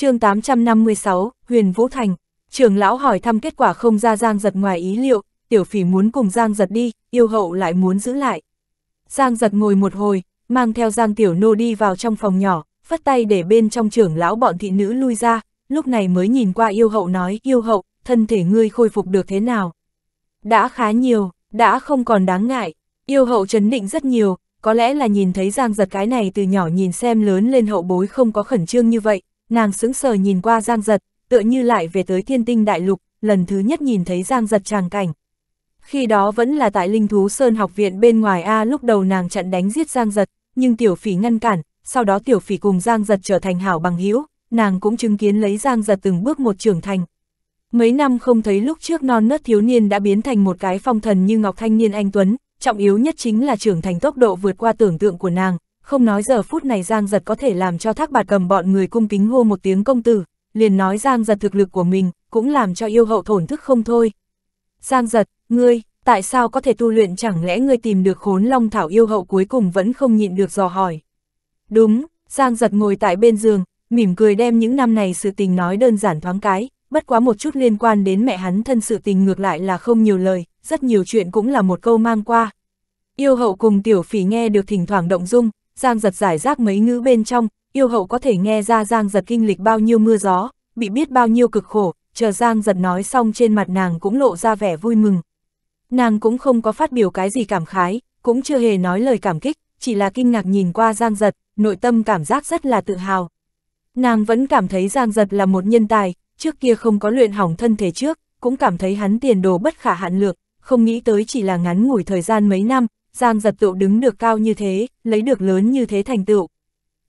chương 856, Huyền Vũ Thành, Trường lão hỏi thăm kết quả không ra Giang Giật ngoài ý liệu, tiểu phỉ muốn cùng Giang Giật đi, yêu hậu lại muốn giữ lại. Giang Giật ngồi một hồi, mang theo Giang Tiểu Nô đi vào trong phòng nhỏ, phất tay để bên trong trưởng lão bọn thị nữ lui ra, lúc này mới nhìn qua yêu hậu nói, yêu hậu, thân thể ngươi khôi phục được thế nào? Đã khá nhiều, đã không còn đáng ngại, yêu hậu chấn định rất nhiều, có lẽ là nhìn thấy Giang Giật cái này từ nhỏ nhìn xem lớn lên hậu bối không có khẩn trương như vậy, nàng sững sờ nhìn qua Giang Giật, tựa như lại về tới thiên tinh đại lục, lần thứ nhất nhìn thấy Giang Giật tràng cảnh. Khi đó vẫn là tại Linh Thú Sơn học viện bên ngoài A lúc đầu nàng chặn đánh giết Giang Giật, nhưng tiểu phỉ ngăn cản, sau đó tiểu phỉ cùng Giang Giật trở thành hảo bằng hữu nàng cũng chứng kiến lấy Giang Giật từng bước một trưởng thành. Mấy năm không thấy lúc trước non nớt thiếu niên đã biến thành một cái phong thần như Ngọc Thanh Niên Anh Tuấn, trọng yếu nhất chính là trưởng thành tốc độ vượt qua tưởng tượng của nàng, không nói giờ phút này Giang Giật có thể làm cho thác bạt cầm bọn người cung kính hô một tiếng công tử, liền nói Giang Giật thực lực của mình, cũng làm cho yêu hậu thổn thức không thôi. Giang Giật, ngươi, tại sao có thể tu luyện chẳng lẽ ngươi tìm được khốn long thảo yêu hậu cuối cùng vẫn không nhịn được dò hỏi. Đúng, Giang Giật ngồi tại bên giường, mỉm cười đem những năm này sự tình nói đơn giản thoáng cái, bất quá một chút liên quan đến mẹ hắn thân sự tình ngược lại là không nhiều lời, rất nhiều chuyện cũng là một câu mang qua. Yêu hậu cùng tiểu phỉ nghe được thỉnh thoảng động dung, Giang giật giải rác mấy ngữ bên trong, yêu hậu có thể nghe ra Giang giật kinh lịch bao nhiêu mưa gió, bị biết bao nhiêu cực khổ, chờ Giang giật nói xong trên mặt nàng cũng lộ ra vẻ vui mừng. Nàng cũng không có phát biểu cái gì cảm khái, cũng chưa hề nói lời cảm kích, chỉ là kinh ngạc nhìn qua Giang giật, nội tâm cảm giác rất là tự hào. Nàng vẫn cảm thấy Giang giật là một nhân tài, trước kia không có luyện hỏng thân thể trước, cũng cảm thấy hắn tiền đồ bất khả hạn lược, không nghĩ tới chỉ là ngắn ngủi thời gian mấy năm, Giang giật tựu đứng được cao như thế, lấy được lớn như thế thành tựu.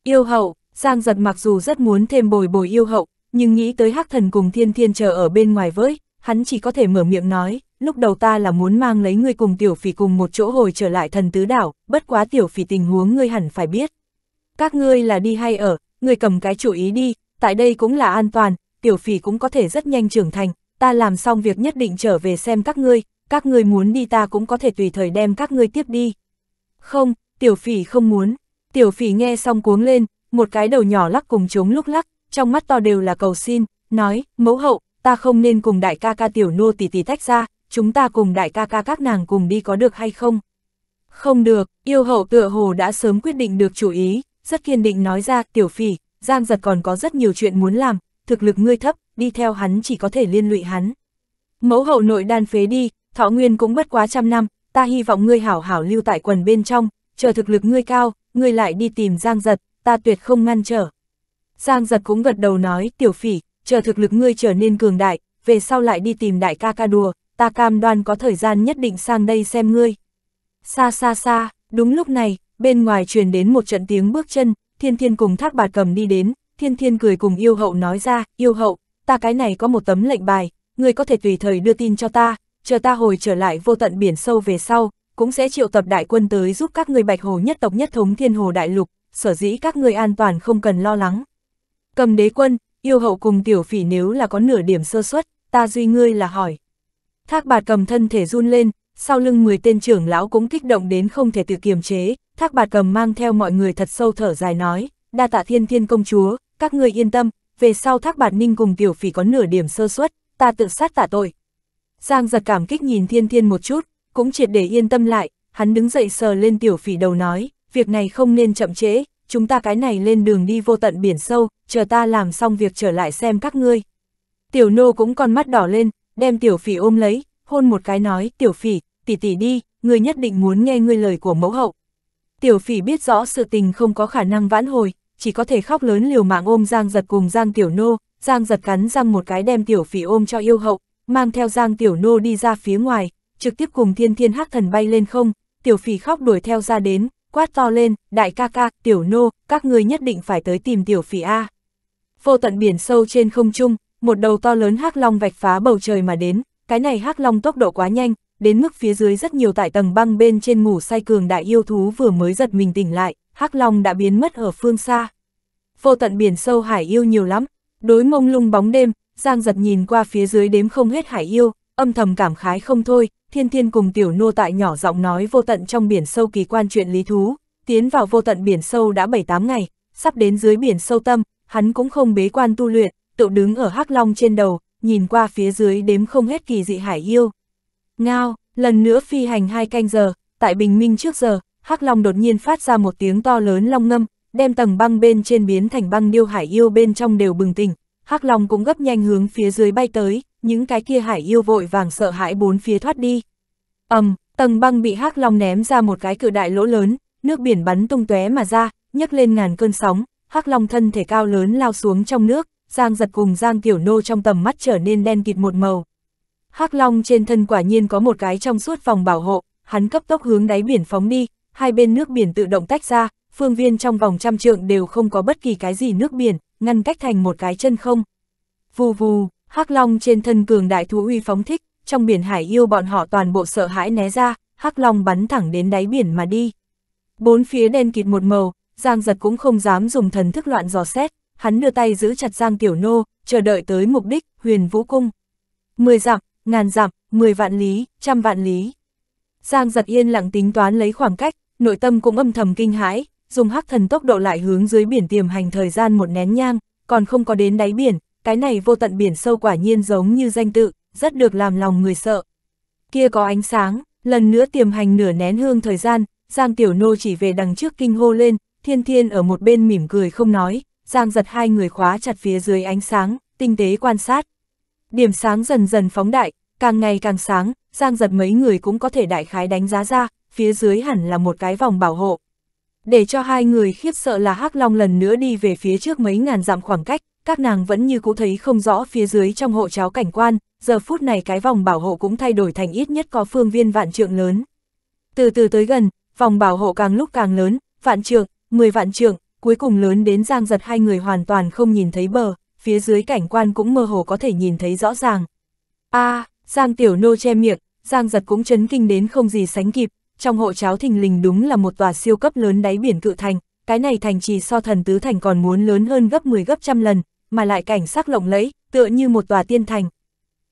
Yêu hậu, Giang giật mặc dù rất muốn thêm bồi bồi yêu hậu, nhưng nghĩ tới hắc thần cùng thiên thiên chờ ở bên ngoài với, hắn chỉ có thể mở miệng nói, lúc đầu ta là muốn mang lấy ngươi cùng tiểu phỉ cùng một chỗ hồi trở lại thần tứ đảo, bất quá tiểu phỉ tình huống ngươi hẳn phải biết. Các ngươi là đi hay ở, ngươi cầm cái chủ ý đi, tại đây cũng là an toàn, tiểu phỉ cũng có thể rất nhanh trưởng thành, ta làm xong việc nhất định trở về xem các ngươi, các ngươi muốn đi ta cũng có thể tùy thời đem các ngươi tiếp đi. Không, tiểu phỉ không muốn. Tiểu phỉ nghe xong cuống lên, một cái đầu nhỏ lắc cùng chống lúc lắc, trong mắt to đều là cầu xin, nói, mẫu hậu, ta không nên cùng đại ca ca tiểu nô tỷ tỷ tách ra, chúng ta cùng đại ca ca các nàng cùng đi có được hay không? Không được, yêu hậu tựa hồ đã sớm quyết định được chủ ý, rất kiên định nói ra, tiểu phỉ, Giang giật còn có rất nhiều chuyện muốn làm, thực lực ngươi thấp, đi theo hắn chỉ có thể liên lụy hắn. Mẫu hậu nội đan phế đi, thọ nguyên cũng bất quá trăm năm, ta hy vọng ngươi hảo hảo lưu tại quần bên trong, chờ thực lực ngươi cao, ngươi lại đi tìm Giang Giật, ta tuyệt không ngăn trở. Giang Giật cũng gật đầu nói, tiểu phỉ, chờ thực lực ngươi trở nên cường đại, về sau lại đi tìm đại ca ca đùa, ta cam đoan có thời gian nhất định sang đây xem ngươi. Xa xa xa, đúng lúc này, bên ngoài truyền đến một trận tiếng bước chân, thiên thiên cùng thác bạt cầm đi đến, thiên thiên cười cùng yêu hậu nói ra, yêu hậu, ta cái này có một tấm lệnh bài, ngươi có thể tùy thời đưa tin cho ta, chờ ta hồi trở lại vô tận biển sâu về sau, cũng sẽ triệu tập đại quân tới giúp các người bạch hồ nhất tộc nhất thống thiên hồ đại lục, sở dĩ các người an toàn không cần lo lắng. Cầm đế quân, yêu hậu cùng tiểu phỉ nếu là có nửa điểm sơ suất, ta duy ngươi là hỏi. Thác bạt cầm thân thể run lên, sau lưng 10 tên trưởng lão cũng kích động đến không thể tự kiềm chế, thác bạt cầm mang theo mọi người thật sâu thở dài nói, đa tạ thiên thiên công chúa, các người yên tâm, về sau thác bạt ninh cùng tiểu phỉ có nửa điểm sơ suất, ta tự sát tạ tội, Giang giật cảm kích nhìn thiên thiên một chút, cũng triệt để yên tâm lại, hắn đứng dậy sờ lên tiểu phỉ đầu nói, việc này không nên chậm trễ, chúng ta cái này lên đường đi vô tận biển sâu, chờ ta làm xong việc trở lại xem các ngươi. Tiểu nô cũng con mắt đỏ lên, đem tiểu phỉ ôm lấy, hôn một cái nói, tiểu phỉ, tỷ tỷ đi, ngươi nhất định muốn nghe ngươi lời của mẫu hậu. Tiểu phỉ biết rõ sự tình không có khả năng vãn hồi, chỉ có thể khóc lớn liều mạng ôm Giang giật cùng Giang tiểu nô, Giang giật cắn răng một cái đem tiểu phỉ ôm cho yêu hậu, mang theo Giang Tiểu Nô đi ra phía ngoài, trực tiếp cùng thiên thiên hắc thần bay lên không, Tiểu Phỉ khóc đuổi theo ra đến, quát to lên, đại ca ca, Tiểu Nô, các ngươi nhất định phải tới tìm Tiểu Phỉ A. Vô tận biển sâu trên không trung, một đầu to lớn hắc long vạch phá bầu trời mà đến, cái này hắc long tốc độ quá nhanh, đến mức phía dưới rất nhiều tại tầng băng bên trên ngủ say cường đại yêu thú vừa mới giật mình tỉnh lại, hắc long đã biến mất ở phương xa. Vô tận biển sâu hải yêu nhiều lắm, đối mông lung bóng đêm, Giang giật nhìn qua phía dưới đếm không hết hải yêu, âm thầm cảm khái không thôi, thiên thiên cùng tiểu nô tại nhỏ giọng nói vô tận trong biển sâu kỳ quan chuyện lý thú, tiến vào vô tận biển sâu đã 7-8 ngày, sắp đến dưới biển sâu tâm, hắn cũng không bế quan tu luyện, tự đứng ở hắc long trên đầu, nhìn qua phía dưới đếm không hết kỳ dị hải yêu. Ngao, lần nữa phi hành hai canh giờ, tại bình minh trước giờ, hắc long đột nhiên phát ra một tiếng to lớn long ngâm, đem tầng băng bên trên biến thành băng điêu hải yêu bên trong đều bừng tỉnh, hắc long cũng gấp nhanh hướng phía dưới bay tới, những cái kia hải yêu vội vàng sợ hãi bốn phía thoát đi. ầm, um, tầng băng bị hắc long ném ra một cái cự đại lỗ lớn, nước biển bắn tung tóe mà ra, nhấc lên ngàn cơn sóng, hắc long thân thể cao lớn lao xuống trong nước, Giang giật cùng Giang Tiểu Nô trong tầm mắt trở nên đen kịt một màu. Hắc Long trên thân quả nhiên có một cái trong suốt vòng bảo hộ, hắn cấp tốc hướng đáy biển phóng đi, hai bên nước biển tự động tách ra, phương viên trong vòng trăm trượng đều không có bất kỳ cái gì nước biển, ngăn cách thành một cái chân không. Vù vù, hắc long trên thân cường đại thú uy phóng thích, trong biển hải yêu bọn họ toàn bộ sợ hãi né ra, hắc long bắn thẳng đến đáy biển mà đi. Bốn phía đen kịt một màu, Giang giật cũng không dám dùng thần thức loạn dò xét, hắn đưa tay giữ chặt Giang Tiểu Nô, chờ đợi tới mục đích, huyền vũ cung. Mười dặm, ngàn dặm, mười vạn lý, trăm vạn lý. Giang giật yên lặng tính toán lấy khoảng cách, nội tâm cũng âm thầm kinh hãi, dùng hắc thần tốc độ lại hướng dưới biển tiềm hành thời gian một nén nhang, còn không có đến đáy biển, cái này vô tận biển sâu quả nhiên giống như danh tự, rất được làm lòng người sợ. Kia có ánh sáng, lần nữa tiềm hành nửa nén hương thời gian, Giang Tiểu Nô chỉ về đằng trước kinh hô lên, thiên thiên ở một bên mỉm cười không nói, Giang giật hai người khóa chặt phía dưới ánh sáng, tinh tế quan sát. Điểm sáng dần dần phóng đại, càng ngày càng sáng, Giang giật mấy người cũng có thể đại khái đánh giá ra, phía dưới hẳn là một cái vòng bảo hộ, để cho hai người khiếp sợ là Hắc Long lần nữa đi về phía trước mấy ngàn dặm khoảng cách, các nàng vẫn như cũ thấy không rõ phía dưới trong hộ cháo cảnh quan, giờ phút này cái vòng bảo hộ cũng thay đổi thành ít nhất có phương viên vạn trượng lớn. Từ từ tới gần, vòng bảo hộ càng lúc càng lớn, vạn trượng, 10 vạn trượng, cuối cùng lớn đến giang giật hai người hoàn toàn không nhìn thấy bờ, phía dưới cảnh quan cũng mơ hồ có thể nhìn thấy rõ ràng. a Giang Tiểu Nô che miệng, Giang giật cũng chấn kinh đến không gì sánh kịp, trong hộ cháo thình lình đúng là một tòa siêu cấp lớn đáy biển cự thành, cái này thành trì so thần tứ thành còn muốn lớn hơn gấp 10 gấp trăm lần, mà lại cảnh sắc lộng lẫy, tựa như một tòa tiên thành.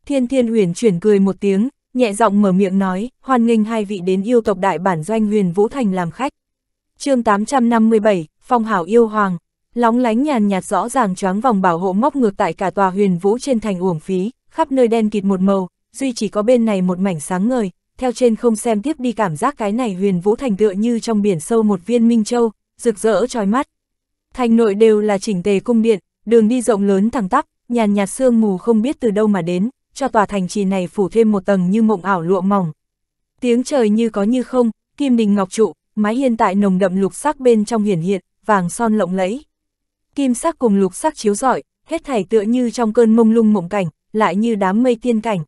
Thiên Thiên Huyền chuyển cười một tiếng, nhẹ giọng mở miệng nói, hoan nghênh hai vị đến yêu tộc đại bản doanh Huyền Vũ Thành làm khách. chương 857, Phong Hảo Yêu Hoàng, lóng lánh nhàn nhạt rõ ràng choáng vòng bảo hộ móc ngược tại cả tòa Huyền Vũ trên thành uổng phí, khắp nơi đen kịt một màu, duy chỉ có bên này một mảnh sáng ngời, theo trên không xem tiếp đi cảm giác cái này huyền vũ thành tựa như trong biển sâu một viên minh châu, rực rỡ trói mắt. Thành nội đều là chỉnh tề cung điện, đường đi rộng lớn thẳng tắp, nhàn nhạt sương mù không biết từ đâu mà đến, cho tòa thành trì này phủ thêm một tầng như mộng ảo lụa mỏng. Tiếng trời như có như không, kim đình ngọc trụ, mái hiên tại nồng đậm lục sắc bên trong hiển hiện, vàng son lộng lẫy. Kim sắc cùng lục sắc chiếu rọi, hết thảy tựa như trong cơn mông lung mộng cảnh, lại như đám mây tiên cảnh.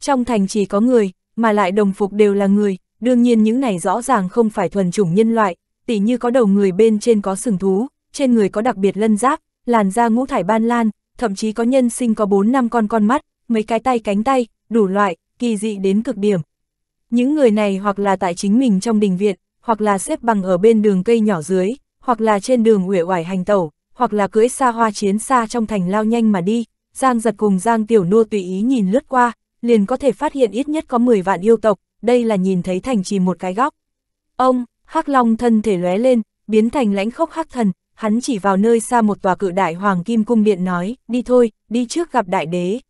Trong thành trì có người, mà lại đồng phục đều là người, đương nhiên những này rõ ràng không phải thuần chủng nhân loại, tỉ như có đầu người bên trên có sừng thú, trên người có đặc biệt lân giáp, làn da ngũ thải ban lan, thậm chí có nhân sinh có 4 năm con con mắt, mấy cái tay cánh tay, đủ loại, kỳ dị đến cực điểm. Những người này hoặc là tại chính mình trong đình viện, hoặc là xếp bằng ở bên đường cây nhỏ dưới, hoặc là trên đường uể oải hành tẩu, hoặc là cưỡi xa hoa chiến xa trong thành lao nhanh mà đi, Giang giật cùng Giang Tiểu Nô tùy ý nhìn lướt qua, liền có thể phát hiện ít nhất có 10 vạn yêu tộc, đây là nhìn thấy thành trì một cái góc. Ông, Hắc Long thân thể lóe lên, biến thành lãnh khốc Hắc Thần, hắn chỉ vào nơi xa một tòa cự đại hoàng kim cung điện nói, đi thôi, đi trước gặp đại đế.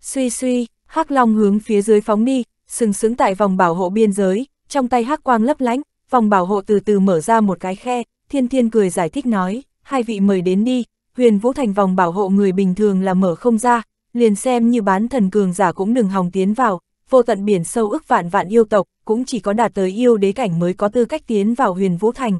Suy suy, Hắc Long hướng phía dưới phóng đi, sừng sững tại vòng bảo hộ biên giới, trong tay Hắc Quang lấp lánh, vòng bảo hộ từ từ mở ra một cái khe, thiên thiên cười giải thích nói, hai vị mời đến đi, huyền vũ thành vòng bảo hộ người bình thường là mở không ra, liền xem như bán thần cường giả cũng đừng hòng tiến vào, vô tận biển sâu ức vạn vạn yêu tộc, cũng chỉ có đạt tới yêu đế cảnh mới có tư cách tiến vào huyền vũ thành.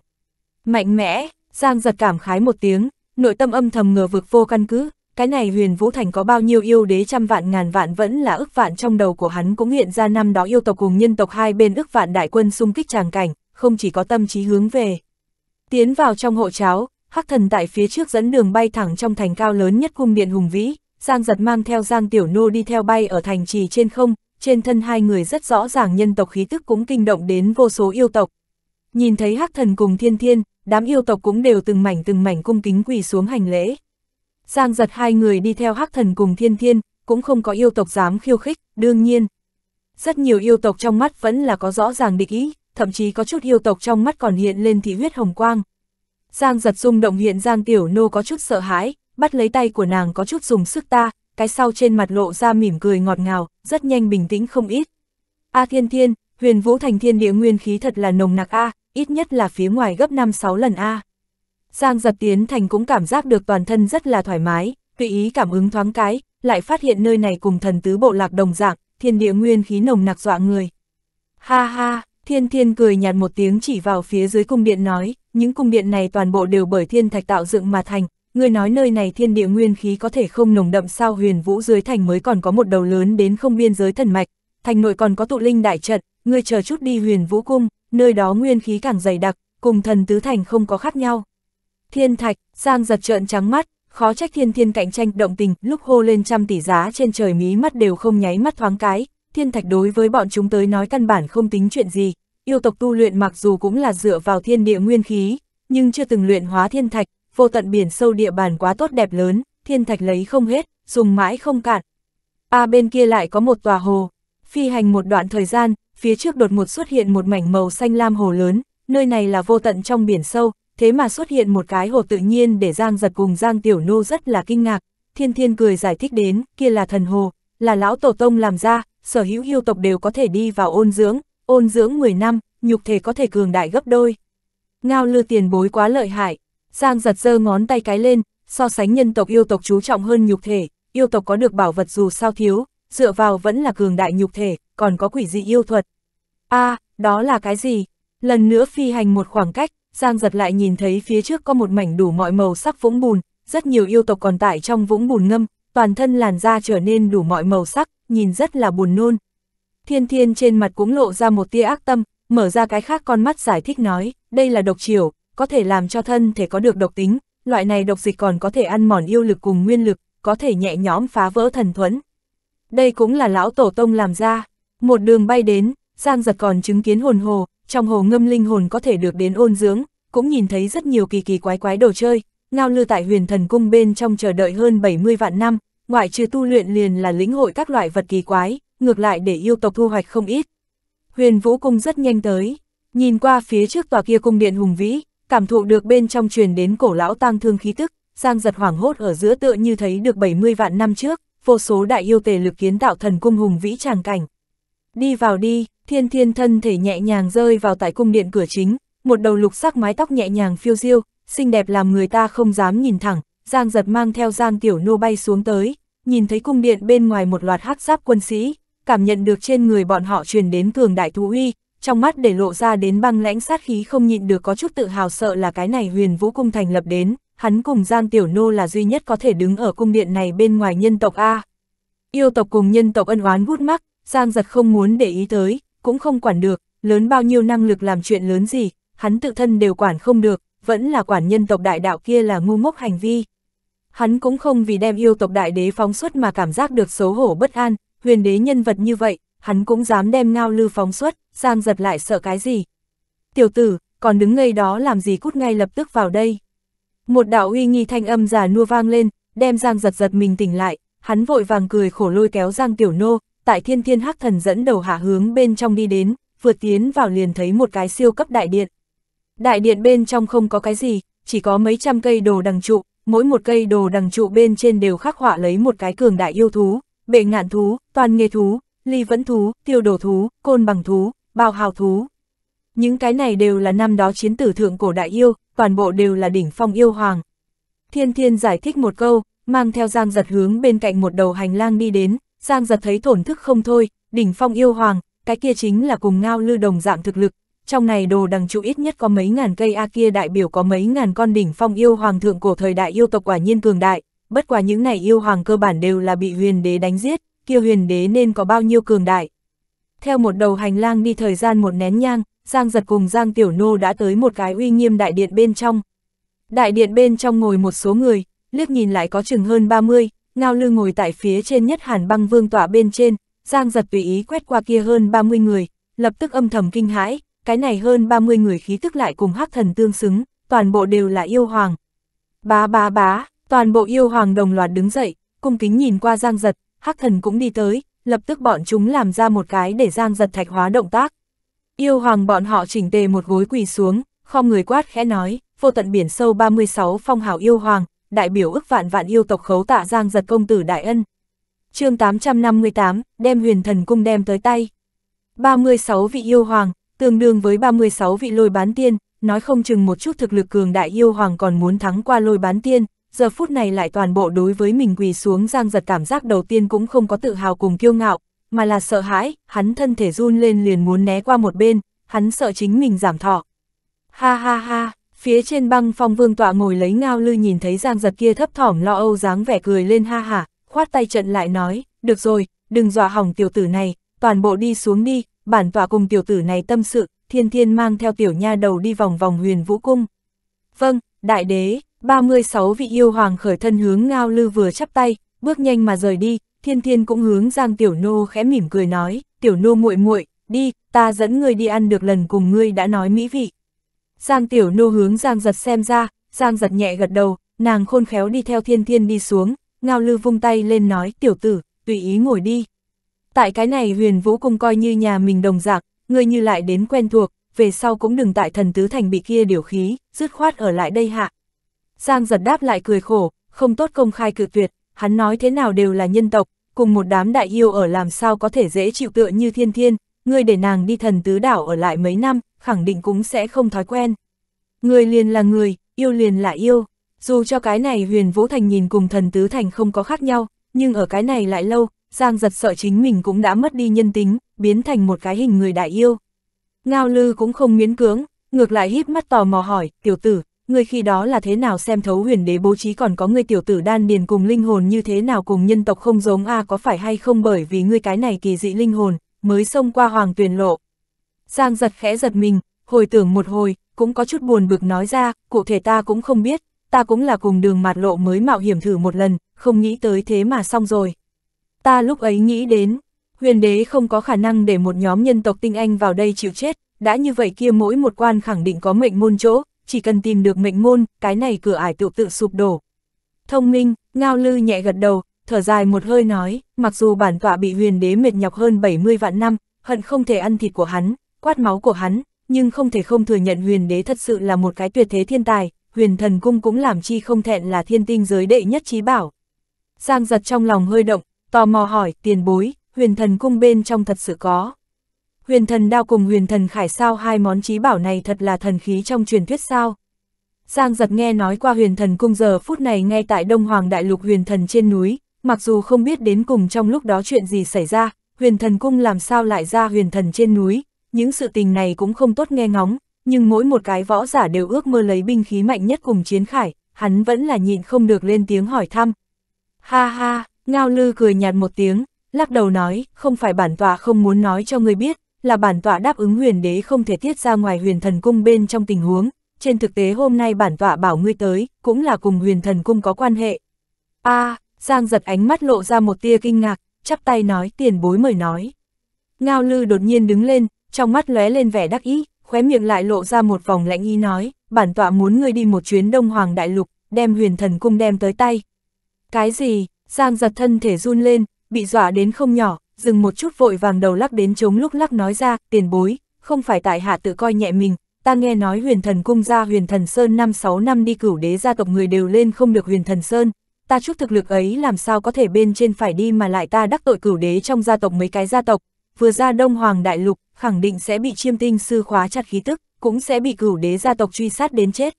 Mạnh mẽ, Giang giật cảm khái một tiếng, nội tâm âm thầm ngờ vực vô căn cứ, cái này huyền vũ thành có bao nhiêu yêu đế trăm vạn ngàn vạn vẫn là ức vạn trong đầu của hắn cũng hiện ra năm đó yêu tộc cùng nhân tộc hai bên ức vạn đại quân xung kích tràng cảnh, không chỉ có tâm trí hướng về. Tiến vào trong hộ cháo, hắc thần tại phía trước dẫn đường bay thẳng trong thành cao lớn nhất cung điện hùng vĩ, Giang giật mang theo Giang Tiểu Nô đi theo bay ở thành trì trên không, trên thân hai người rất rõ ràng nhân tộc khí tức cũng kinh động đến vô số yêu tộc. Nhìn thấy hắc thần cùng thiên thiên, đám yêu tộc cũng đều từng mảnh từng mảnh cung kính quỳ xuống hành lễ. Giang giật hai người đi theo hắc thần cùng thiên thiên, cũng không có yêu tộc dám khiêu khích, đương nhiên. Rất nhiều yêu tộc trong mắt vẫn là có rõ ràng địch ý, thậm chí có chút yêu tộc trong mắt còn hiện lên thị huyết hồng quang. Giang giật rung động hiện Giang Tiểu Nô có chút sợ hãi, bắt lấy tay của nàng có chút dùng sức ta, cái sau trên mặt lộ ra mỉm cười ngọt ngào, rất nhanh bình tĩnh không ít. A thiên thiên, huyền vũ thành thiên địa nguyên khí thật là nồng nặc A, ít nhất là phía ngoài gấp 5-6 lần A. Giang giật tiến thành cũng cảm giác được toàn thân rất là thoải mái, tùy ý cảm ứng thoáng cái, lại phát hiện nơi này cùng thần tứ bộ lạc đồng dạng, thiên địa nguyên khí nồng nặc dọa người. Ha ha, thiên thiên cười nhạt một tiếng chỉ vào phía dưới cung điện nói, những cung điện này toàn bộ đều bởi thiên thạch tạo dựng mà thành, ngươi nói nơi này thiên địa nguyên khí có thể không nồng đậm sao huyền vũ dưới thành mới còn có một đầu lớn đến không biên giới thần mạch, thành nội còn có tụ linh đại trận, ngươi chờ chút đi huyền vũ cung, nơi đó nguyên khí càng dày đặc, cùng thần tứ thành không có khác nhau. Thiên thạch, sang giật trợn trắng mắt, khó trách thiên thiên cạnh tranh động tình, lúc hô lên trăm tỷ giá trên trời mí mắt đều không nháy mắt thoáng cái, thiên thạch đối với bọn chúng tới nói căn bản không tính chuyện gì, yêu tộc tu luyện mặc dù cũng là dựa vào thiên địa nguyên khí, nhưng chưa từng luyện hóa thiên thạch, vô tận biển sâu địa bàn quá tốt đẹp lớn, thiên thạch lấy không hết, dùng mãi không cạn. À bên kia lại có một tòa hồ, phi hành một đoạn thời gian, phía trước đột ngột xuất hiện một mảnh màu xanh lam hồ lớn, nơi này là vô tận trong biển sâu, thế mà xuất hiện một cái hồ tự nhiên để Giang giật cùng Giang Tiểu Nô rất là kinh ngạc. Thiên Thiên cười giải thích đến, kia là thần hồ, là lão tổ tông làm ra, sở hữu hiêu tộc đều có thể đi vào ôn dưỡng, ôn dưỡng 10 năm, nhục thể có thể cường đại gấp đôi. Ngao lư tiền bối quá lợi hại, Giang giật giơ ngón tay cái lên, so sánh nhân tộc yêu tộc chú trọng hơn nhục thể, yêu tộc có được bảo vật dù sao thiếu, dựa vào vẫn là cường đại nhục thể, còn có quỷ dị yêu thuật. a à, đó là cái gì? Lần nữa phi hành một khoảng cách, Giang giật lại nhìn thấy phía trước có một mảnh đủ mọi màu sắc vũng bùn, rất nhiều yêu tộc còn tại trong vũng bùn ngâm, toàn thân làn da trở nên đủ mọi màu sắc, nhìn rất là buồn nôn. Thiên thiên trên mặt cũng lộ ra một tia ác tâm, mở ra cái khác con mắt giải thích nói, đây là độc chiều có thể làm cho thân thể có được độc tính, loại này độc dịch còn có thể ăn mòn yêu lực cùng nguyên lực, có thể nhẹ nhõm phá vỡ thần thuẫn. Đây cũng là lão tổ tông làm ra, một đường bay đến, Giang giật còn chứng kiến hồn hồ, trong hồ ngâm linh hồn có thể được đến ôn dưỡng, cũng nhìn thấy rất nhiều kỳ kỳ quái quái đồ chơi, ngao lư tại huyền thần cung bên trong chờ đợi hơn 70 vạn năm, ngoại trừ tu luyện liền là lĩnh hội các loại vật kỳ quái, ngược lại để yêu tộc thu hoạch không ít. Huyền vũ cung rất nhanh tới, nhìn qua phía trước tòa kia cung điện hùng vĩ, cảm thụ được bên trong truyền đến cổ lão tăng thương khí tức, Giang giật hoảng hốt ở giữa tựa như thấy được 70 vạn năm trước, vô số đại yêu tề lực kiến tạo thần cung hùng vĩ tràng cảnh. Đi vào đi, thiên thiên thân thể nhẹ nhàng rơi vào tại cung điện cửa chính, một đầu lục sắc mái tóc nhẹ nhàng phiêu diêu, xinh đẹp làm người ta không dám nhìn thẳng, Giang giật mang theo Giang tiểu nô bay xuống tới, nhìn thấy cung điện bên ngoài một loạt hắc giáp quân sĩ, cảm nhận được trên người bọn họ truyền đến cường đại thú uy, trong mắt để lộ ra đến băng lãnh sát khí không nhịn được có chút tự hào sợ là cái này huyền vũ cung thành lập đến, hắn cùng Giang Tiểu Nô là duy nhất có thể đứng ở cung điện này bên ngoài nhân tộc A. Yêu tộc cùng nhân tộc ân oán hút mắc, Giang giật không muốn để ý tới, cũng không quản được, lớn bao nhiêu năng lực làm chuyện lớn gì, hắn tự thân đều quản không được, vẫn là quản nhân tộc đại đạo kia là ngu ngốc hành vi. Hắn cũng không vì đem yêu tộc đại đế phóng xuất mà cảm giác được xấu hổ bất an, huyền đế nhân vật như vậy, hắn cũng dám đem ngao lư phóng xuất, Giang giật lại sợ cái gì. Tiểu tử, còn đứng ngây đó làm gì cút ngay lập tức vào đây. Một đạo uy nghi thanh âm già nua vang lên, đem Giang giật giật mình tỉnh lại, hắn vội vàng cười khổ lôi kéo Giang Tiểu Nô, tại thiên thiên hắc thần dẫn đầu hạ hướng bên trong đi đến, vừa tiến vào liền thấy một cái siêu cấp đại điện. Đại điện bên trong không có cái gì, chỉ có mấy trăm cây đồ đằng trụ, mỗi một cây đồ đằng trụ bên trên đều khắc họa lấy một cái cường đại yêu thú, bệ ngạn thú, toàn nghề thú, ly vẫn thú, tiêu đổ thú, côn bằng thú, bao hào thú. Những cái này đều là năm đó chiến tử thượng cổ đại yêu, toàn bộ đều là đỉnh phong yêu hoàng. Thiên thiên giải thích một câu, mang theo giang giật hướng bên cạnh một đầu hành lang đi đến, giang giật thấy tổn thức không thôi, đỉnh phong yêu hoàng, cái kia chính là cùng ngao lư đồng dạng thực lực, trong này đồ đằng trụ ít nhất có mấy ngàn cây A kia đại biểu có mấy ngàn con đỉnh phong yêu hoàng thượng cổ thời đại yêu tộc quả nhiên cường đại, bất quả những này yêu hoàng cơ bản đều là bị huyền đế đánh giết, kia huyền đế nên có bao nhiêu cường đại. Theo một đầu hành lang đi thời gian một nén nhang, Giang giật cùng Giang Tiểu Nô đã tới một cái uy nghiêm đại điện bên trong. Đại điện bên trong ngồi một số người, liếc nhìn lại có chừng hơn 30, ngao lư ngồi tại phía trên nhất hàn băng vương tỏa bên trên, Giang giật tùy ý quét qua kia hơn 30 người, lập tức âm thầm kinh hãi, cái này hơn 30 người khí tức lại cùng hắc thần tương xứng, toàn bộ đều là yêu hoàng. Bá bá bá, toàn bộ yêu hoàng đồng loạt đứng dậy, cung kính nhìn qua Giang giật, Hắc Thần cũng đi tới, lập tức bọn chúng làm ra một cái để Giang giật thạch hóa động tác. Yêu hoàng bọn họ chỉnh tề một gối quỳ xuống, không người quát khẽ nói, vô tận biển sâu 36 phong hào yêu hoàng, đại biểu ức vạn vạn yêu tộc khấu tạ Giang giật công tử đại ân. chương 858, đem huyền thần cung đem tới tay. 36 vị yêu hoàng, tương đương với 36 vị lôi bán tiên, nói không chừng một chút thực lực cường đại yêu hoàng còn muốn thắng qua lôi bán tiên, giờ phút này lại toàn bộ đối với mình quỳ xuống giang giật cảm giác đầu tiên cũng không có tự hào cùng kiêu ngạo, mà là sợ hãi, hắn thân thể run lên liền muốn né qua một bên, hắn sợ chính mình giảm thọ. Ha ha ha, phía trên băng phong vương tọa ngồi lấy ngao lư nhìn thấy giang giật kia thấp thỏm lo âu dáng vẻ cười lên ha ha, khoát tay trận lại nói, được rồi, đừng dọa hỏng tiểu tử này, toàn bộ đi xuống đi, bản tọa cùng tiểu tử này tâm sự, thiên thiên mang theo tiểu nha đầu đi vòng vòng huyền vũ cung. Vâng, đại đế, 36 vị yêu hoàng khởi thân hướng ngao lư vừa chắp tay, bước nhanh mà rời đi, thiên thiên cũng hướng giang tiểu nô khẽ mỉm cười nói, tiểu nô muội muội đi, ta dẫn ngươi đi ăn được lần cùng ngươi đã nói mỹ vị. Giang tiểu nô hướng giang giật xem ra, giang giật nhẹ gật đầu, nàng khôn khéo đi theo thiên thiên đi xuống, ngao lư vung tay lên nói, tiểu tử, tùy ý ngồi đi. Tại cái này huyền vũ cung coi như nhà mình đồng dạng, ngươi như lại đến quen thuộc, về sau cũng đừng tại thần tứ thành bị kia điều khí, dứt khoát ở lại đây hạ, Giang giật đáp lại cười khổ, không tốt công khai cự tuyệt, hắn nói thế nào đều là nhân tộc, cùng một đám đại yêu ở làm sao có thể dễ chịu tựa như thiên thiên, ngươi để nàng đi thần tứ đảo ở lại mấy năm, khẳng định cũng sẽ không thói quen. Người liền là người, yêu liền là yêu, dù cho cái này huyền vũ thành nhìn cùng thần tứ thành không có khác nhau, nhưng ở cái này lại lâu, Giang giật sợ chính mình cũng đã mất đi nhân tính, biến thành một cái hình người đại yêu. Ngao lư cũng không miễn cưỡng, ngược lại híp mắt tò mò hỏi, tiểu tử, ngươi khi đó là thế nào xem thấu huyền đế bố trí còn có người tiểu tử đan điền cùng linh hồn như thế nào cùng nhân tộc không giống a có phải hay không bởi vì ngươi cái này kỳ dị linh hồn, mới xông qua hoàng tuyền lộ. Giang giật khẽ giật mình, hồi tưởng một hồi, cũng có chút buồn bực nói ra, cụ thể ta cũng không biết, ta cũng là cùng đường mạt lộ mới mạo hiểm thử một lần, không nghĩ tới thế mà xong rồi. Ta lúc ấy nghĩ đến, huyền đế không có khả năng để một nhóm nhân tộc tinh anh vào đây chịu chết, đã như vậy kia mỗi một quan khẳng định có mệnh môn chỗ, chỉ cần tìm được mệnh môn, cái này cửa ải tự tự sụp đổ. Thông minh, Ngao Lư nhẹ gật đầu, thở dài một hơi nói, mặc dù bản tọa bị huyền đế mệt nhọc hơn 70 vạn năm, hận không thể ăn thịt của hắn, quát máu của hắn, nhưng không thể không thừa nhận huyền đế thật sự là một cái tuyệt thế thiên tài, huyền thần cung cũng làm chi không thẹn là thiên tinh giới đệ nhất trí bảo. Giang giật trong lòng hơi động, tò mò hỏi, tiền bối, huyền thần cung bên trong thật sự có huyền thần đao cùng huyền thần khải sao hai món trí bảo này thật là thần khí trong truyền thuyết sao. Giang giật nghe nói qua huyền thần cung giờ phút này ngay tại Đông Hoàng Đại Lục huyền thần trên núi, mặc dù không biết đến cùng trong lúc đó chuyện gì xảy ra, huyền thần cung làm sao lại ra huyền thần trên núi, những sự tình này cũng không tốt nghe ngóng, nhưng mỗi một cái võ giả đều ước mơ lấy binh khí mạnh nhất cùng chiến khải, hắn vẫn là nhịn không được lên tiếng hỏi thăm. Ha ha, Ngao Lư cười nhạt một tiếng, lắc đầu nói, không phải bản tòa không muốn nói cho người biết, là bản tọa đáp ứng huyền đế không thể tiết ra ngoài huyền thần cung bên trong tình huống, trên thực tế hôm nay bản tọa bảo ngươi tới, cũng là cùng huyền thần cung có quan hệ. a à, Giang giật ánh mắt lộ ra một tia kinh ngạc, chắp tay nói tiền bối mời nói. Ngao lư đột nhiên đứng lên, trong mắt lóe lên vẻ đắc ý, khóe miệng lại lộ ra một vòng lạnh ý nói, bản tọa muốn ngươi đi một chuyến đông hoàng đại lục, đem huyền thần cung đem tới tay. Cái gì, Giang giật thân thể run lên, bị dọa đến không nhỏ, dừng một chút vội vàng đầu lắc đến chống lúc lắc nói ra, tiền bối, không phải tại hạ tự coi nhẹ mình, ta nghe nói huyền thần cung ra huyền thần sơn năm sáu năm đi cửu đế gia tộc người đều lên không được huyền thần sơn, ta chút thực lực ấy làm sao có thể bên trên phải đi mà lại ta đắc tội cửu đế trong gia tộc mấy cái gia tộc, vừa ra đông hoàng đại lục, khẳng định sẽ bị chiêm tinh sư khóa chặt khí tức, cũng sẽ bị cửu đế gia tộc truy sát đến chết.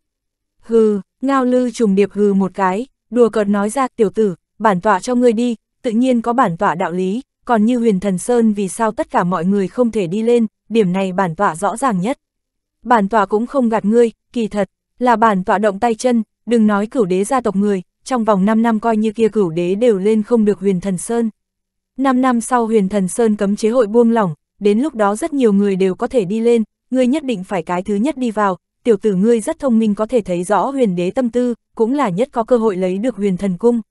Hừ, ngao lư trùng điệp hừ một cái, đùa cợt nói ra tiểu tử, bản tọa cho ngươi đi, tự nhiên có bản tọa đạo lý, còn như huyền thần Sơn vì sao tất cả mọi người không thể đi lên, điểm này bản tọa rõ ràng nhất. Bản tọa cũng không gạt ngươi, kỳ thật, là bản tọa động tay chân, đừng nói cửu đế gia tộc người, trong vòng 5 năm coi như kia cửu đế đều lên không được huyền thần Sơn. 5 năm sau huyền thần Sơn cấm chế hội buông lỏng, đến lúc đó rất nhiều người đều có thể đi lên, ngươi nhất định phải cái thứ nhất đi vào, tiểu tử ngươi rất thông minh có thể thấy rõ huyền đế tâm tư, cũng là nhất có cơ hội lấy được huyền thần cung.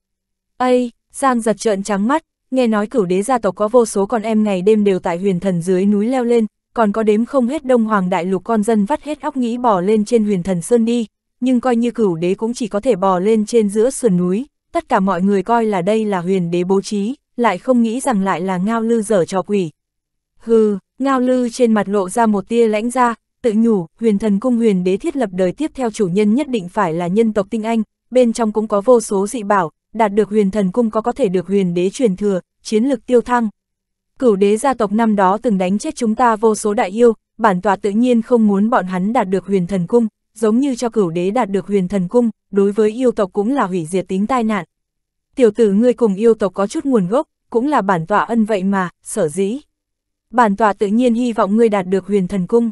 Ây, Giang giật trợn trắng mắt, nghe nói cửu đế gia tộc có vô số con em ngày đêm đều tại huyền thần dưới núi leo lên, còn có đếm không hết đông hoàng đại lục con dân vắt hết óc nghĩ bỏ lên trên huyền thần sơn đi, nhưng coi như cửu đế cũng chỉ có thể bò lên trên giữa sườn núi, tất cả mọi người coi là đây là huyền đế bố trí, lại không nghĩ rằng lại là ngao lư dở trò quỷ. Hừ, ngao lư trên mặt lộ ra một tia lãnh ra, tự nhủ, huyền thần cung huyền đế thiết lập đời tiếp theo chủ nhân nhất định phải là nhân tộc tinh anh, bên trong cũng có vô số dị bảo, đạt được huyền thần cung có có thể được huyền đế truyền thừa, chiến lực tiêu thăng. Cửu đế gia tộc năm đó từng đánh chết chúng ta vô số đại yêu, bản tòa tự nhiên không muốn bọn hắn đạt được huyền thần cung, giống như cho cửu đế đạt được huyền thần cung, đối với yêu tộc cũng là hủy diệt tính tai nạn. Tiểu tử ngươi cùng yêu tộc có chút nguồn gốc, cũng là bản tọa ân vậy mà, sở dĩ. Bản tọa tự nhiên hy vọng ngươi đạt được huyền thần cung.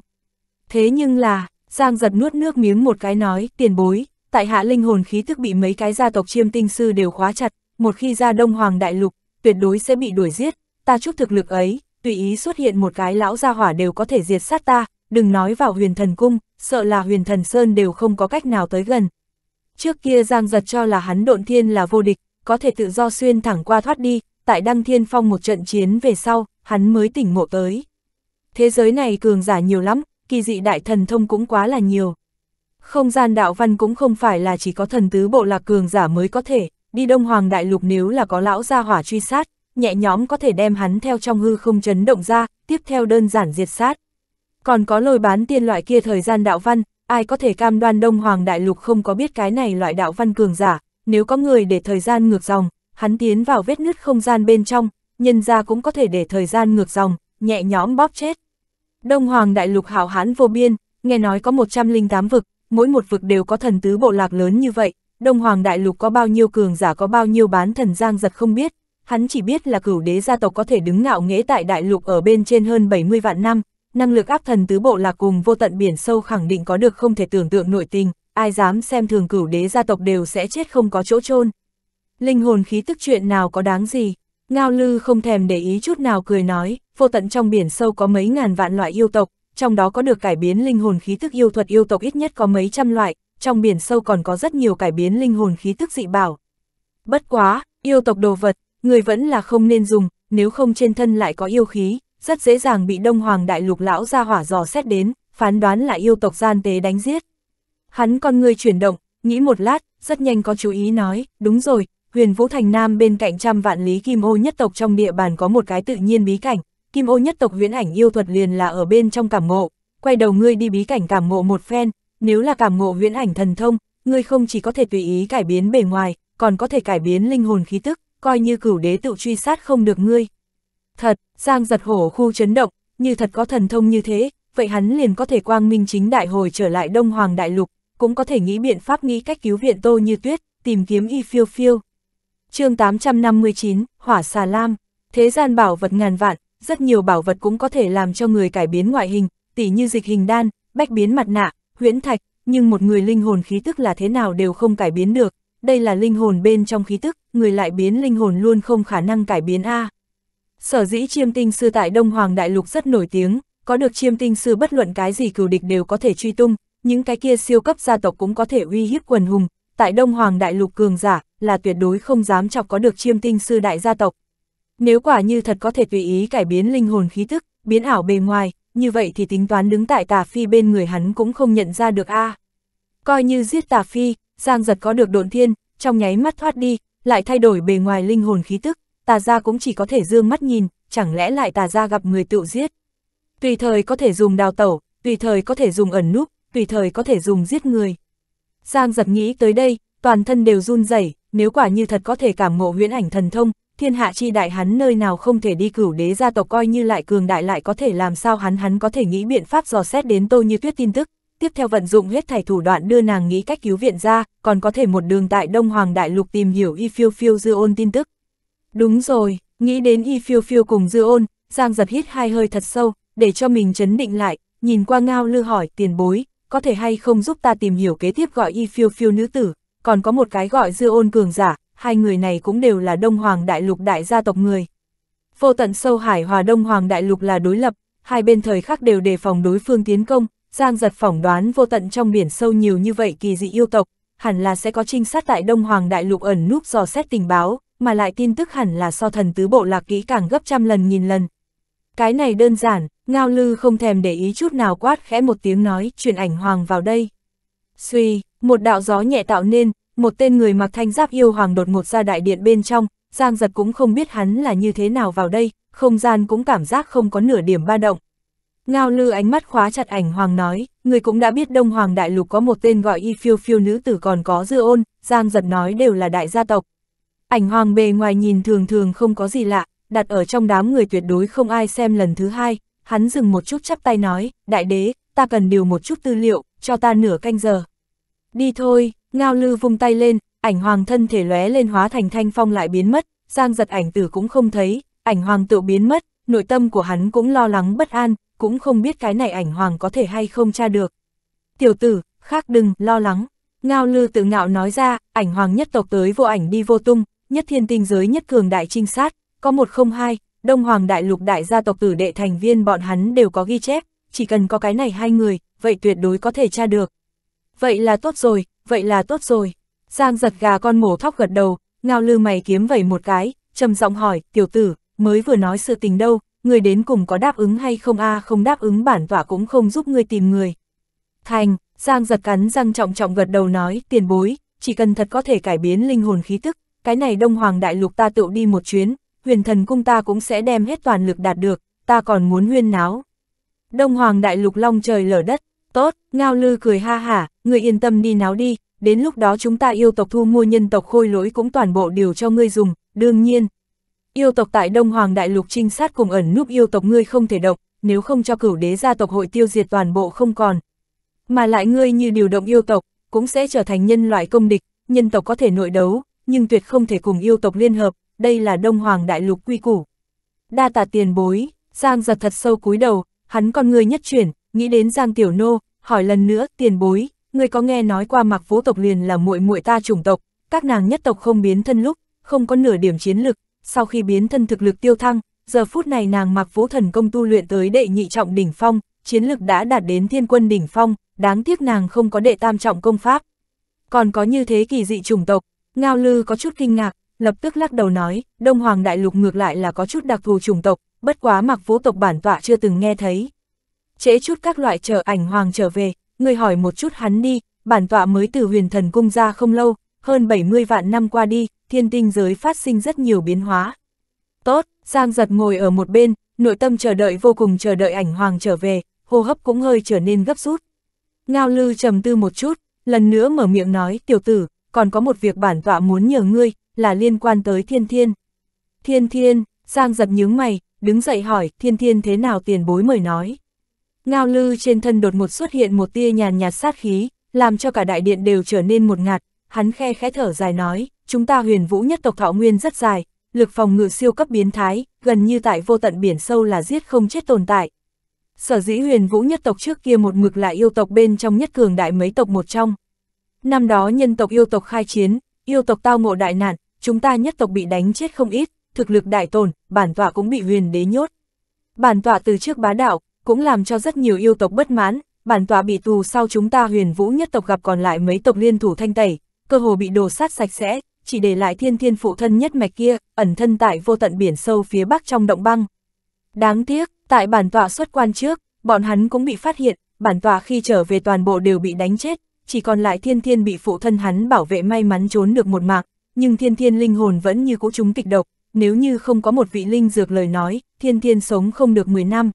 Thế nhưng là, Giang giật nuốt nước miếng một cái nói, tiền bối, tại hạ linh hồn khí thức bị mấy cái gia tộc chiêm tinh sư đều khóa chặt, một khi ra đông hoàng đại lục, tuyệt đối sẽ bị đuổi giết, ta chúc thực lực ấy, tùy ý xuất hiện một cái lão gia hỏa đều có thể diệt sát ta, đừng nói vào huyền thần cung, sợ là huyền thần sơn đều không có cách nào tới gần. Trước kia Giang giật cho là hắn độn thiên là vô địch, có thể tự do xuyên thẳng qua thoát đi, tại đăng thiên phong một trận chiến về sau, hắn mới tỉnh ngộ tới. Thế giới này cường giả nhiều lắm, kỳ dị đại thần thông cũng quá là nhiều. Không gian đạo văn cũng không phải là chỉ có thần tứ bộ lạc cường giả mới có thể, đi Đông Hoàng Đại Lục nếu là có lão gia hỏa truy sát, nhẹ nhóm có thể đem hắn theo trong hư không chấn động ra, tiếp theo đơn giản diệt sát. Còn có lôi bán tiên loại kia thời gian đạo văn, ai có thể cam đoan Đông Hoàng Đại Lục không có biết cái này loại đạo văn cường giả, nếu có người để thời gian ngược dòng, hắn tiến vào vết nứt không gian bên trong, nhân ra cũng có thể để thời gian ngược dòng, nhẹ nhóm bóp chết. Đông Hoàng Đại Lục hảo hán vô biên, nghe nói có 108 vực, mỗi một vực đều có thần tứ bộ lạc lớn như vậy, Đông Hoàng Đại Lục có bao nhiêu cường giả có bao nhiêu bán thần giang giật không biết, hắn chỉ biết là cửu đế gia tộc có thể đứng ngạo nghễ tại Đại Lục ở bên trên hơn 70 vạn năm, năng lực áp thần tứ bộ lạc cùng vô tận biển sâu khẳng định có được không thể tưởng tượng nội tình, ai dám xem thường cửu đế gia tộc đều sẽ chết không có chỗ chôn Linh hồn khí tức chuyện nào có đáng gì, Ngao Lư không thèm để ý chút nào cười nói, vô tận trong biển sâu có mấy ngàn vạn loại yêu tộc, trong đó có được cải biến linh hồn khí tức yêu thuật yêu tộc ít nhất có mấy trăm loại, trong biển sâu còn có rất nhiều cải biến linh hồn khí tức dị bảo. Bất quá, yêu tộc đồ vật, người vẫn là không nên dùng, nếu không trên thân lại có yêu khí, rất dễ dàng bị Đông Hoàng Đại Lục lão ra hỏa dò xét đến, phán đoán là yêu tộc gian tế đánh giết. Hắn con người chuyển động, nghĩ một lát, rất nhanh có chú ý nói, đúng rồi, huyền Vũ Thành Nam bên cạnh trăm vạn lý kim ô nhất tộc trong địa bàn có một cái tự nhiên bí cảnh, Kim ô nhất tộc huyễn ảnh yêu thuật liền là ở bên trong cảm ngộ, quay đầu ngươi đi bí cảnh cảm ngộ một phen, nếu là cảm ngộ huyễn ảnh thần thông, ngươi không chỉ có thể tùy ý cải biến bề ngoài, còn có thể cải biến linh hồn khí tức, coi như cửu đế tự truy sát không được ngươi. Thật, Giang giật hổ khu chấn động, như thật có thần thông như thế, vậy hắn liền có thể quang minh chính đại hồi trở lại Đông Hoàng Đại Lục, cũng có thể nghĩ biện pháp nghĩ cách cứu viện tô như tuyết, tìm kiếm y phiêu phiêu. chương 859, Hỏa Xà Lam, thế gian bảo vật ngàn vạn, rất nhiều bảo vật cũng có thể làm cho người cải biến ngoại hình, tỉ như dịch hình đan, bách biến mặt nạ, huyễn thạch, nhưng một người linh hồn khí tức là thế nào đều không cải biến được, đây là linh hồn bên trong khí tức, người lại biến linh hồn luôn không khả năng cải biến A. Sở dĩ chiêm tinh sư tại Đông Hoàng Đại Lục rất nổi tiếng, có được chiêm tinh sư bất luận cái gì cừu địch đều có thể truy tung, những cái kia siêu cấp gia tộc cũng có thể uy hiếp quần hùng, tại Đông Hoàng Đại Lục cường giả là tuyệt đối không dám chọc có được chiêm tinh sư đại gia tộc, nếu quả như thật có thể tùy ý cải biến linh hồn khí tức, biến ảo bề ngoài, như vậy thì tính toán đứng tại tà phi bên người hắn cũng không nhận ra được a. À. Coi như giết tà phi, Giang giật có được độn thiên, trong nháy mắt thoát đi, lại thay đổi bề ngoài linh hồn khí tức, tà gia cũng chỉ có thể dương mắt nhìn, chẳng lẽ lại tà gia gặp người tự giết. Tùy thời có thể dùng đào tẩu, tùy thời có thể dùng ẩn núp, tùy thời có thể dùng giết người. Giang giật nghĩ tới đây, toàn thân đều run rẩy nếu quả như thật có thể cảm ngộ huyễn ảnh thần thông, thiên hạ chi đại hắn nơi nào không thể đi cửu đế gia tộc coi như lại cường đại lại có thể làm sao hắn hắn có thể nghĩ biện pháp dò xét đến tô như tuyết tin tức, tiếp theo vận dụng hết thảy thủ đoạn đưa nàng nghĩ cách cứu viện ra, còn có thể một đường tại Đông Hoàng Đại Lục tìm hiểu y phiêu phiêu dư ôn tin tức. Đúng rồi, nghĩ đến y phiêu phiêu cùng dư ôn, Giang giật hít hai hơi thật sâu, để cho mình chấn định lại, nhìn qua ngao lư hỏi tiền bối, có thể hay không giúp ta tìm hiểu kế tiếp gọi y phiêu phiêu nữ tử, còn có một cái gọi dư ôn cường giả, hai người này cũng đều là Đông Hoàng Đại Lục đại gia tộc người. Vô tận sâu hải hòa Đông Hoàng Đại Lục là đối lập, hai bên thời khắc đều đề phòng đối phương tiến công, Giang giật phỏng đoán vô tận trong biển sâu nhiều như vậy kỳ dị yêu tộc, hẳn là sẽ có trinh sát tại Đông Hoàng Đại Lục ẩn núp dò xét tình báo, mà lại tin tức hẳn là so thần tứ bộ lạc kỹ càng gấp trăm lần nghìn lần. Cái này đơn giản, Ngao Lư không thèm để ý chút nào quát khẽ một tiếng nói, truyền ảnh hoàng vào đây. Suy, một đạo gió nhẹ tạo nên, một tên người mặc thanh giáp yêu hoàng đột ngột ra đại điện bên trong, Giang Giật cũng không biết hắn là như thế nào vào đây, không gian cũng cảm giác không có nửa điểm ba động. Ngao lư ánh mắt khóa chặt ảnh hoàng nói, người cũng đã biết Đông Hoàng Đại Lục có một tên gọi y phiêu phiêu nữ tử còn có dư ôn, Giang Giật nói đều là đại gia tộc. Ảnh hoàng bề ngoài nhìn thường thường không có gì lạ, đặt ở trong đám người tuyệt đối không ai xem lần thứ hai, hắn dừng một chút chắp tay nói, đại đế, ta cần điều một chút tư liệu, cho ta nửa canh giờ. Đi thôi, Ngao lư vung tay lên, ảnh hoàng thân thể lóe lên hóa thành thanh phong lại biến mất, giang giật ảnh tử cũng không thấy, ảnh hoàng tự biến mất, nội tâm của hắn cũng lo lắng bất an, cũng không biết cái này ảnh hoàng có thể hay không tra được. Tiểu tử, khác đừng, lo lắng. Ngao lư tự ngạo nói ra, ảnh hoàng nhất tộc tới vô ảnh đi vô tung, nhất thiên tinh giới nhất cường đại trinh sát, có một không hai, đông hoàng đại lục đại gia tộc tử đệ thành viên bọn hắn đều có ghi chép, chỉ cần có cái này hai người, vậy tuyệt đối có thể tra được vậy là tốt rồi, vậy là tốt rồi. Giang giật gà con mổ thóc gật đầu, ngao lư mày kiếm vẩy một cái, trầm giọng hỏi, tiểu tử, mới vừa nói sự tình đâu, người đến cùng có đáp ứng hay không a à, không đáp ứng bản tỏa cũng không giúp ngươi tìm người. Thành, Giang giật cắn răng trọng trọng gật đầu nói, tiền bối, chỉ cần thật có thể cải biến linh hồn khí tức, cái này đông hoàng đại lục ta tự đi một chuyến, huyền thần cung ta cũng sẽ đem hết toàn lực đạt được, ta còn muốn huyên náo. Đông hoàng đại lục long trời lở đất, Tốt, Ngao Lư cười ha hả, ngươi yên tâm đi náo đi, đến lúc đó chúng ta yêu tộc thu mua nhân tộc khôi lỗi cũng toàn bộ đều cho ngươi dùng, đương nhiên. Yêu tộc tại Đông Hoàng Đại Lục trinh sát cùng ẩn núp yêu tộc ngươi không thể động, nếu không cho cửu đế gia tộc hội tiêu diệt toàn bộ không còn. Mà lại ngươi như điều động yêu tộc, cũng sẽ trở thành nhân loại công địch, nhân tộc có thể nội đấu, nhưng tuyệt không thể cùng yêu tộc liên hợp, đây là Đông Hoàng Đại Lục quy củ. Đa tạ tiền bối, Giang giật thật sâu cúi đầu, hắn con ngươi nhất chuyển, nghĩ đến Giang Tiểu Nô, hỏi lần nữa, tiền bối, người có nghe nói qua mặc vũ tộc liền là muội muội ta chủng tộc, các nàng nhất tộc không biến thân lúc, không có nửa điểm chiến lực, sau khi biến thân thực lực tiêu thăng, giờ phút này nàng mặc vũ thần công tu luyện tới đệ nhị trọng đỉnh phong, chiến lực đã đạt đến thiên quân đỉnh phong, đáng tiếc nàng không có đệ tam trọng công pháp. Còn có như thế kỳ dị chủng tộc, Ngao Lư có chút kinh ngạc, lập tức lắc đầu nói, Đông Hoàng Đại Lục ngược lại là có chút đặc thù chủng tộc, bất quá mặc vũ tộc bản tọa chưa từng nghe thấy chế chút các loại trở ảnh hoàng trở về, người hỏi một chút hắn đi, bản tọa mới từ huyền thần cung ra không lâu, hơn 70 vạn năm qua đi, thiên tinh giới phát sinh rất nhiều biến hóa. Tốt, Giang giật ngồi ở một bên, nội tâm chờ đợi vô cùng chờ đợi ảnh hoàng trở về, hô hấp cũng hơi trở nên gấp rút. Ngao lư trầm tư một chút, lần nữa mở miệng nói tiểu tử, còn có một việc bản tọa muốn nhờ ngươi, là liên quan tới thiên thiên. Thiên thiên, Giang giật nhướng mày, đứng dậy hỏi thiên thiên thế nào tiền bối mời nói. Ngao lư trên thân đột một xuất hiện một tia nhàn nhạt sát khí, làm cho cả đại điện đều trở nên một ngạt, hắn khe khẽ thở dài nói, chúng ta huyền vũ nhất tộc thọ nguyên rất dài, lực phòng ngự siêu cấp biến thái, gần như tại vô tận biển sâu là giết không chết tồn tại. Sở dĩ huyền vũ nhất tộc trước kia một mực là yêu tộc bên trong nhất cường đại mấy tộc một trong. Năm đó nhân tộc yêu tộc khai chiến, yêu tộc tao ngộ đại nạn, chúng ta nhất tộc bị đánh chết không ít, thực lực đại tồn, bản tọa cũng bị huyền đế nhốt. Bản tọa từ trước bá đạo, cũng làm cho rất nhiều yêu tộc bất mãn, bản tòa bị tù sau chúng ta huyền vũ nhất tộc gặp còn lại mấy tộc liên thủ thanh tẩy, cơ hồ bị đồ sát sạch sẽ, chỉ để lại thiên thiên phụ thân nhất mạch kia, ẩn thân tại vô tận biển sâu phía bắc trong động băng. Đáng tiếc, tại bản tòa xuất quan trước, bọn hắn cũng bị phát hiện, bản tòa khi trở về toàn bộ đều bị đánh chết, chỉ còn lại thiên thiên bị phụ thân hắn bảo vệ may mắn trốn được một mạng, nhưng thiên thiên linh hồn vẫn như cũ chúng kịch độc, nếu như không có một vị linh dược lời nói, thiên thiên sống không được 10 năm.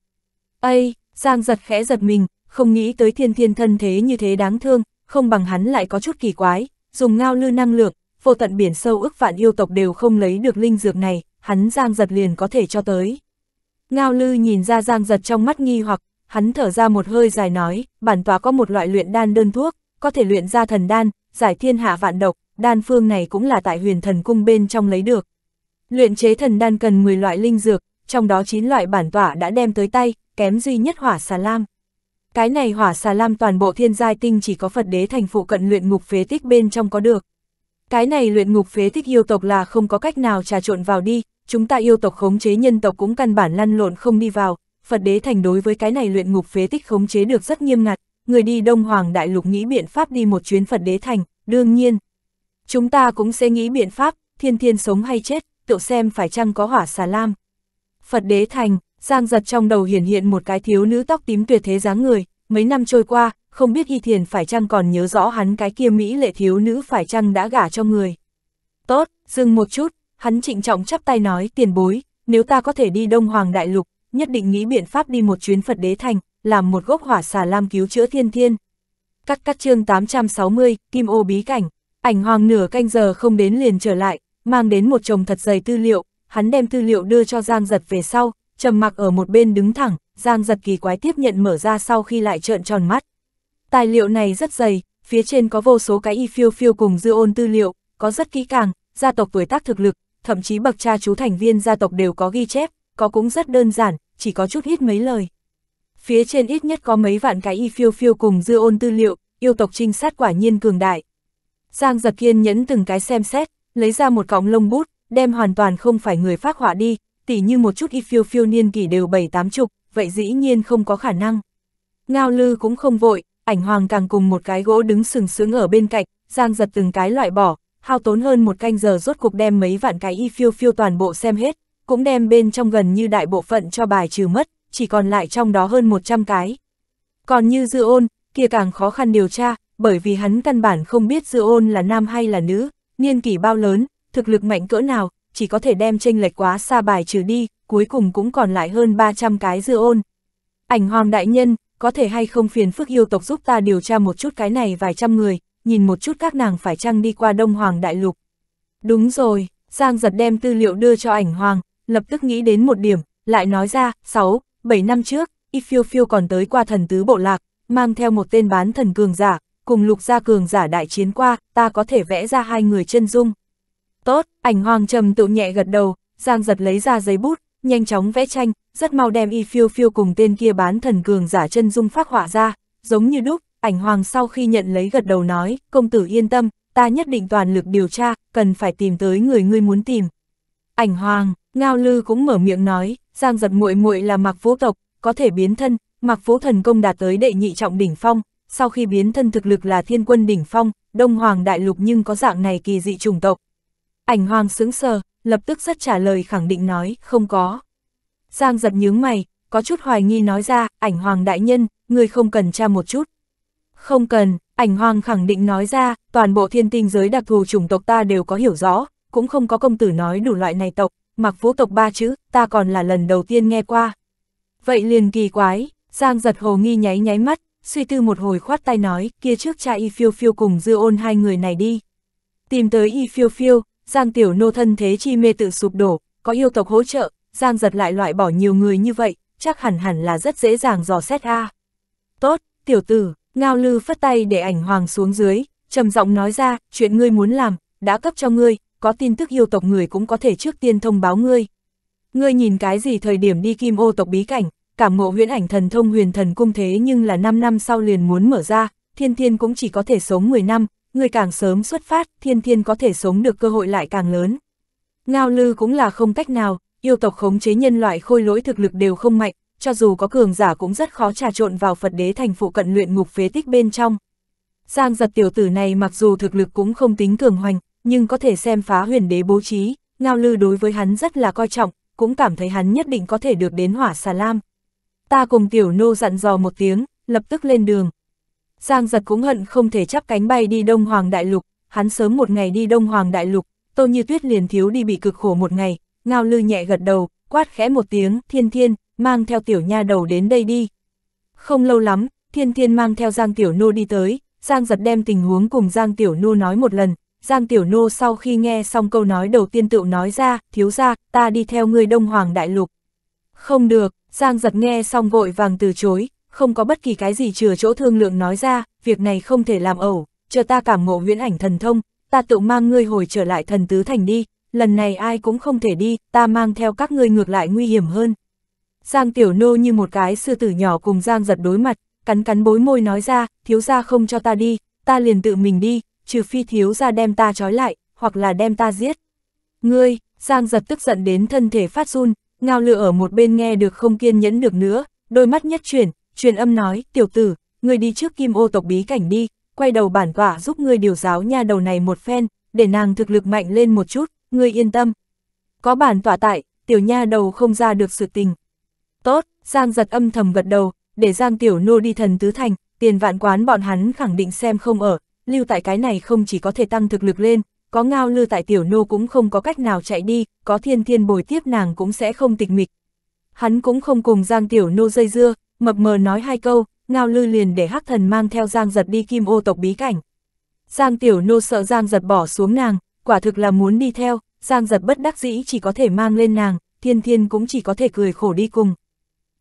Ây, Giang giật khẽ giật mình, không nghĩ tới thiên thiên thân thế như thế đáng thương, không bằng hắn lại có chút kỳ quái, dùng ngao lư năng lượng, vô tận biển sâu ức vạn yêu tộc đều không lấy được linh dược này, hắn Giang giật liền có thể cho tới. Ngao lư nhìn ra Giang giật trong mắt nghi hoặc, hắn thở ra một hơi dài nói, bản tòa có một loại luyện đan đơn thuốc, có thể luyện ra thần đan, giải thiên hạ vạn độc, đan phương này cũng là tại huyền thần cung bên trong lấy được. Luyện chế thần đan cần 10 loại linh dược, trong đó 9 loại bản tỏa đã đem tới tay, kém duy nhất hỏa xà lam. Cái này hỏa xà lam toàn bộ thiên giai tinh chỉ có Phật đế thành phụ cận luyện ngục phế tích bên trong có được. Cái này luyện ngục phế tích yêu tộc là không có cách nào trà trộn vào đi, chúng ta yêu tộc khống chế nhân tộc cũng căn bản lăn lộn không đi vào, Phật đế thành đối với cái này luyện ngục phế tích khống chế được rất nghiêm ngặt, người đi Đông Hoàng Đại Lục nghĩ biện pháp đi một chuyến Phật đế thành, đương nhiên. Chúng ta cũng sẽ nghĩ biện pháp, thiên thiên sống hay chết, tự xem phải chăng có hỏa xà lam. Phật đế thành, Giang giật trong đầu hiển hiện một cái thiếu nữ tóc tím tuyệt thế dáng người, mấy năm trôi qua, không biết Y Thiền phải chăng còn nhớ rõ hắn cái kia Mỹ lệ thiếu nữ phải chăng đã gả cho người. Tốt, dừng một chút, hắn trịnh trọng chắp tay nói tiền bối, nếu ta có thể đi Đông Hoàng Đại Lục, nhất định nghĩ biện pháp đi một chuyến Phật Đế Thành, làm một gốc hỏa xà lam cứu chữa thiên thiên. Cắt cắt chương 860, Kim ô bí cảnh, ảnh hoàng nửa canh giờ không đến liền trở lại, mang đến một chồng thật dày tư liệu, hắn đem tư liệu đưa cho Giang giật về sau, trầm mặc ở một bên đứng thẳng, Giang giật kỳ quái tiếp nhận mở ra sau khi lại trợn tròn mắt. Tài liệu này rất dày, phía trên có vô số cái y phiêu phiêu cùng dư ôn tư liệu, có rất kỹ càng, gia tộc tuổi tác thực lực, thậm chí bậc cha chú thành viên gia tộc đều có ghi chép, có cũng rất đơn giản, chỉ có chút ít mấy lời. Phía trên ít nhất có mấy vạn cái y phiêu phiêu cùng dư ôn tư liệu, yêu tộc trinh sát quả nhiên cường đại. Giang giật kiên nhẫn từng cái xem xét, lấy ra một cọng lông bút, đem hoàn toàn không phải người phát họa đi, tỉ như một chút y phiêu phiêu niên kỷ đều bảy tám chục, vậy dĩ nhiên không có khả năng. Ngao lư cũng không vội, ảnh hoàng càng cùng một cái gỗ đứng sừng sướng ở bên cạnh, giang giật từng cái loại bỏ, hao tốn hơn một canh giờ rốt cuộc đem mấy vạn cái y phiêu phiêu toàn bộ xem hết, cũng đem bên trong gần như đại bộ phận cho bài trừ mất, chỉ còn lại trong đó hơn 100 cái. Còn như dư ôn, kia càng khó khăn điều tra, bởi vì hắn căn bản không biết dư ôn là nam hay là nữ, niên kỷ bao lớn, thực lực mạnh cỡ nào, chỉ có thể đem tranh lệch quá xa bài trừ đi, cuối cùng cũng còn lại hơn 300 cái dưa ôn. Ảnh hoàng đại nhân, có thể hay không phiền phức yêu tộc giúp ta điều tra một chút cái này vài trăm người, nhìn một chút các nàng phải chăng đi qua Đông Hoàng Đại Lục. Đúng rồi, Giang giật đem tư liệu đưa cho ảnh hoàng, lập tức nghĩ đến một điểm, lại nói ra, 6, 7 năm trước, Y Phiêu Phiêu còn tới qua thần tứ bộ lạc, mang theo một tên bán thần cường giả, cùng lục gia cường giả đại chiến qua, ta có thể vẽ ra hai người chân dung. Tốt, ảnh hoàng trầm tự nhẹ gật đầu, Giang giật lấy ra giấy bút, nhanh chóng vẽ tranh, rất mau đem y phiêu phiêu cùng tên kia bán thần cường giả chân dung phát họa ra, giống như đúc, ảnh hoàng sau khi nhận lấy gật đầu nói, công tử yên tâm, ta nhất định toàn lực điều tra, cần phải tìm tới người ngươi muốn tìm. Ảnh hoàng, ngao lư cũng mở miệng nói, giang giật muội muội là mặc vũ tộc, có thể biến thân, mặc vũ thần công đạt tới đệ nhị trọng đỉnh phong, sau khi biến thân thực lực là thiên quân đỉnh phong, đông hoàng đại lục nhưng có dạng này kỳ dị chủng tộc, Ảnh hoàng sướng sờ, lập tức rất trả lời khẳng định nói, không có. Giang giật nhướng mày, có chút hoài nghi nói ra, ảnh hoàng đại nhân, người không cần tra một chút. Không cần, ảnh hoàng khẳng định nói ra, toàn bộ thiên tinh giới đặc thù chủng tộc ta đều có hiểu rõ, cũng không có công tử nói đủ loại này tộc, mặc vũ tộc ba chữ, ta còn là lần đầu tiên nghe qua. Vậy liền kỳ quái, Giang giật hồ nghi nháy nháy mắt, suy tư một hồi khoát tay nói, kia trước cha y phiêu phiêu cùng dư ôn hai người này đi. Tìm tới y phiêu phiêu, Giang Tiểu Nô thân thế chi mê tự sụp đổ, có yêu tộc hỗ trợ, Giang giật lại loại bỏ nhiều người như vậy, chắc hẳn hẳn là rất dễ dàng dò xét a. Tốt, tiểu tử, Ngao Lư phất tay để ảnh hoàng xuống dưới, trầm giọng nói ra, chuyện ngươi muốn làm, đã cấp cho ngươi, có tin tức yêu tộc người cũng có thể trước tiên thông báo ngươi. Ngươi nhìn cái gì thời điểm đi kim ô tộc bí cảnh, cảm ngộ huyễn ảnh thần thông huyền thần cung thế nhưng là 5 năm sau liền muốn mở ra, thiên thiên cũng chỉ có thể sống 10 năm, người càng sớm xuất phát, thiên thiên có thể sống được cơ hội lại càng lớn. Ngao lư cũng là không cách nào, yêu tộc khống chế nhân loại khôi lỗi thực lực đều không mạnh, cho dù có cường giả cũng rất khó trà trộn vào Phật đế thành phụ cận luyện ngục phế tích bên trong. Giang giật tiểu tử này mặc dù thực lực cũng không tính cường hoành, nhưng có thể xem phá huyền đế bố trí, Ngao Lư đối với hắn rất là coi trọng, cũng cảm thấy hắn nhất định có thể được đến hỏa xà lam. Ta cùng tiểu nô dặn dò một tiếng, lập tức lên đường, Giang giật cũng hận không thể chắp cánh bay đi Đông Hoàng Đại Lục, hắn sớm một ngày đi Đông Hoàng Đại Lục, Tôn Như Tuyết liền thiếu đi bị cực khổ một ngày, ngao lư nhẹ gật đầu, quát khẽ một tiếng, thiên thiên, mang theo tiểu nha đầu đến đây đi. Không lâu lắm, thiên thiên mang theo Giang Tiểu Nô đi tới, Giang giật đem tình huống cùng Giang Tiểu Nô nói một lần, Giang Tiểu Nô sau khi nghe xong câu nói đầu tiên tự nói ra, thiếu ra, ta đi theo người Đông Hoàng Đại Lục. Không được, Giang giật nghe xong vội vàng từ chối, không có bất kỳ cái gì chừa chỗ thương lượng nói ra, việc này không thể làm ẩu, chờ ta cảm ngộ huyễn ảnh thần thông, ta tự mang ngươi hồi trở lại thần tứ thành đi, lần này ai cũng không thể đi, ta mang theo các ngươi ngược lại nguy hiểm hơn. Giang Tiểu Nô như một cái sư tử nhỏ cùng Giang giật đối mặt, cắn cắn bối môi nói ra, thiếu gia không cho ta đi, ta liền tự mình đi, trừ phi thiếu gia đem ta trói lại, hoặc là đem ta giết. Ngươi, Giang giật tức giận đến thân thể phát run, ngao lựa ở một bên nghe được không kiên nhẫn được nữa, đôi mắt nhất chuyển, truyền âm nói, tiểu tử, người đi trước kim ô tộc bí cảnh đi, quay đầu bản tỏa giúp người điều giáo nha đầu này một phen, để nàng thực lực mạnh lên một chút, người yên tâm. Có bản tỏa tại, tiểu nha đầu không ra được sự tình. Tốt, Giang giật âm thầm gật đầu, để Giang tiểu nô đi thần tứ thành, tiền vạn quán bọn hắn khẳng định xem không ở, lưu tại cái này không chỉ có thể tăng thực lực lên, có ngao lư tại tiểu nô cũng không có cách nào chạy đi, có thiên thiên bồi tiếp nàng cũng sẽ không tịch mịch. Hắn cũng không cùng Giang tiểu nô dây dưa, mập mờ nói hai câu, ngao lư liền để hắc thần mang theo Giang giật đi kim ô tộc bí cảnh. Giang tiểu nô sợ Giang giật bỏ xuống nàng, quả thực là muốn đi theo, Giang giật bất đắc dĩ chỉ có thể mang lên nàng, thiên thiên cũng chỉ có thể cười khổ đi cùng.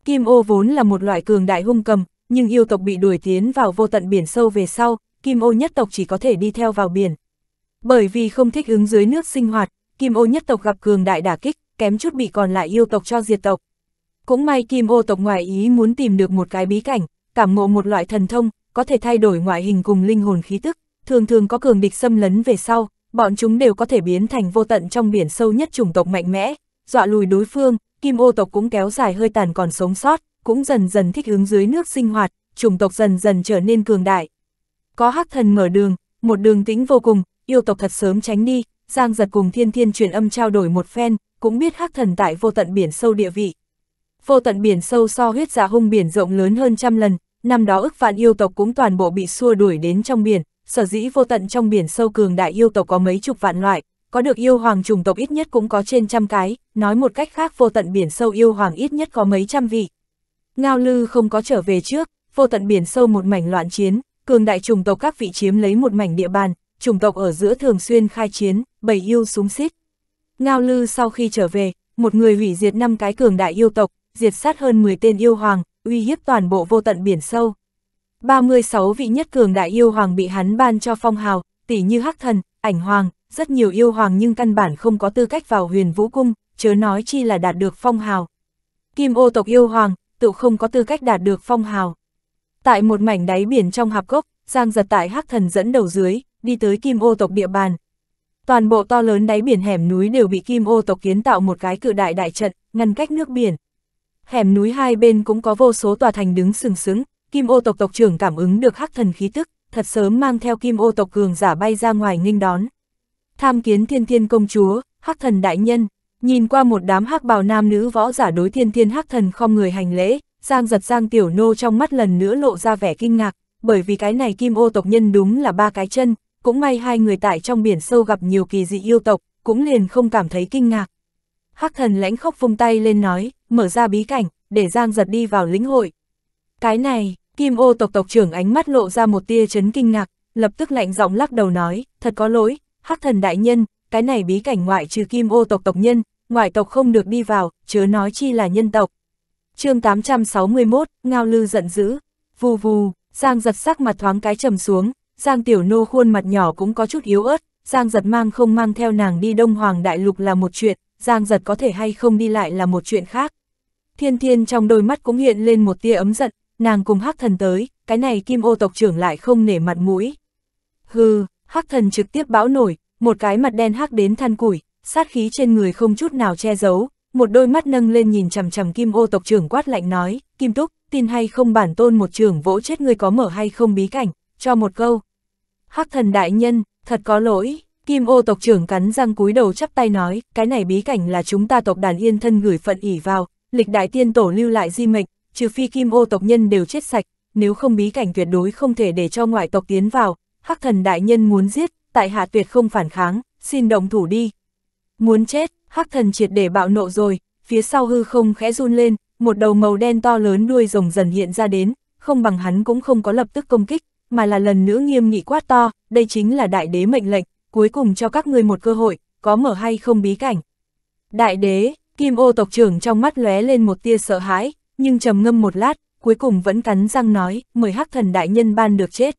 Kim ô vốn là một loại cường đại hung cầm, nhưng yêu tộc bị đuổi tiến vào vô tận biển sâu về sau, kim ô nhất tộc chỉ có thể đi theo vào biển. Bởi vì không thích ứng dưới nước sinh hoạt, kim ô nhất tộc gặp cường đại đả kích, kém chút bị còn lại yêu tộc cho diệt tộc, cũng may kim ô tộc ngoại ý muốn tìm được một cái bí cảnh, cảm ngộ một loại thần thông, có thể thay đổi ngoại hình cùng linh hồn khí tức, thường thường có cường địch xâm lấn về sau, bọn chúng đều có thể biến thành vô tận trong biển sâu nhất chủng tộc mạnh mẽ, dọa lùi đối phương, kim ô tộc cũng kéo dài hơi tàn còn sống sót, cũng dần dần thích ứng dưới nước sinh hoạt, chủng tộc dần dần trở nên cường đại. Có hắc thần mở đường, một đường tĩnh vô cùng, yêu tộc thật sớm tránh đi, Giang giật cùng thiên thiên truyền âm trao đổi một phen, cũng biết hắc thần tại vô tận biển sâu địa vị, vô tận biển sâu so huyết dạ hung biển rộng lớn hơn trăm lần, năm đó ức vạn yêu tộc cũng toàn bộ bị xua đuổi đến trong biển, sở dĩ vô tận trong biển sâu cường đại yêu tộc có mấy chục vạn loại, có được yêu hoàng trùng tộc ít nhất cũng có trên trăm cái, nói một cách khác vô tận biển sâu yêu hoàng ít nhất có mấy trăm vị. Ngao Lư không có trở về trước, vô tận biển sâu một mảnh loạn chiến, cường đại trùng tộc các vị chiếm lấy một mảnh địa bàn, trùng tộc ở giữa thường xuyên khai chiến, bầy yêu súng xít. Ngao Lư sau khi trở về, một người hủy diệt năm cái cường đại yêu tộc, diệt sát hơn 10 tên yêu hoàng, uy hiếp toàn bộ vô tận biển sâu. 36 vị nhất cường đại yêu hoàng bị hắn ban cho phong hào, tỷ như hắc thần, ảnh hoàng, rất nhiều yêu hoàng nhưng căn bản không có tư cách vào huyền vũ cung, chớ nói chi là đạt được phong hào. Kim ô tộc yêu hoàng, tự không có tư cách đạt được phong hào. Tại một mảnh đáy biển trong hạp cốc, Giang giật tại hắc thần dẫn đầu dưới, đi tới kim ô tộc địa bàn. Toàn bộ to lớn đáy biển hẻm núi đều bị kim ô tộc kiến tạo một cái cự đại đại trận, ngăn cách nước biển hẻm núi hai bên cũng có vô số tòa thành đứng sừng sững, Kim Ô tộc tộc trưởng cảm ứng được hắc thần khí tức, thật sớm mang theo Kim Ô tộc cường giả bay ra ngoài nghênh đón. Tham kiến Thiên Thiên công chúa, hắc thần đại nhân, nhìn qua một đám hắc bào nam nữ võ giả đối Thiên Thiên hắc thần không người hành lễ, Giang giật Giang Tiểu Nô trong mắt lần nữa lộ ra vẻ kinh ngạc, bởi vì cái này Kim Ô tộc nhân đúng là ba cái chân, cũng may hai người tại trong biển sâu gặp nhiều kỳ dị yêu tộc, cũng liền không cảm thấy kinh ngạc, Hắc thần lãnh khóc vung tay lên nói, mở ra bí cảnh, để Giang giật đi vào lĩnh hội. Cái này, kim ô tộc tộc trưởng ánh mắt lộ ra một tia chấn kinh ngạc, lập tức lạnh giọng lắc đầu nói, thật có lỗi, Hắc thần đại nhân, cái này bí cảnh ngoại trừ kim ô tộc tộc nhân, ngoại tộc không được đi vào, chớ nói chi là nhân tộc. chương 861, Ngao Lư giận dữ, vù vù, Giang giật sắc mặt thoáng cái trầm xuống, Giang tiểu nô khuôn mặt nhỏ cũng có chút yếu ớt, Giang giật mang không mang theo nàng đi Đông Hoàng Đại Lục là một chuyện, Giang giật có thể hay không đi lại là một chuyện khác. Thiên thiên trong đôi mắt cũng hiện lên một tia ấm giận, nàng cùng hắc thần tới, cái này kim ô tộc trưởng lại không nể mặt mũi. Hừ, hắc thần trực tiếp bão nổi, một cái mặt đen hắc đến than củi, sát khí trên người không chút nào che giấu, một đôi mắt nâng lên nhìn chằm chằm kim ô tộc trưởng quát lạnh nói, kim túc, tin hay không bản tôn một trưởng vỗ chết người có mở hay không bí cảnh, cho một câu. Hắc thần đại nhân, thật có lỗi, Kim ô tộc trưởng cắn răng cúi đầu chắp tay nói, cái này bí cảnh là chúng ta tộc đàn yên thân gửi phận ỉ vào, lịch đại tiên tổ lưu lại di mệnh, trừ phi kim ô tộc nhân đều chết sạch, nếu không bí cảnh tuyệt đối không thể để cho ngoại tộc tiến vào, hắc thần đại nhân muốn giết, tại hạ tuyệt không phản kháng, xin động thủ đi. Muốn chết, hắc thần triệt để bạo nộ rồi, phía sau hư không khẽ run lên, một đầu màu đen to lớn đuôi rồng dần hiện ra đến, không bằng hắn cũng không có lập tức công kích, mà là lần nữa nghiêm nghị quát to, đây chính là đại đế mệnh lệnh, cuối cùng cho các ngươi một cơ hội, có mở hay không bí cảnh. Đại đế, kim ô tộc trưởng trong mắt lóe lên một tia sợ hãi, nhưng trầm ngâm một lát, cuối cùng vẫn cắn răng nói, mời hắc thần đại nhân ban được chết.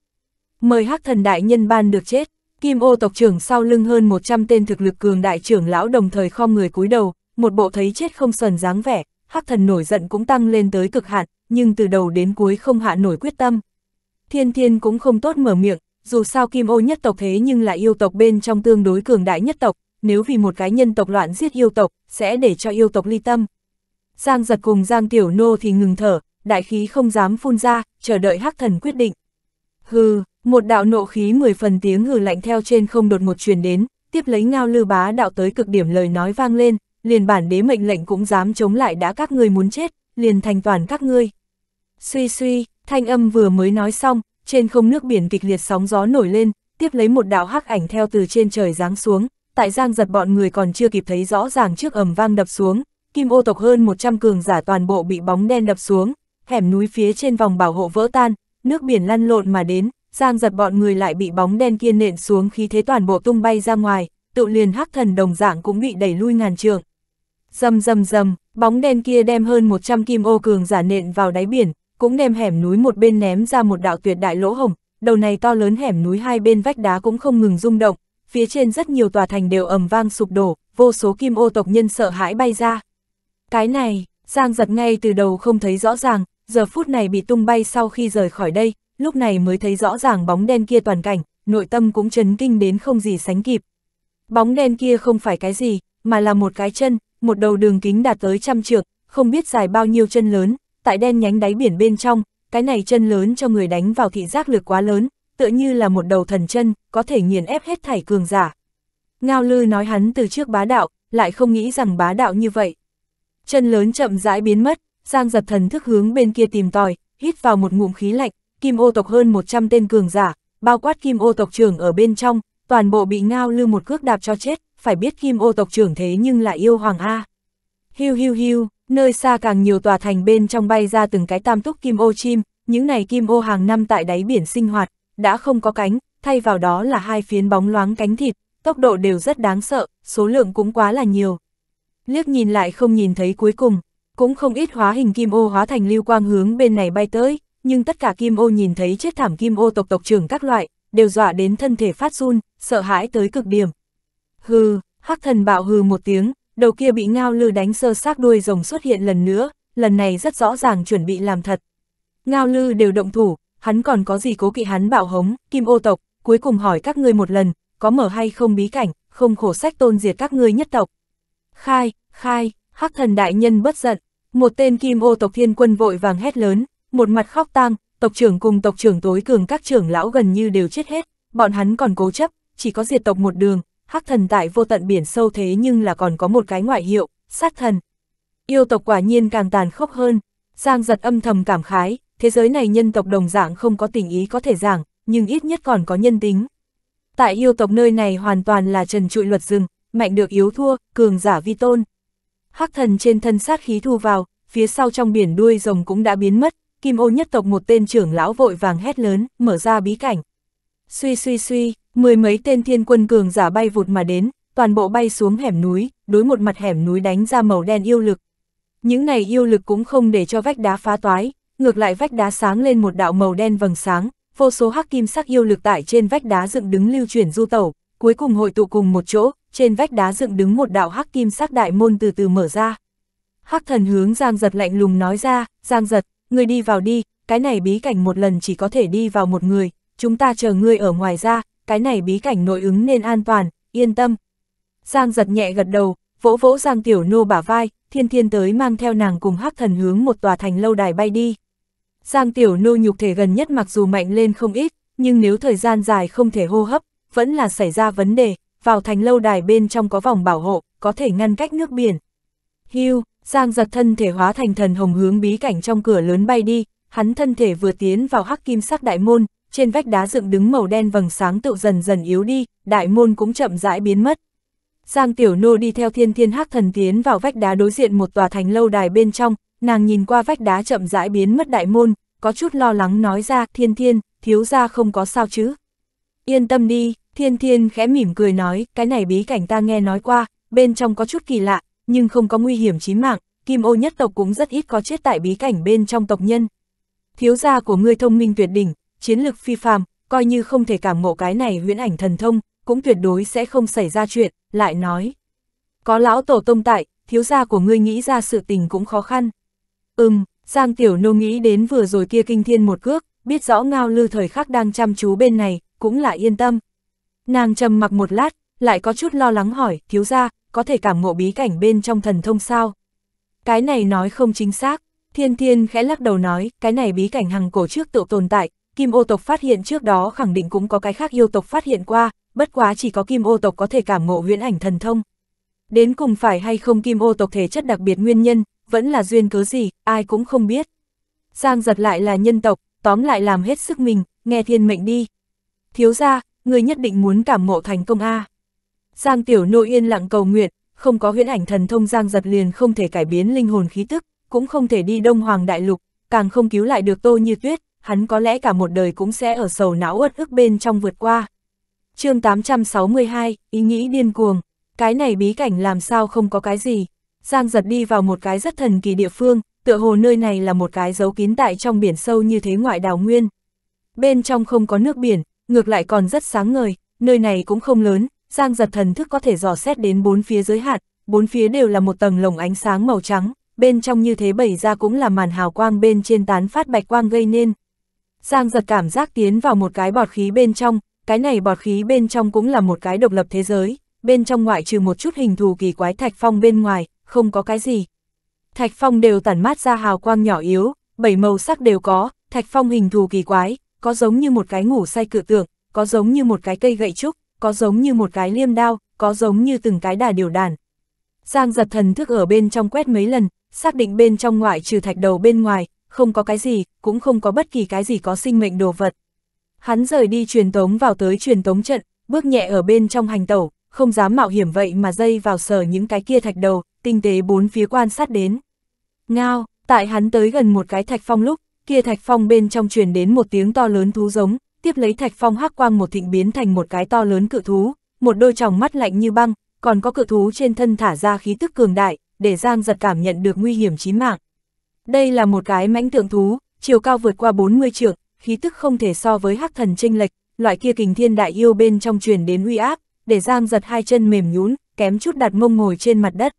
Mời hắc thần đại nhân ban được chết, kim ô tộc trưởng sau lưng hơn 100 tên thực lực cường đại trưởng lão đồng thời khom người cúi đầu, một bộ thấy chết không sờn dáng vẻ, hắc thần nổi giận cũng tăng lên tới cực hạn, nhưng từ đầu đến cuối không hạ nổi quyết tâm. Thiên thiên cũng không tốt mở miệng, dù sao kim ô nhất tộc thế nhưng là yêu tộc bên trong tương đối cường đại nhất tộc, nếu vì một cái nhân tộc loạn giết yêu tộc, sẽ để cho yêu tộc ly tâm. Giang giật cùng Giang Tiểu Nô thì ngừng thở, đại khí không dám phun ra, chờ đợi hắc thần quyết định. Hừ, một đạo nộ khí mười phần tiếng hừ lạnh theo trên không đột một truyền đến, tiếp lấy ngao lư bá đạo tới cực điểm lời nói vang lên, liền bản đế mệnh lệnh cũng dám chống lại đã các ngươi muốn chết, liền thành toàn các ngươi. Suy suy, thanh âm vừa mới nói xong, trên không nước biển kịch liệt sóng gió nổi lên, tiếp lấy một đạo hắc ảnh theo từ trên trời giáng xuống, tại giang giật bọn người còn chưa kịp thấy rõ ràng trước ầm vang đập xuống, kim ô tộc hơn 100 cường giả toàn bộ bị bóng đen đập xuống, hẻm núi phía trên vòng bảo hộ vỡ tan, nước biển lăn lộn mà đến, giang giật bọn người lại bị bóng đen kia nện xuống khi thế toàn bộ tung bay ra ngoài, tự liền hắc thần đồng dạng cũng bị đẩy lui ngàn trường. Dầm dầm dầm, bóng đen kia đem hơn 100 kim ô cường giả nện vào đáy biển, cũng nêm hẻm núi một bên ném ra một đạo tuyệt đại lỗ hồng, đầu này to lớn hẻm núi hai bên vách đá cũng không ngừng rung động, phía trên rất nhiều tòa thành đều ầm vang sụp đổ, vô số kim ô tộc nhân sợ hãi bay ra. Cái này, Giang giật ngay từ đầu không thấy rõ ràng, giờ phút này bị tung bay sau khi rời khỏi đây, lúc này mới thấy rõ ràng bóng đen kia toàn cảnh, nội tâm cũng chấn kinh đến không gì sánh kịp. Bóng đen kia không phải cái gì, mà là một cái chân, một đầu đường kính đạt tới trăm trượng, không biết dài bao nhiêu chân lớn, tại đen nhánh đáy biển bên trong, cái này chân lớn cho người đánh vào thị giác lực quá lớn, tựa như là một đầu thần chân, có thể nghiền ép hết thảy cường giả. Ngao Lư nói hắn từ trước bá đạo, lại không nghĩ rằng bá đạo như vậy. Chân lớn chậm rãi biến mất, Giang giật thần thức hướng bên kia tìm tòi, hít vào một ngụm khí lạnh, kim ô tộc hơn 100 tên cường giả, bao quát kim ô tộc trưởng ở bên trong, toàn bộ bị Ngao Lư một cước đạp cho chết, phải biết kim ô tộc trưởng thế nhưng là yêu hoàng A. Hiu hiu hiu, Nơi xa càng nhiều tòa thành bên trong bay ra từng cái tam túc kim ô chim, những này kim ô hàng năm tại đáy biển sinh hoạt, đã không có cánh, thay vào đó là hai phiến bóng loáng cánh thịt, tốc độ đều rất đáng sợ, số lượng cũng quá là nhiều. Liếc nhìn lại không nhìn thấy cuối cùng, cũng không ít hóa hình kim ô hóa thành lưu quang hướng bên này bay tới, nhưng tất cả kim ô nhìn thấy chết thảm kim ô tộc tộc trưởng các loại, đều dọa đến thân thể phát run, sợ hãi tới cực điểm. Hừ, hắc thần bạo hừ một tiếng, đầu kia bị ngao lư đánh sơ xác đuôi rồng xuất hiện lần nữa, lần này rất rõ ràng chuẩn bị làm thật. Ngao lư đều động thủ, hắn còn có gì cố kỵ hắn bạo hống, kim ô tộc, cuối cùng hỏi các ngươi một lần, có mở hay không bí cảnh, không khổ sách tôn diệt các ngươi nhất tộc. Khai, khai, hắc thần đại nhân bất giận, một tên kim ô tộc thiên quân vội vàng hét lớn, một mặt khóc tang, tộc trưởng cùng tộc trưởng tối cường các trưởng lão gần như đều chết hết, bọn hắn còn cố chấp, chỉ có diệt tộc một đường, hắc thần tại vô tận biển sâu thế nhưng là còn có một cái ngoại hiệu, sát thần. Yêu tộc quả nhiên càng tàn khốc hơn, Giang giật âm thầm cảm khái, thế giới này nhân tộc đồng dạng không có tình ý có thể giảng, nhưng ít nhất còn có nhân tính. Tại yêu tộc nơi này hoàn toàn là trần trụi luật rừng, mạnh được yếu thua, cường giả vi tôn. Hắc thần trên thân sát khí thu vào, phía sau trong biển đuôi rồng cũng đã biến mất, kim ô nhất tộc một tên trưởng lão vội vàng hét lớn, mở ra bí cảnh. Suy suy suy, Mười mấy tên thiên quân cường giả bay vụt mà đến, toàn bộ bay xuống hẻm núi, đối một mặt hẻm núi đánh ra màu đen yêu lực. Những này yêu lực cũng không để cho vách đá phá toái, ngược lại vách đá sáng lên một đạo màu đen vầng sáng, vô số hắc kim sắc yêu lực tại trên vách đá dựng đứng lưu chuyển du tẩu, cuối cùng hội tụ cùng một chỗ, trên vách đá dựng đứng một đạo hắc kim sắc đại môn từ từ mở ra. Hắc thần hướng Giang Giật lạnh lùng nói ra, Giang Giật, người đi vào đi, cái này bí cảnh một lần chỉ có thể đi vào một người, chúng ta chờ ngươi ở ngoài ra, cái này bí cảnh nội ứng nên an toàn, yên tâm. Giang giật nhẹ gật đầu, vỗ vỗ Giang Tiểu Nô bả vai, thiên thiên tới mang theo nàng cùng hắc thần hướng một tòa thành lâu đài bay đi. Giang Tiểu Nô nhục thể gần nhất mặc dù mạnh lên không ít, nhưng nếu thời gian dài không thể hô hấp, vẫn là xảy ra vấn đề, vào thành lâu đài bên trong có vòng bảo hộ, có thể ngăn cách nước biển. Hưu, Giang giật thân thể hóa thành thần hồng hướng bí cảnh trong cửa lớn bay đi, hắn thân thể vừa tiến vào hắc kim sắc đại môn, trên vách đá dựng đứng màu đen vầng sáng tựu dần dần yếu đi, đại môn cũng chậm rãi biến mất. Giang Tiểu Nô đi theo thiên thiên hắc thần tiến vào vách đá đối diện một tòa thành lâu đài bên trong, nàng nhìn qua vách đá chậm rãi biến mất đại môn, có chút lo lắng nói ra, thiên thiên, thiếu ra không có sao chứ. Yên tâm đi, thiên thiên khẽ mỉm cười nói, cái này bí cảnh ta nghe nói qua, bên trong có chút kỳ lạ, nhưng không có nguy hiểm chí mạng, kim ô nhất tộc cũng rất ít có chết tại bí cảnh bên trong tộc nhân. Thiếu gia của ngươi thông minh tuyệt đỉnh, chiến lực phi phàm, coi như không thể cảm ngộ cái này huyễn ảnh thần thông, cũng tuyệt đối sẽ không xảy ra chuyện, lại nói. Có lão tổ tông tại, thiếu gia của ngươi nghĩ ra sự tình cũng khó khăn. Ừm, Giang Tiểu Nô nghĩ đến vừa rồi kia kinh thiên một cước, biết rõ ngao lư thời khắc đang chăm chú bên này, cũng lại yên tâm. Nàng trầm mặc một lát, lại có chút lo lắng hỏi, thiếu gia, có thể cảm ngộ bí cảnh bên trong thần thông sao? Cái này nói không chính xác, thiên thiên khẽ lắc đầu nói, cái này bí cảnh hằng cổ trước tự tồn tại, kim ô tộc phát hiện trước đó khẳng định cũng có cái khác yêu tộc phát hiện qua, bất quá chỉ có kim ô tộc có thể cảm ngộ huyễn ảnh thần thông. Đến cùng phải hay không kim ô tộc thể chất đặc biệt nguyên nhân, vẫn là duyên cớ gì, ai cũng không biết. Giang giật lại là nhân tộc, tóm lại làm hết sức mình, nghe thiên mệnh đi. Thiếu ra, người nhất định muốn cảm ngộ thành công A. Giang tiểu nội yên lặng cầu nguyện, không có huyễn ảnh thần thông Giang giật liền không thể cải biến linh hồn khí tức, cũng không thể đi Đông Hoàng Đại Lục, càng không cứu lại được Tô Như Tuyết, hắn có lẽ cả một đời cũng sẽ ở sầu não uất ức bên trong vượt qua. chương 862, ý nghĩ điên cuồng, cái này bí cảnh làm sao không có cái gì. Giang giật đi vào một cái rất thần kỳ địa phương, tựa hồ nơi này là một cái dấu kín tại trong biển sâu như thế ngoại đảo nguyên. Bên trong không có nước biển, ngược lại còn rất sáng ngời, nơi này cũng không lớn, Giang giật thần thức có thể dò xét đến bốn phía giới hạn, bốn phía đều là một tầng lồng ánh sáng màu trắng, bên trong như thế bảy ra cũng là màn hào quang bên trên tán phát bạch quang gây nên, Giang giật cảm giác tiến vào một cái bọt khí bên trong, cái này bọt khí bên trong cũng là một cái độc lập thế giới, bên trong ngoại trừ một chút hình thù kỳ quái thạch phong bên ngoài, không có cái gì. Thạch phong đều tản mát ra hào quang nhỏ yếu, bảy màu sắc đều có, thạch phong hình thù kỳ quái, có giống như một cái ngủ say cự tượng, có giống như một cái cây gậy trúc, có giống như một cái liêm đao, có giống như từng cái đà điều đàn. Giang giật thần thức ở bên trong quét mấy lần, xác định bên trong ngoại trừ thạch đầu bên ngoài, không có cái gì, cũng không có bất kỳ cái gì có sinh mệnh đồ vật. Hắn rời đi truyền tống vào tới truyền tống trận, bước nhẹ ở bên trong hành tẩu, không dám mạo hiểm vậy mà dây vào sờ những cái kia thạch đầu, tinh tế bốn phía quan sát đến. Ngao, tại hắn tới gần một cái thạch phong lúc, kia thạch phong bên trong truyền đến một tiếng to lớn thú giống, tiếp lấy thạch phong hắc quang một thịnh biến thành một cái to lớn cự thú, một đôi tròng mắt lạnh như băng, còn có cự thú trên thân thả ra khí tức cường đại, để Giang giật cảm nhận được nguy hiểm chí mạng. Đây là một cái mãnh tượng thú, chiều cao vượt qua 40 trượng, khí tức không thể so với hắc thần chênh lệch, loại kia kình thiên đại yêu bên trong truyền đến uy áp, để Giang giật hai chân mềm nhún, kém chút đặt mông ngồi trên mặt đất.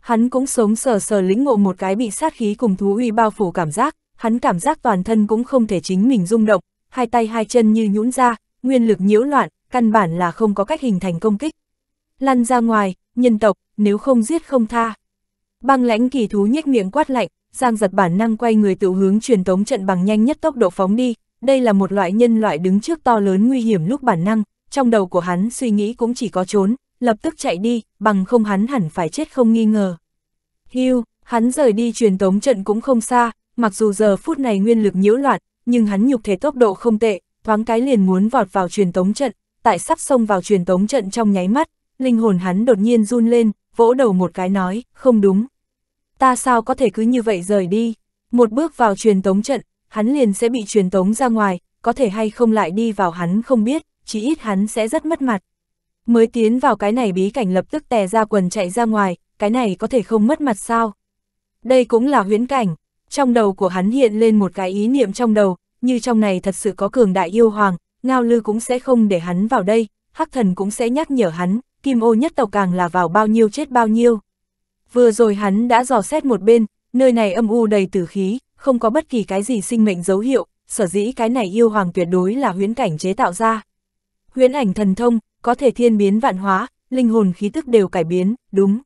Hắn cũng sống sờ sờ lĩnh ngộ một cái bị sát khí cùng thú uy bao phủ cảm giác, hắn cảm giác toàn thân cũng không thể chính mình rung động, hai tay hai chân như nhũn ra, nguyên lực nhiễu loạn, căn bản là không có cách hình thành công kích. Lăn ra ngoài, nhân tộc, nếu không giết không tha. Băng lãnh kỳ thú nhếch miệng quát lạnh, Giang giật bản năng quay người tự hướng truyền tống trận bằng nhanh nhất tốc độ phóng đi, đây là một loại nhân loại đứng trước to lớn nguy hiểm lúc bản năng, trong đầu của hắn suy nghĩ cũng chỉ có trốn, lập tức chạy đi, bằng không hắn hẳn phải chết không nghi ngờ. Hưu, hắn rời đi truyền tống trận cũng không xa, mặc dù giờ phút này nguyên lực nhiễu loạn, nhưng hắn nhục thể tốc độ không tệ, thoáng cái liền muốn vọt vào truyền tống trận, tại sắp xông vào truyền tống trận trong nháy mắt, linh hồn hắn đột nhiên run lên, vỗ đầu một cái nói, không đúng, ta sao có thể cứ như vậy rời đi. Một bước vào truyền tống trận, hắn liền sẽ bị truyền tống ra ngoài, có thể hay không lại đi vào hắn không biết, chỉ ít hắn sẽ rất mất mặt. Mới tiến vào cái này bí cảnh lập tức tè ra quần chạy ra ngoài, cái này có thể không mất mặt sao. Đây cũng là huyễn cảnh, trong đầu của hắn hiện lên một cái ý niệm trong đầu, như trong này thật sự có cường đại yêu hoàng, Ngao Lư cũng sẽ không để hắn vào đây, Hắc Thần cũng sẽ nhắc nhở hắn, Kim Ô nhất tàu càng là vào bao nhiêu chết bao nhiêu. Vừa rồi hắn đã dò xét một bên, nơi này âm u đầy tử khí, không có bất kỳ cái gì sinh mệnh dấu hiệu, sở dĩ cái này yêu hoàng tuyệt đối là huyễn cảnh chế tạo ra. Huyễn ảnh thần thông, có thể thiên biến vạn hóa, linh hồn khí tức đều cải biến, đúng.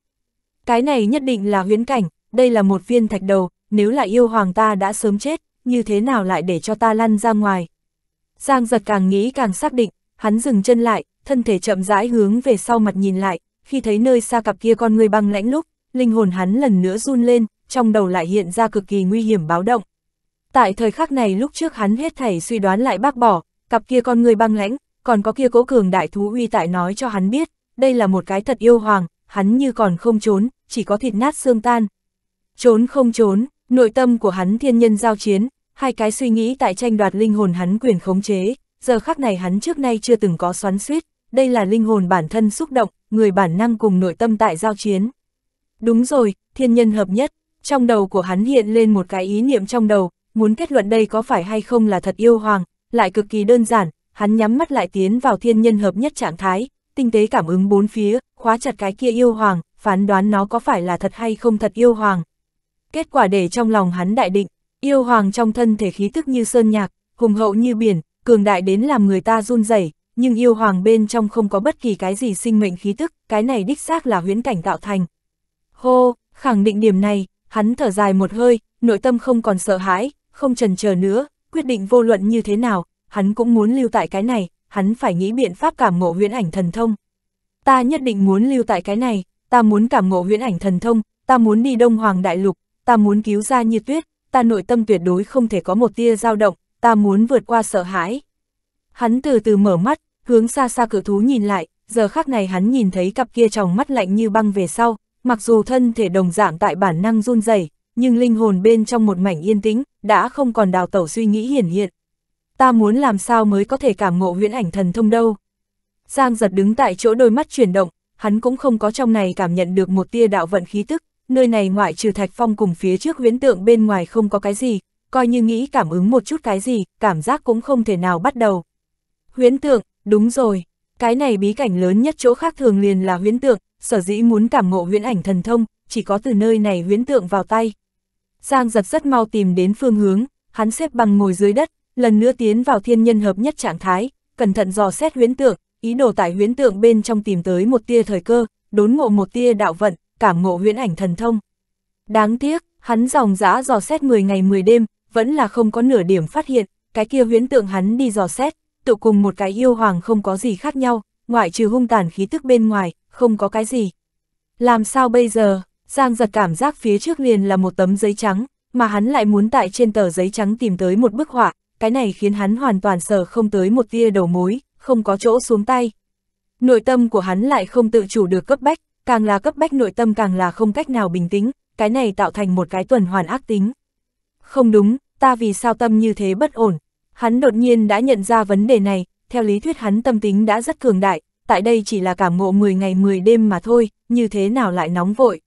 Cái này nhất định là huyễn cảnh, đây là một viên thạch đầu, nếu là yêu hoàng ta đã sớm chết, như thế nào lại để cho ta lăn ra ngoài. Giang giật càng nghĩ càng xác định, hắn dừng chân lại, thân thể chậm rãi hướng về sau mặt nhìn lại, khi thấy nơi xa cặp kia con người băng lãnh lúc, linh hồn hắn lần nữa run lên, trong đầu lại hiện ra cực kỳ nguy hiểm báo động. Tại thời khắc này lúc trước hắn hết thảy suy đoán lại bác bỏ, cặp kia con người băng lãnh, còn có kia cố cường đại thú uy tại nói cho hắn biết, đây là một cái thật yêu hoàng, hắn như còn không trốn, chỉ có thịt nát xương tan. Trốn không trốn, nội tâm của hắn thiên nhân giao chiến, hai cái suy nghĩ tại tranh đoạt linh hồn hắn quyền khống chế, giờ khắc này hắn trước nay chưa từng có xoắn suýt, đây là linh hồn bản thân xúc động, người bản năng cùng nội tâm tại giao chiến. Đúng rồi, thiên nhân hợp nhất, trong đầu của hắn hiện lên một cái ý niệm trong đầu, muốn kết luận đây có phải hay không là thật yêu hoàng, lại cực kỳ đơn giản, hắn nhắm mắt lại tiến vào thiên nhân hợp nhất trạng thái, tinh tế cảm ứng bốn phía, khóa chặt cái kia yêu hoàng, phán đoán nó có phải là thật hay không thật yêu hoàng. Kết quả để trong lòng hắn đại định, yêu hoàng trong thân thể khí tức như sơn nhạc, hùng hậu như biển, cường đại đến làm người ta run rẩy, nhưng yêu hoàng bên trong không có bất kỳ cái gì sinh mệnh khí tức, cái này đích xác là huyễn cảnh tạo thành, Hô, khẳng định điểm này, hắn thở dài một hơi, nội tâm không còn sợ hãi, không trần chờ nữa, quyết định vô luận như thế nào, hắn cũng muốn lưu tại cái này, hắn phải nghĩ biện pháp cảm ngộ huyễn ảnh thần thông. Ta nhất định muốn lưu tại cái này, ta muốn cảm ngộ huyễn ảnh thần thông, ta muốn đi Đông Hoàng Đại Lục, ta muốn cứu ra như tuyết, ta nội tâm tuyệt đối không thể có một tia dao động, ta muốn vượt qua sợ hãi. Hắn từ từ mở mắt, hướng xa xa cửa thú nhìn lại, giờ khắc này hắn nhìn thấy cặp kia tròng mắt lạnh như băng về sau, mặc dù thân thể đồng dạng tại bản năng run rẩy, nhưng linh hồn bên trong một mảnh yên tĩnh, đã không còn đào tẩu suy nghĩ hiển hiện. Ta muốn làm sao mới có thể cảm ngộ huyễn ảnh thần thông đâu. Giang giật đứng tại chỗ đôi mắt chuyển động, hắn cũng không có trong này cảm nhận được một tia đạo vận khí tức, nơi này ngoại trừ thạch phong cùng phía trước huyễn tượng bên ngoài không có cái gì, coi như nghĩ cảm ứng một chút cái gì, cảm giác cũng không thể nào bắt đầu. Huyễn tượng, đúng rồi, cái này bí cảnh lớn nhất chỗ khác thường liền là huyễn tượng, sở dĩ muốn cảm ngộ huyễn ảnh thần thông, chỉ có từ nơi này huyễn tượng vào tay. Giang giật rất mau tìm đến phương hướng, hắn xếp bằng ngồi dưới đất, lần nữa tiến vào thiên nhân hợp nhất trạng thái, cẩn thận dò xét huyễn tượng, ý đồ tại huyễn tượng bên trong tìm tới một tia thời cơ, đốn ngộ một tia đạo vận, cảm ngộ huyễn ảnh thần thông. Đáng tiếc, hắn dòng dã dò xét 10 ngày 10 đêm, vẫn là không có nửa điểm phát hiện, cái kia huyễn tượng hắn đi dò xét, tự cùng một cái yêu hoàng không có gì khác nhau, ngoại trừ hung tàn khí tức bên ngoài, không có cái gì. Làm sao bây giờ, Giang giật cảm giác phía trước liền là một tấm giấy trắng, mà hắn lại muốn tại trên tờ giấy trắng tìm tới một bức họa, cái này khiến hắn hoàn toàn sờ không tới một tia đầu mối, không có chỗ xuống tay. Nội tâm của hắn lại không tự chủ được cấp bách, càng là cấp bách nội tâm càng là không cách nào bình tĩnh, cái này tạo thành một cái tuần hoàn ác tính. Không đúng, ta vì sao tâm như thế bất ổn, Hắn đột nhiên đã nhận ra vấn đề này, theo lý thuyết hắn tâm tính đã rất cường đại, tại đây chỉ là cảm ngộ 10 ngày 10 đêm mà thôi, như thế nào lại nóng vội.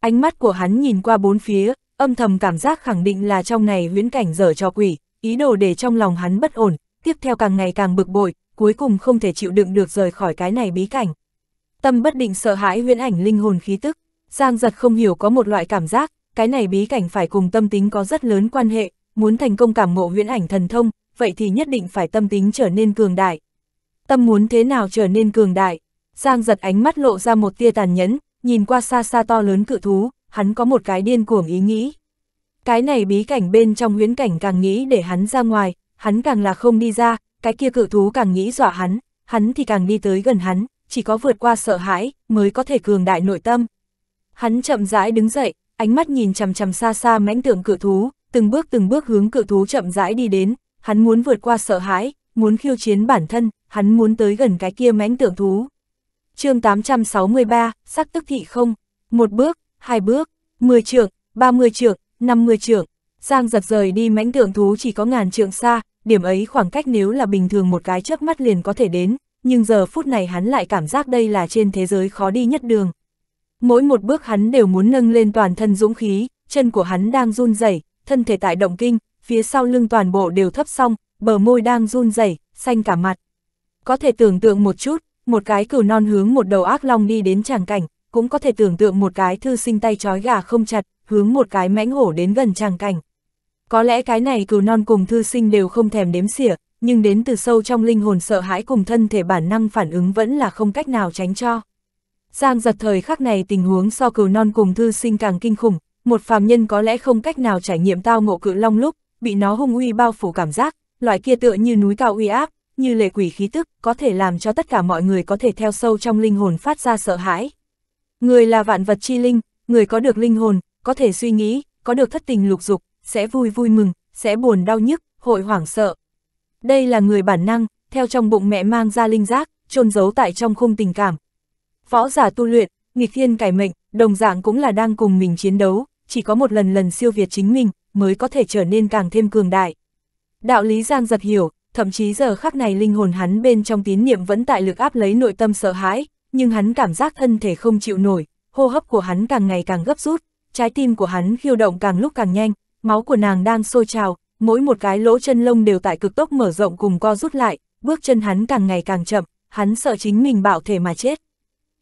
Ánh mắt của hắn nhìn qua bốn phía, âm thầm cảm giác khẳng định là trong này huyễn cảnh dở cho quỷ, ý đồ để trong lòng hắn bất ổn, tiếp theo càng ngày càng bực bội, cuối cùng không thể chịu đựng được rời khỏi cái này bí cảnh. Tâm bất định sợ hãi huyễn ảnh linh hồn khí tức, Giang giật không hiểu có một loại cảm giác, cái này bí cảnh phải cùng tâm tính có rất lớn quan hệ, muốn thành công cảm ngộ huyễn ảnh thần thông, vậy thì nhất định phải tâm tính trở nên cường đại. Tâm muốn thế nào trở nên cường đại? Giang giật ánh mắt lộ ra một tia tàn nhẫn, nhìn qua xa xa to lớn cự thú, hắn có một cái điên cuồng ý nghĩ. Cái này bí cảnh bên trong huyễn cảnh càng nghĩ để hắn ra ngoài, hắn càng là không đi ra, cái kia cự thú càng nghĩ dọa hắn, hắn thì càng đi tới gần hắn, chỉ có vượt qua sợ hãi mới có thể cường đại nội tâm. Hắn chậm rãi đứng dậy, ánh mắt nhìn chằm chằm xa xa mãnh tượng cự thú, từng bước từng bước hướng cự thú chậm rãi đi đến, hắn muốn vượt qua sợ hãi, muốn khiêu chiến bản thân, hắn muốn tới gần cái kia mãnh tượng thú. chương 863, sắc tức thị không, một bước, hai bước, 10 trượng, 30 trượng, 50 trượng, Giang giật rời đi mãnh tượng thú chỉ có ngàn trượng xa, điểm ấy khoảng cách nếu là bình thường một cái chớp mắt liền có thể đến, nhưng giờ phút này hắn lại cảm giác đây là trên thế giới khó đi nhất đường. Mỗi một bước hắn đều muốn nâng lên toàn thân dũng khí, chân của hắn đang run rẩy thân thể tại động kinh, phía sau lưng toàn bộ đều thấp xong, bờ môi đang run rẩy, xanh cả mặt. Có thể tưởng tượng một chút, một cái cừu non hướng một đầu ác long đi đến chàng cảnh, cũng có thể tưởng tượng một cái thư sinh tay trói gà không chặt, hướng một cái mãnh hổ đến gần chàng cảnh. Có lẽ cái này cừu non cùng thư sinh đều không thèm đếm xỉa, nhưng đến từ sâu trong linh hồn sợ hãi cùng thân thể bản năng phản ứng vẫn là không cách nào tránh cho. Giang giật thời khắc này tình huống so cừu non cùng thư sinh càng kinh khủng, một phàm nhân có lẽ không cách nào trải nghiệm tao ngộ cự long lúc, bị nó hung uy bao phủ cảm giác, loại kia tựa như núi cao uy áp, như lệ quỷ khí tức, có thể làm cho tất cả mọi người có thể theo sâu trong linh hồn phát ra sợ hãi. Người là vạn vật chi linh, người có được linh hồn, có thể suy nghĩ, có được thất tình lục dục, sẽ vui vui mừng, sẽ buồn đau nhức, hội hoảng sợ. Đây là người bản năng, theo trong bụng mẹ mang ra linh giác, chôn giấu tại trong khung tình cảm. Võ giả tu luyện, nghịch thiên cải mệnh, đồng dạng cũng là đang cùng mình chiến đấu, chỉ có một lần lần siêu việt chính mình, mới có thể trở nên càng thêm cường đại. Đạo lý Giang giật hiểu, thậm chí giờ khắc này linh hồn hắn bên trong tín niệm vẫn tại lực áp lấy nội tâm sợ hãi, nhưng hắn cảm giác thân thể không chịu nổi, hô hấp của hắn càng ngày càng gấp rút, trái tim của hắn khiêu động càng lúc càng nhanh, máu của nàng đang sôi trào, mỗi một cái lỗ chân lông đều tại cực tốc mở rộng cùng co rút lại, bước chân hắn càng ngày càng chậm, hắn sợ chính mình bạo thể mà chết.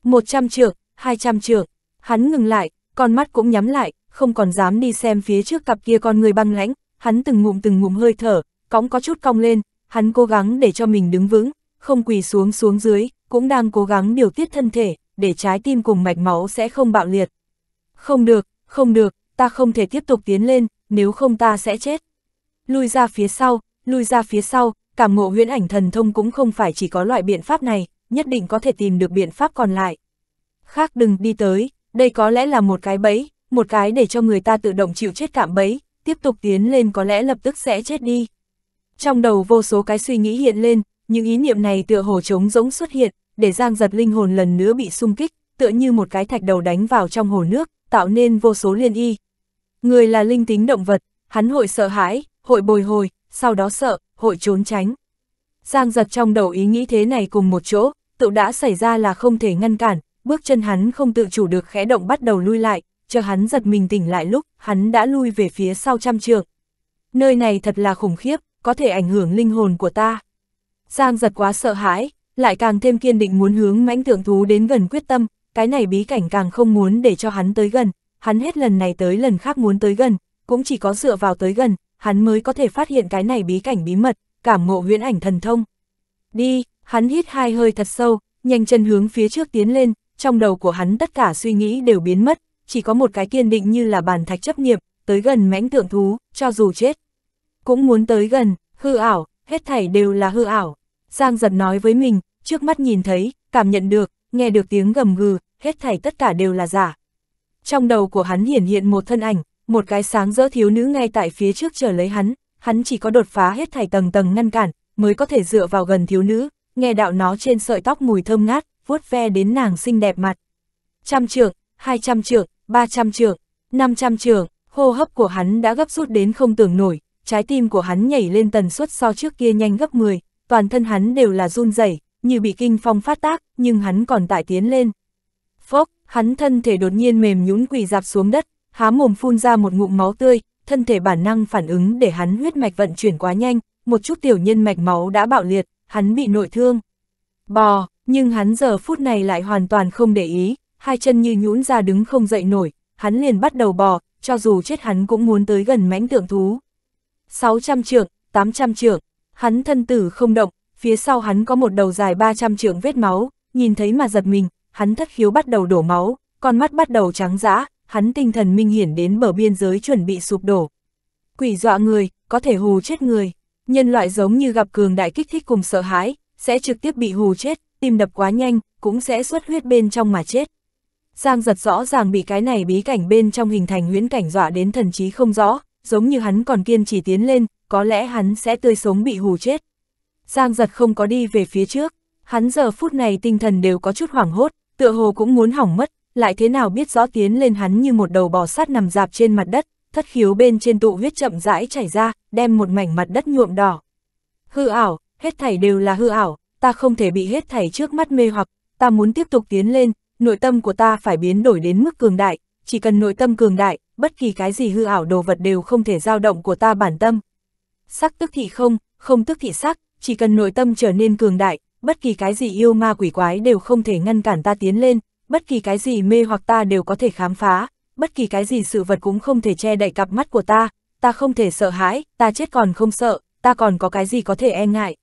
100 trượng, 200 trượng, hắn ngừng lại, con mắt cũng nhắm lại, không còn dám đi xem phía trước cặp kia con người băng lãnh, hắn từng ngụm từng ngụm hơi thở, cõng có chút cong lên, hắn cố gắng để cho mình đứng vững, không quỳ xuống xuống dưới, cũng đang cố gắng điều tiết thân thể, để trái tim cùng mạch máu sẽ không bạo liệt. Không được, không được, ta không thể tiếp tục tiến lên, nếu không ta sẽ chết. Lùi ra phía sau, lùi ra phía sau, cảm ngộ huyễn ảnh thần thông cũng không phải chỉ có loại biện pháp này, nhất định có thể tìm được biện pháp còn lại. Khác đừng đi tới, đây có lẽ là một cái bẫy, một cái để cho người ta tự động chịu chết cảm bấy, tiếp tục tiến lên có lẽ lập tức sẽ chết đi. Trong đầu vô số cái suy nghĩ hiện lên, những ý niệm này tựa hồ trống rỗng xuất hiện, để Giang giật linh hồn lần nữa bị sung kích, tựa như một cái thạch đầu đánh vào trong hồ nước, tạo nên vô số liên y. Người là linh tính động vật, hắn hội sợ hãi, hội bồi hồi, sau đó sợ, hội trốn tránh. Giang giật trong đầu ý nghĩ thế này cùng một chỗ, tự đã xảy ra là không thể ngăn cản, bước chân hắn không tự chủ được khẽ động bắt đầu lui lại, chờ hắn giật mình tỉnh lại lúc, hắn đã lui về phía sau trăm trượng. Nơi này thật là khủng khiếp, có thể ảnh hưởng linh hồn của ta. Giang giật quá sợ hãi, lại càng thêm kiên định muốn hướng mãnh tượng thú đến gần quyết tâm, cái này bí cảnh càng không muốn để cho hắn tới gần, hắn hết lần này tới lần khác muốn tới gần, cũng chỉ có dựa vào tới gần, hắn mới có thể phát hiện cái này bí cảnh bí mật, cảm ngộ huyễn ảnh thần thông. Đi, hắn hít hai hơi thật sâu, nhanh chân hướng phía trước tiến lên, trong đầu của hắn tất cả suy nghĩ đều biến mất, chỉ có một cái kiên định như là bàn thạch chấp nghiệp, tới gần mãnh tượng thú, cho dù chết. Cũng muốn tới gần, hư ảo, hết thảy đều là hư ảo. Giang giật nói với mình, trước mắt nhìn thấy, cảm nhận được, nghe được tiếng gầm gừ, hết thảy tất cả đều là giả. Trong đầu của hắn hiển hiện một thân ảnh, một cái sáng rỡ thiếu nữ ngay tại phía trước chờ lấy hắn, hắn chỉ có đột phá hết thảy tầng tầng ngăn cản, mới có thể dựa vào gần thiếu nữ, nghe đạo nó trên sợi tóc mùi thơm ngát, vuốt ve đến nàng xinh đẹp mặt. Trăm trượng, hai trăm trượng, 300 trượng, 500 trượng, hô hấp của hắn đã gấp rút đến không tưởng nổi, trái tim của hắn nhảy lên tần suất so trước kia nhanh gấp 10, toàn thân hắn đều là run rẩy, như bị kinh phong phát tác, nhưng hắn còn tại tiến lên. Phốc, hắn thân thể đột nhiên mềm nhũn quỳ dạp xuống đất, há mồm phun ra một ngụm máu tươi, thân thể bản năng phản ứng để hắn huyết mạch vận chuyển quá nhanh, một chút tiểu nhân mạch máu đã bạo liệt, hắn bị nội thương. Bò, nhưng hắn giờ phút này lại hoàn toàn không để ý, hai chân như nhũn ra đứng không dậy nổi, hắn liền bắt đầu bò, cho dù chết hắn cũng muốn tới gần mãnh tượng thú. 600 trượng, 800 trượng, hắn thân tử không động, phía sau hắn có một đầu dài 300 trượng vết máu, nhìn thấy mà giật mình, hắn thất khiếu bắt đầu đổ máu, con mắt bắt đầu trắng dã, hắn tinh thần minh hiển đến bờ biên giới chuẩn bị sụp đổ. Quỷ dọa người, có thể hù chết người, nhân loại giống như gặp cường đại kích thích cùng sợ hãi, sẽ trực tiếp bị hù chết, tim đập quá nhanh, cũng sẽ xuất huyết bên trong mà chết. Giang giật rõ ràng bị cái này bí cảnh bên trong hình thành huyễn cảnh dọa đến thần trí không rõ, giống như hắn còn kiên trì tiến lên, có lẽ hắn sẽ tươi sống bị hù chết. Giang giật không có đi về phía trước, hắn giờ phút này tinh thần đều có chút hoảng hốt, tựa hồ cũng muốn hỏng mất, lại thế nào biết rõ tiến lên hắn như một đầu bò sát nằm dạp trên mặt đất, thất khiếu bên trên tụ huyết chậm rãi chảy ra, đem một mảnh mặt đất nhuộm đỏ. Hư ảo, hết thảy đều là hư ảo, ta không thể bị hết thảy trước mắt mê hoặc, ta muốn tiếp tục tiến lên, nội tâm của ta phải biến đổi đến mức cường đại, chỉ cần nội tâm cường đại, bất kỳ cái gì hư ảo đồ vật đều không thể dao động của ta bản tâm. Sắc tức thì không, không tức thì sắc, chỉ cần nội tâm trở nên cường đại, bất kỳ cái gì yêu ma quỷ quái đều không thể ngăn cản ta tiến lên, bất kỳ cái gì mê hoặc ta đều có thể khám phá, bất kỳ cái gì sự vật cũng không thể che đậy cặp mắt của ta, ta không thể sợ hãi, ta chết còn không sợ, ta còn có cái gì có thể e ngại.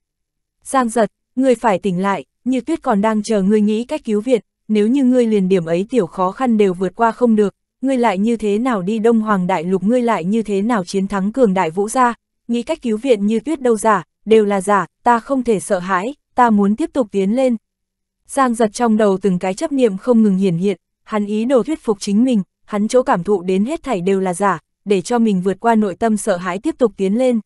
Giang giật, người phải tỉnh lại, như tuyết còn đang chờ ngươi nghĩ cách cứu viện, nếu như ngươi liền điểm ấy tiểu khó khăn đều vượt qua không được, ngươi lại như thế nào đi Đông Hoàng Đại Lục ngươi lại như thế nào chiến thắng cường đại vũ gia, nghĩ cách cứu viện như tuyết đâu giả, đều là giả, ta không thể sợ hãi, ta muốn tiếp tục tiến lên. Giang giật trong đầu từng cái chấp niệm không ngừng hiển hiện, hắn ý đồ thuyết phục chính mình, hắn chỗ cảm thụ đến hết thảy đều là giả, để cho mình vượt qua nội tâm sợ hãi tiếp tục tiến lên.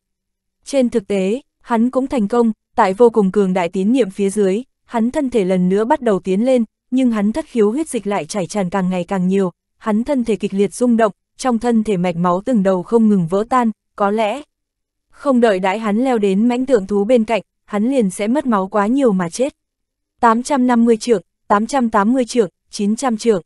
Trên thực tế, hắn cũng thành công, tại vô cùng cường đại tín niệm phía dưới, hắn thân thể lần nữa bắt đầu tiến lên, nhưng hắn thất khiếu huyết dịch lại chảy tràn càng ngày càng nhiều, hắn thân thể kịch liệt rung động, trong thân thể mạch máu từng đầu không ngừng vỡ tan, có lẽ không đợi đãi hắn leo đến mãnh tượng thú bên cạnh, hắn liền sẽ mất máu quá nhiều mà chết. 850 trượng, 880 trượng, 900 trượng.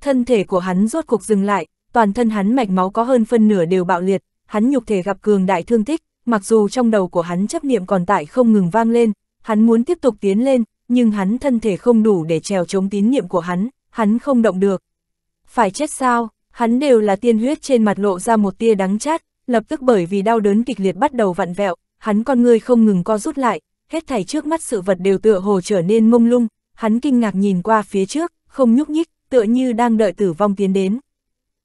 Thân thể của hắn rốt cuộc dừng lại, toàn thân hắn mạch máu có hơn phân nửa đều bạo liệt, hắn nhục thể gặp cường đại thương tích, mặc dù trong đầu của hắn chấp niệm còn tại không ngừng vang lên, hắn muốn tiếp tục tiến lên, nhưng hắn thân thể không đủ để trèo chống tín nhiệm của hắn, hắn không động được. Phải chết sao, hắn đều là tiên huyết trên mặt lộ ra một tia đắng chát, lập tức bởi vì đau đớn kịch liệt bắt đầu vặn vẹo, hắn con người không ngừng co rút lại, hết thảy trước mắt sự vật đều tựa hồ trở nên mông lung, hắn kinh ngạc nhìn qua phía trước, không nhúc nhích, tựa như đang đợi tử vong tiến đến.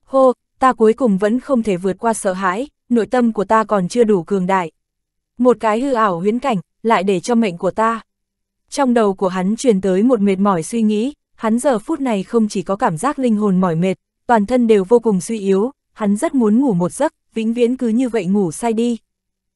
Hô, ta cuối cùng vẫn không thể vượt qua sợ hãi, nội tâm của ta còn chưa đủ cường đại. Một cái hư ảo huyễn cảnh, lại để cho mệnh của ta, trong đầu của hắn truyền tới một mệt mỏi suy nghĩ, hắn giờ phút này không chỉ có cảm giác linh hồn mỏi mệt, toàn thân đều vô cùng suy yếu, hắn rất muốn ngủ một giấc, vĩnh viễn cứ như vậy ngủ say đi.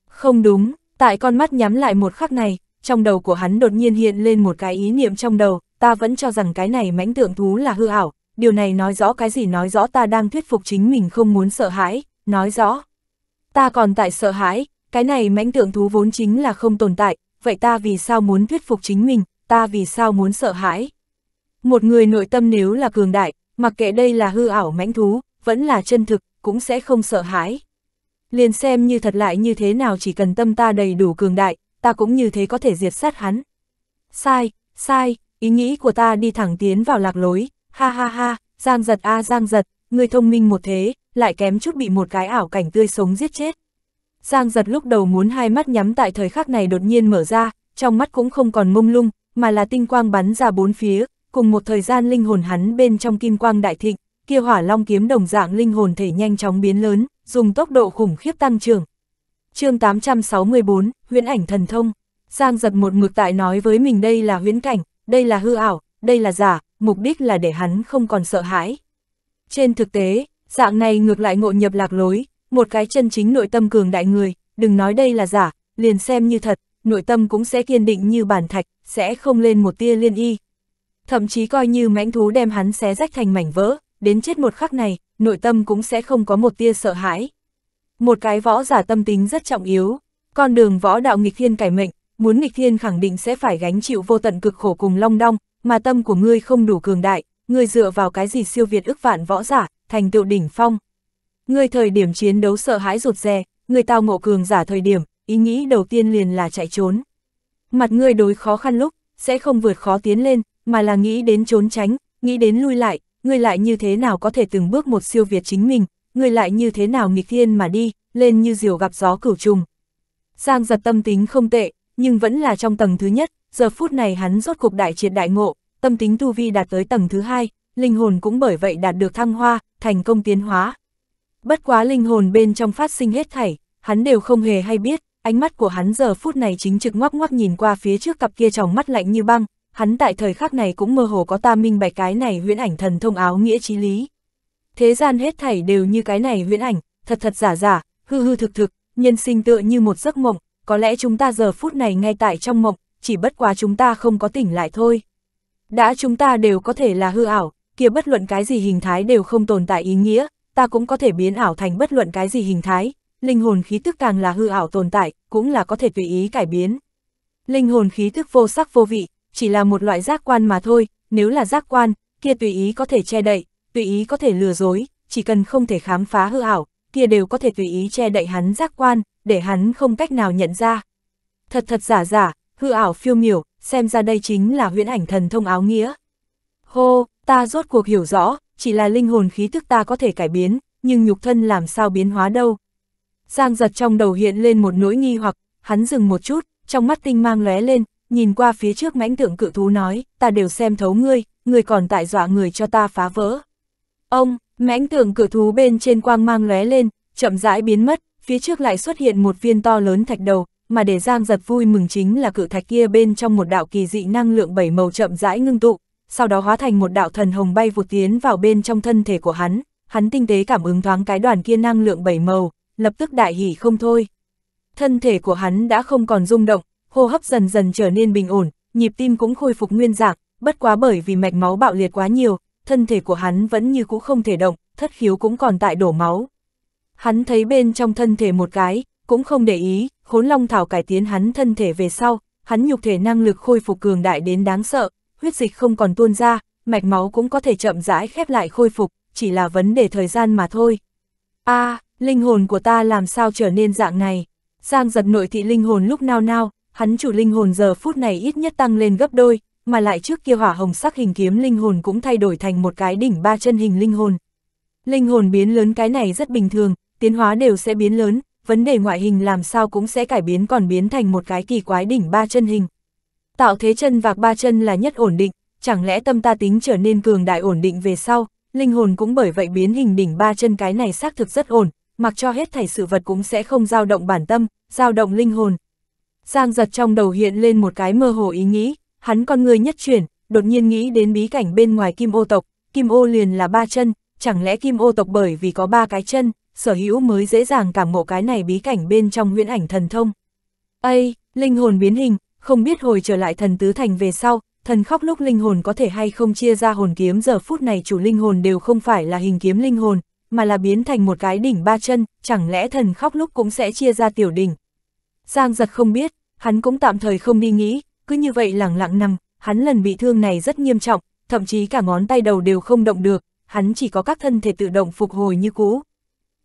Không đúng, tại con mắt nhắm lại một khắc này, trong đầu của hắn đột nhiên hiện lên một cái ý niệm trong đầu, ta vẫn cho rằng cái này mãnh tượng thú là hư ảo, điều này nói rõ cái gì nói rõ ta đang thuyết phục chính mình không muốn sợ hãi, nói rõ. Ta còn tại sợ hãi, cái này mãnh tượng thú vốn chính là không tồn tại, vậy ta vì sao muốn thuyết phục chính mình, ta vì sao muốn sợ hãi? Một người nội tâm nếu là cường đại, mặc kệ đây là hư ảo mãnh thú, vẫn là chân thực, cũng sẽ không sợ hãi. Liền xem như thật lại như thế nào chỉ cần tâm ta đầy đủ cường đại, ta cũng như thế có thể diệt sát hắn. Sai, sai, ý nghĩ của ta đi thẳng tiến vào lạc lối, ha ha ha, giang giật a à, giang giật, người thông minh một thế, lại kém chút bị một cái ảo cảnh tươi sống giết chết. Giang giật lúc đầu muốn hai mắt nhắm tại thời khắc này đột nhiên mở ra, trong mắt cũng không còn mông lung, mà là tinh quang bắn ra bốn phía, cùng một thời gian linh hồn hắn bên trong kim quang đại thịnh, kia hỏa long kiếm đồng dạng linh hồn thể nhanh chóng biến lớn, dùng tốc độ khủng khiếp tăng trưởng. chương 864, huyễn ảnh thần thông, Giang giật một mực tại nói với mình đây là huyễn cảnh, đây là hư ảo, đây là giả, mục đích là để hắn không còn sợ hãi. Trên thực tế, dạng này ngược lại ngộ nhập lạc lối, một cái chân chính nội tâm cường đại người, đừng nói đây là giả, liền xem như thật, nội tâm cũng sẽ kiên định như bản thạch, sẽ không lên một tia liên y. Thậm chí coi như mãnh thú đem hắn xé rách thành mảnh vỡ, đến chết một khắc này, nội tâm cũng sẽ không có một tia sợ hãi. Một cái võ giả tâm tính rất trọng yếu, con đường võ đạo nghịch thiên cải mệnh, muốn nghịch thiên khẳng định sẽ phải gánh chịu vô tận cực khổ cùng long đong, mà tâm của ngươi không đủ cường đại, ngươi dựa vào cái gì siêu việt ức vạn võ giả, thành tựu đỉnh phong. Người thời điểm chiến đấu sợ hãi rụt rè, người tao ngộ cường giả thời điểm, ý nghĩ đầu tiên liền là chạy trốn. Mặt người đối khó khăn lúc, sẽ không vượt khó tiến lên, mà là nghĩ đến trốn tránh, nghĩ đến lui lại, người lại như thế nào có thể từng bước một siêu việt chính mình, người lại như thế nào nghịch thiên mà đi, lên như diều gặp gió cửu trùng. Giang giật tâm tính không tệ, nhưng vẫn là trong tầng thứ nhất, giờ phút này hắn rốt cục đại triệt đại ngộ, tâm tính tu vi đạt tới tầng thứ hai, linh hồn cũng bởi vậy đạt được thăng hoa, thành công tiến hóa, Bất quá linh hồn bên trong phát sinh hết thảy, hắn đều không hề hay biết, ánh mắt của hắn giờ phút này chính trực ngoắc ngoắc nhìn qua phía trước cặp kia tròng mắt lạnh như băng, hắn tại thời khắc này cũng mơ hồ có ta minh bạch cái này huyễn ảnh thần thông áo nghĩa chí lý. Thế gian hết thảy đều như cái này huyễn ảnh, thật thật giả giả, hư hư thực thực, nhân sinh tựa như một giấc mộng, có lẽ chúng ta giờ phút này ngay tại trong mộng, chỉ bất quá chúng ta không có tỉnh lại thôi. Đã chúng ta đều có thể là hư ảo, kia bất luận cái gì hình thái đều không tồn tại ý nghĩa, ta cũng có thể biến ảo thành bất luận cái gì hình thái, linh hồn khí tức càng là hư ảo tồn tại, cũng là có thể tùy ý cải biến. Linh hồn khí tức vô sắc vô vị, chỉ là một loại giác quan mà thôi, nếu là giác quan, kia tùy ý có thể che đậy, tùy ý có thể lừa dối, chỉ cần không thể khám phá hư ảo, kia đều có thể tùy ý che đậy hắn giác quan, để hắn không cách nào nhận ra. Thật thật giả giả, hư ảo phiêu miểu, xem ra đây chính là huyễn ảnh thần thông áo nghĩa. Hô, ta rốt cuộc hiểu rõ, chỉ là linh hồn khí thức ta có thể cải biến, nhưng nhục thân làm sao biến hóa đâu. Giang giật trong đầu hiện lên một nỗi nghi hoặc, hắn dừng một chút, trong mắt tinh mang lóe lên, nhìn qua phía trước mãnh tượng cự thú nói, ta đều xem thấu ngươi, ngươi còn tại dọa người cho ta phá vỡ. Ông, mãnh tượng cự thú bên trên quang mang lóe lên, chậm rãi biến mất, phía trước lại xuất hiện một viên to lớn thạch đầu, mà để Giang giật vui mừng chính là cự thạch kia bên trong một đạo kỳ dị năng lượng bảy màu chậm rãi ngưng tụ, sau đó hóa thành một đạo thần hồng bay vụt tiến vào bên trong thân thể của hắn, hắn tinh tế cảm ứng thoáng cái đoàn kia năng lượng bảy màu, lập tức đại hỉ không thôi. Thân thể của hắn đã không còn rung động, hô hấp dần dần trở nên bình ổn, nhịp tim cũng khôi phục nguyên dạng, bất quá bởi vì mạch máu bạo liệt quá nhiều, thân thể của hắn vẫn như cũ không thể động, thất khiếu cũng còn tại đổ máu. Hắn thấy bên trong thân thể một cái, cũng không để ý, khốn long thảo cải tiến hắn thân thể về sau, hắn nhục thể năng lực khôi phục cường đại đến đáng sợ, huyết dịch không còn tuôn ra, mạch máu cũng có thể chậm rãi khép lại khôi phục, chỉ là vấn đề thời gian mà thôi. a à, linh hồn của ta làm sao trở nên dạng này? Giang giật nội thị linh hồn lúc nào nào, hắn chủ linh hồn giờ phút này ít nhất tăng lên gấp đôi, mà lại trước kia hỏa hồng sắc hình kiếm linh hồn cũng thay đổi thành một cái đỉnh ba chân hình linh hồn. Linh hồn biến lớn cái này rất bình thường, tiến hóa đều sẽ biến lớn, vấn đề ngoại hình làm sao cũng sẽ cải biến còn biến thành một cái kỳ quái đỉnh ba chân hình. Tạo thế chân vạc ba chân là nhất ổn định, chẳng lẽ tâm ta tính trở nên cường đại ổn định về sau, linh hồn cũng bởi vậy biến hình đỉnh ba chân cái này xác thực rất ổn, mặc cho hết thảy sự vật cũng sẽ không dao động bản tâm, dao động linh hồn. Giang giật trong đầu hiện lên một cái mơ hồ ý nghĩ, hắn con người nhất chuyển, đột nhiên nghĩ đến bí cảnh bên ngoài kim ô tộc, kim ô liền là ba chân, chẳng lẽ kim ô tộc bởi vì có ba cái chân, sở hữu mới dễ dàng cảm ngộ cái này bí cảnh bên trong huyễn ảnh thần thông. Ây, linh hồn biến hình, không biết hồi trở lại thần tứ thành về sau, thần khóc lúc linh hồn có thể hay không chia ra hồn kiếm giờ phút này chủ linh hồn đều không phải là hình kiếm linh hồn, mà là biến thành một cái đỉnh ba chân, chẳng lẽ thần khóc lúc cũng sẽ chia ra tiểu đỉnh. Giang giật không biết, hắn cũng tạm thời không đi nghĩ, cứ như vậy lẳng lặng nằm, hắn lần bị thương này rất nghiêm trọng, thậm chí cả ngón tay đầu đều không động được, hắn chỉ có các thân thể tự động phục hồi như cũ.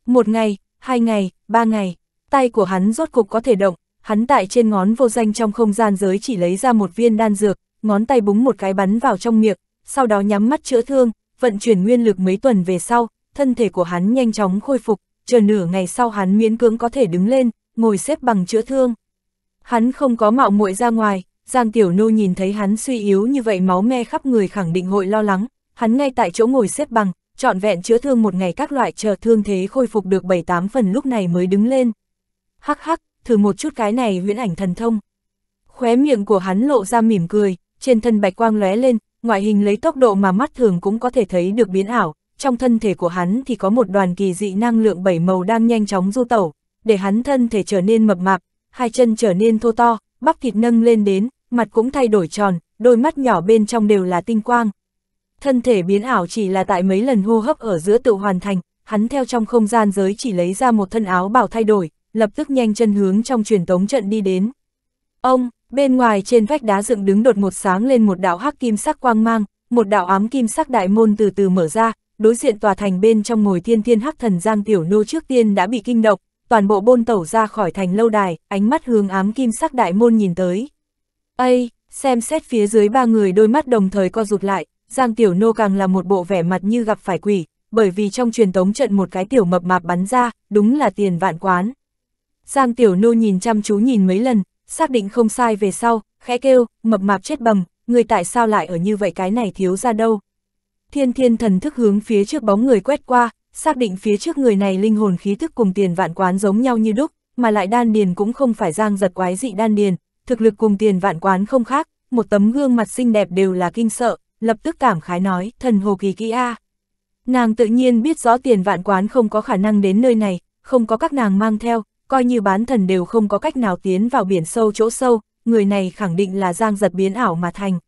Một ngày, hai ngày, ba ngày, tay của hắn rốt cục có thể động, hắn tại trên ngón vô danh trong không gian giới chỉ lấy ra một viên đan dược, ngón tay búng một cái bắn vào trong miệng, sau đó nhắm mắt chữa thương, vận chuyển nguyên lực mấy tuần về sau, thân thể của hắn nhanh chóng khôi phục, chờ nửa ngày sau hắn miễn cưỡng có thể đứng lên, ngồi xếp bằng chữa thương. Hắn không có mạo muội ra ngoài, Giang Tiểu Nô nhìn thấy hắn suy yếu như vậy máu me khắp người khẳng định hội lo lắng, hắn ngay tại chỗ ngồi xếp bằng, trọn vẹn chữa thương một ngày các loại chờ thương thế khôi phục được 7-8 phần lúc này mới đứng lên. Hắc hắc, thử một chút cái này huyễn ảnh thần thông. Khóe miệng của hắn lộ ra mỉm cười, trên thân bạch quang lóe lên, ngoại hình lấy tốc độ mà mắt thường cũng có thể thấy được biến ảo, trong thân thể của hắn thì có một đoàn kỳ dị năng lượng bảy màu đang nhanh chóng du tẩu, để hắn thân thể trở nên mập mạp, hai chân trở nên thô to, bắp thịt nâng lên đến, mặt cũng thay đổi tròn, đôi mắt nhỏ bên trong đều là tinh quang. Thân thể biến ảo chỉ là tại mấy lần hô hấp ở giữa tự hoàn thành, hắn theo trong không gian giới chỉ lấy ra một thân áo bảo thay đổi, lập tức nhanh chân hướng trong truyền tống trận đi đến. Ông, bên ngoài trên vách đá dựng đứng đột một sáng lên một đạo hắc kim sắc quang mang, một đạo ám kim sắc đại môn từ từ mở ra, đối diện tòa thành bên trong ngồi thiên thiên hắc thần Giang Tiểu Nô trước tiên đã bị kinh động, toàn bộ bôn tẩu ra khỏi thành lâu đài, ánh mắt hướng ám kim sắc đại môn nhìn tới. Ây, xem xét phía dưới ba người đôi mắt đồng thời co rụt lại, Giang Tiểu Nô càng là một bộ vẻ mặt như gặp phải quỷ, bởi vì trong truyền tống trận một cái tiểu mập mạp bắn ra, đúng là tiền vạn quán. Giang Tiểu Nô nhìn chăm chú nhìn mấy lần, xác định không sai về sau, khẽ kêu, mập mạp chết bầm, người tại sao lại ở như vậy cái này thiếu ra đâu. Thiên thiên thần thức hướng phía trước bóng người quét qua, xác định phía trước người này linh hồn khí thức cùng tiền vạn quán giống nhau như đúc, mà lại đan điền cũng không phải giang giật quái dị đan điền, thực lực cùng tiền vạn quán không khác, một tấm gương mặt xinh đẹp đều là kinh sợ, lập tức cảm khái nói, thần hồ kỳ kỹ a. Nàng tự nhiên biết rõ tiền vạn quán không có khả năng đến nơi này, không có các nàng mang theo, coi như bán thần đều không có cách nào tiến vào biển sâu chỗ sâu, người này khẳng định là giang giật biến ảo mà thành.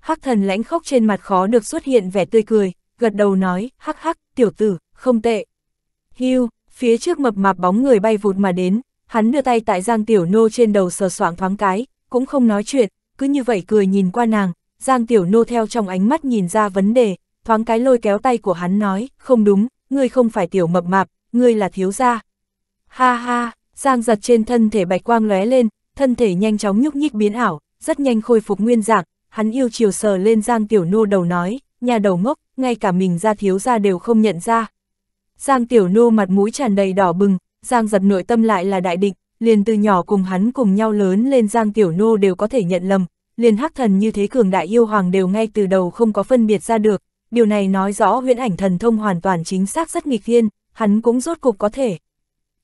Hắc thần lãnh khốc trên mặt khó được xuất hiện vẻ tươi cười, gật đầu nói, hắc hắc, tiểu tử, không tệ. Hưu, phía trước mập mạp bóng người bay vụt mà đến, hắn đưa tay tại giang tiểu nô trên đầu sờ soạng thoáng cái, cũng không nói chuyện, cứ như vậy cười nhìn qua nàng, giang tiểu nô theo trong ánh mắt nhìn ra vấn đề, thoáng cái lôi kéo tay của hắn nói, không đúng, ngươi không phải tiểu mập mạp, ngươi là thiếu gia, Ha ha, Giang giật trên thân thể bạch quang lóe lên, thân thể nhanh chóng nhúc nhích biến ảo, rất nhanh khôi phục nguyên dạng, hắn yêu chiều sờ lên Giang Tiểu Nô đầu nói, nhà đầu ngốc, ngay cả mình ra thiếu ra đều không nhận ra. Giang Tiểu Nô mặt mũi tràn đầy đỏ bừng, Giang giật nội tâm lại là đại định, liền từ nhỏ cùng hắn cùng nhau lớn lên Giang Tiểu Nô đều có thể nhận lầm, liền hắc thần như thế cường đại yêu hoàng đều ngay từ đầu không có phân biệt ra được, điều này nói rõ huyễn ảnh thần thông hoàn toàn chính xác rất nghịch thiên, hắn cũng rốt cục có thể.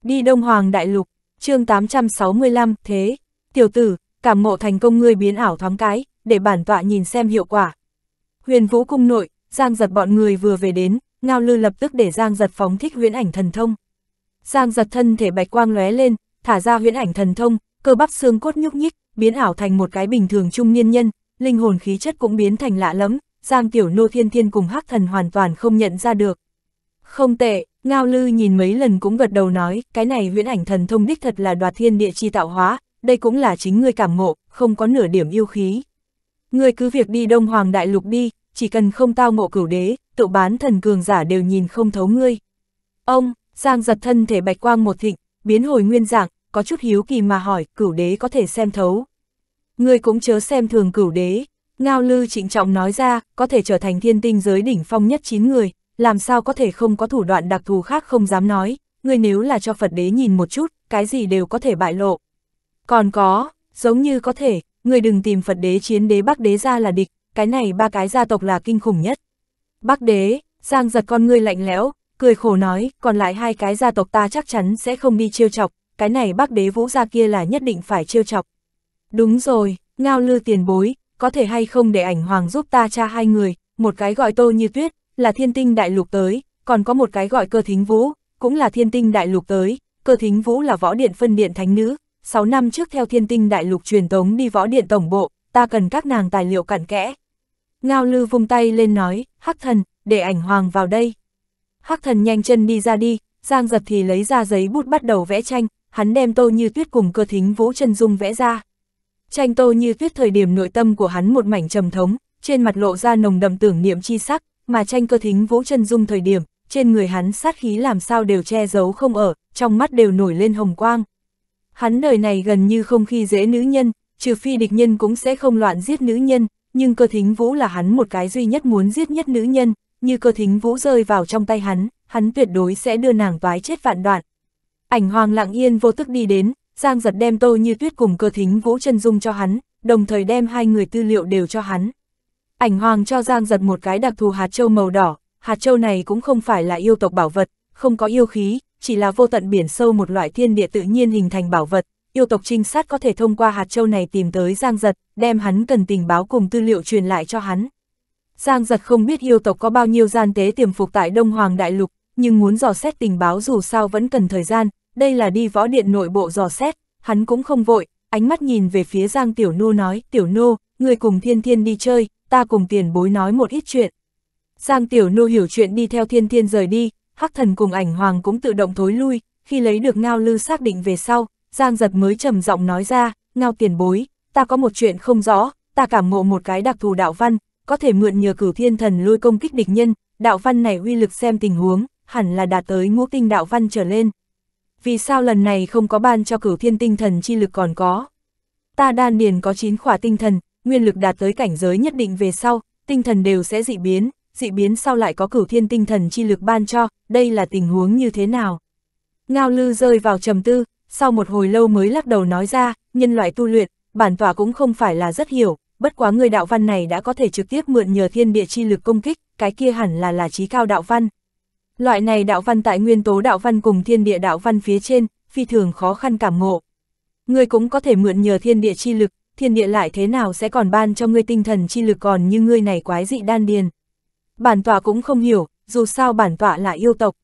Đi Đông Hoàng Đại Lục, chương 865, thế, tiểu tử, cảm mộ thành công ngươi biến ảo thoáng cái, để bản tọa nhìn xem hiệu quả. Huyền Vũ Cung nội, Giang giật bọn người vừa về đến, Ngao Lư lập tức để Giang giật phóng thích huyễn ảnh thần thông. Giang giật thân thể bạch quang lóe lên, thả ra huyễn ảnh thần thông, cơ bắp xương cốt nhúc nhích, biến ảo thành một cái bình thường trung niên nhân, linh hồn khí chất cũng biến thành lạ lẫm, Giang Tiểu Nô Thiên Thiên cùng Hắc Thần hoàn toàn không nhận ra được. Không tệ, Ngao Lư nhìn mấy lần cũng gật đầu nói, cái này huyễn ảnh thần thông đích thật là đoạt thiên địa chi tạo hóa, đây cũng là chính ngươi cảm ngộ, không có nửa điểm yêu khí. Ngươi cứ việc đi Đông Hoàng Đại Lục đi, chỉ cần không tao ngộ cửu đế, tự bán thần cường giả đều nhìn không thấu ngươi. Ông, Giang giật thân thể bạch quang một thịnh, biến hồi nguyên dạng, có chút hiếu kỳ mà hỏi, cửu đế có thể xem thấu. Ngươi cũng chớ xem thường cửu đế, Ngao Lư trịnh trọng nói ra, có thể trở thành thiên tinh giới đỉnh phong nhất chín người, làm sao có thể không có thủ đoạn đặc thù khác không dám nói, người nếu là cho Phật đế nhìn một chút, cái gì đều có thể bại lộ. Còn có, giống như có thể, người đừng tìm Phật đế chiến đế Bắc đế ra là địch, cái này ba cái gia tộc là kinh khủng nhất. Bắc đế, Giang giật con ngươi lạnh lẽo, cười khổ nói, còn lại hai cái gia tộc ta chắc chắn sẽ không đi chiêu chọc, cái này Bắc đế vũ gia kia là nhất định phải chiêu chọc. Đúng rồi, ngao lư tiền bối, có thể hay không để ảnh hoàng giúp ta cha hai người, một cái gọi tô như tuyết, là thiên tinh đại lục tới, còn có một cái gọi cơ thính vũ, cũng là thiên tinh đại lục tới, cơ thính vũ là võ điện phân điện thánh nữ, 6 năm trước theo thiên tinh đại lục truyền tống đi võ điện tổng bộ, ta cần các nàng tài liệu cặn kẽ. Ngao lư vung tay lên nói, hắc thần, để ảnh hoàng vào đây. Hắc thần nhanh chân đi ra đi, giang giật thì lấy ra giấy bút bắt đầu vẽ tranh, hắn đem tô như tuyết cùng cơ thính vũ chân dung vẽ ra. Tranh tô như tuyết thời điểm nội tâm của hắn một mảnh trầm thống, trên mặt lộ ra nồng đậm tưởng niệm chi sắc, mà tranh cơ thính vũ chân dung thời điểm, trên người hắn sát khí làm sao đều che giấu không ở, trong mắt đều nổi lên hồng quang. Hắn đời này gần như không khi dễ nữ nhân, trừ phi địch nhân cũng sẽ không loạn giết nữ nhân, nhưng cơ thính vũ là hắn một cái duy nhất muốn giết nhất nữ nhân, như cơ thính vũ rơi vào trong tay hắn, hắn tuyệt đối sẽ đưa nàng vái chết vạn đoạn. Ảnh hoàng lặng yên vô tức đi đến, Giang giật đem tô như tuyết cùng cơ thính vũ chân dung cho hắn, đồng thời đem hai người tư liệu đều cho hắn, Ảnh hoàng cho Giang giật một cái đặc thù hạt châu màu đỏ, hạt châu này cũng không phải là yêu tộc bảo vật, không có yêu khí, chỉ là vô tận biển sâu một loại thiên địa tự nhiên hình thành bảo vật. Yêu tộc trinh sát có thể thông qua hạt châu này tìm tới Giang giật, đem hắn cần tình báo cùng tư liệu truyền lại cho hắn. Giang giật không biết yêu tộc có bao nhiêu gian tế tiềm phục tại Đông Hoàng Đại Lục, nhưng muốn dò xét tình báo dù sao vẫn cần thời gian, đây là đi võ điện nội bộ dò xét, hắn cũng không vội, ánh mắt nhìn về phía Giang Tiểu Nô nói, Tiểu Nô, người cùng Thiên Thiên đi chơi, ta cùng tiền bối nói một ít chuyện. Giang Tiểu Nô hiểu chuyện đi theo thiên thiên rời đi, hắc thần cùng ảnh hoàng cũng tự động thối lui, khi lấy được ngao lư xác định về sau, Giang giật mới trầm giọng nói ra, ngao tiền bối, ta có một chuyện không rõ, ta cảm ngộ một cái đặc thù đạo văn, có thể mượn nhờ cửu thiên thần lui công kích địch nhân, đạo văn này uy lực xem tình huống, hẳn là đạt tới ngũ tinh đạo văn trở lên. Vì sao lần này không có ban cho cửu thiên tinh thần chi lực còn có? Ta đan điền có 9 khỏa tinh thần, nguyên lực đạt tới cảnh giới nhất định về sau, tinh thần đều sẽ dị biến, dị biến sau lại có cửu thiên tinh thần chi lực ban cho, đây là tình huống như thế nào? Ngao lư rơi vào trầm tư, sau một hồi lâu mới lắc đầu nói ra, nhân loại tu luyện, bản tỏa cũng không phải là rất hiểu, bất quá người đạo văn này đã có thể trực tiếp mượn nhờ thiên địa chi lực công kích, cái kia hẳn là là trí cao đạo văn. Loại này đạo văn tại nguyên tố đạo văn cùng thiên địa đạo văn phía trên, phi thường khó khăn cảm ngộ. Người cũng có thể mượn nhờ thiên địa chi lực, thiên địa lại thế nào sẽ còn ban cho ngươi tinh thần chi lực còn như ngươi này quái dị đan điền. Bản tọa cũng không hiểu, dù sao bản tọa là yêu tộc.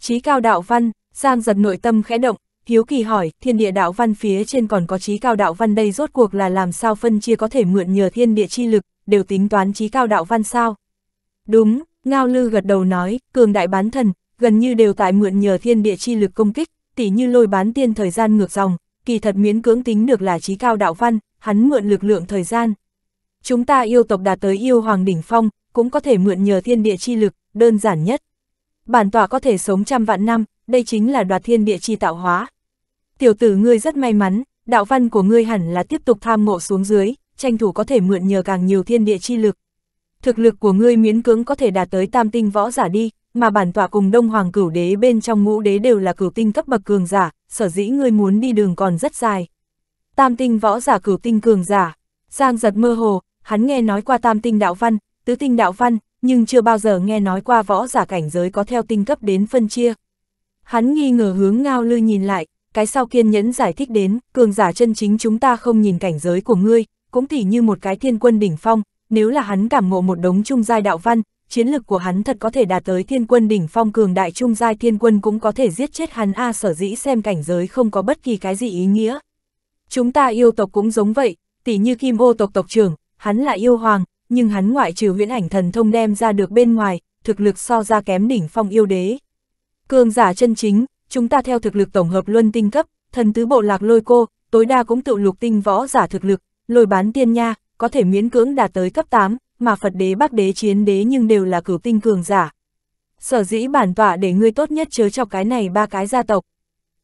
trí cao đạo văn, Giang giật nội tâm khẽ động, hiếu kỳ hỏi, thiên địa đạo văn phía trên còn có trí cao đạo văn đây rốt cuộc là làm sao phân chia có thể mượn nhờ thiên địa chi lực, đều tính toán trí cao đạo văn sao? Đúng, Ngao Lư gật đầu nói, cường đại bán thần, gần như đều tại mượn nhờ thiên địa chi lực công kích, tỉ như lôi bán tiên thời gian ngược dòng, kỳ thật miễn cưỡng tính được là trí cao đạo văn, hắn mượn lực lượng thời gian. Chúng ta yêu tộc đạt tới yêu hoàng đỉnh phong, cũng có thể mượn nhờ thiên địa chi lực, đơn giản nhất. Bản tọa có thể sống trăm vạn năm, đây chính là đoạt thiên địa chi tạo hóa. Tiểu tử ngươi rất may mắn, đạo văn của ngươi hẳn là tiếp tục tham ngộ xuống dưới, tranh thủ có thể mượn nhờ càng nhiều thiên địa chi lực. Thực lực của ngươi miễn cưỡng có thể đạt tới tam tinh võ giả đi, mà bản tọa cùng đông hoàng cửu đế bên trong ngũ đế đều là cửu tinh cấp bậc cường giả, sở dĩ ngươi muốn đi đường còn rất dài. Tam tinh võ giả cửu tinh cường giả, Giang giật mơ hồ, hắn nghe nói qua tam tinh đạo văn, tứ tinh đạo văn, nhưng chưa bao giờ nghe nói qua võ giả cảnh giới có theo tinh cấp đến phân chia. Hắn nghi ngờ hướng ngao lư nhìn lại, cái sau kiên nhẫn giải thích đến, cường giả chân chính chúng ta không nhìn cảnh giới của ngươi, cũng tỉ như một cái thiên quân đỉnh phong, nếu là hắn cảm ngộ một đống trung giai đạo văn, chiến lực của hắn thật có thể đạt tới thiên quân đỉnh phong cường đại trung giai thiên quân cũng có thể giết chết hắn a sở dĩ xem cảnh giới không có bất kỳ cái gì ý nghĩa. Chúng ta yêu tộc cũng giống vậy, tỉ như kim ô tộc tộc trưởng, hắn là yêu hoàng, nhưng hắn ngoại trừ huyễn ảnh thần thông đem ra được bên ngoài, thực lực so ra kém đỉnh phong yêu đế. Cường giả chân chính, chúng ta theo thực lực tổng hợp luân tinh cấp, thần tứ bộ lạc lôi cô, tối đa cũng tự lục tinh võ giả thực lực, lôi bán tiên nha, có thể miễn cưỡng đạt tới cấp 8, mà Phật đế Bắc đế chiến đế nhưng đều là cửu tinh cường giả. Sở dĩ bản tọa để ngươi tốt nhất chớ chọc cái này ba cái gia tộc.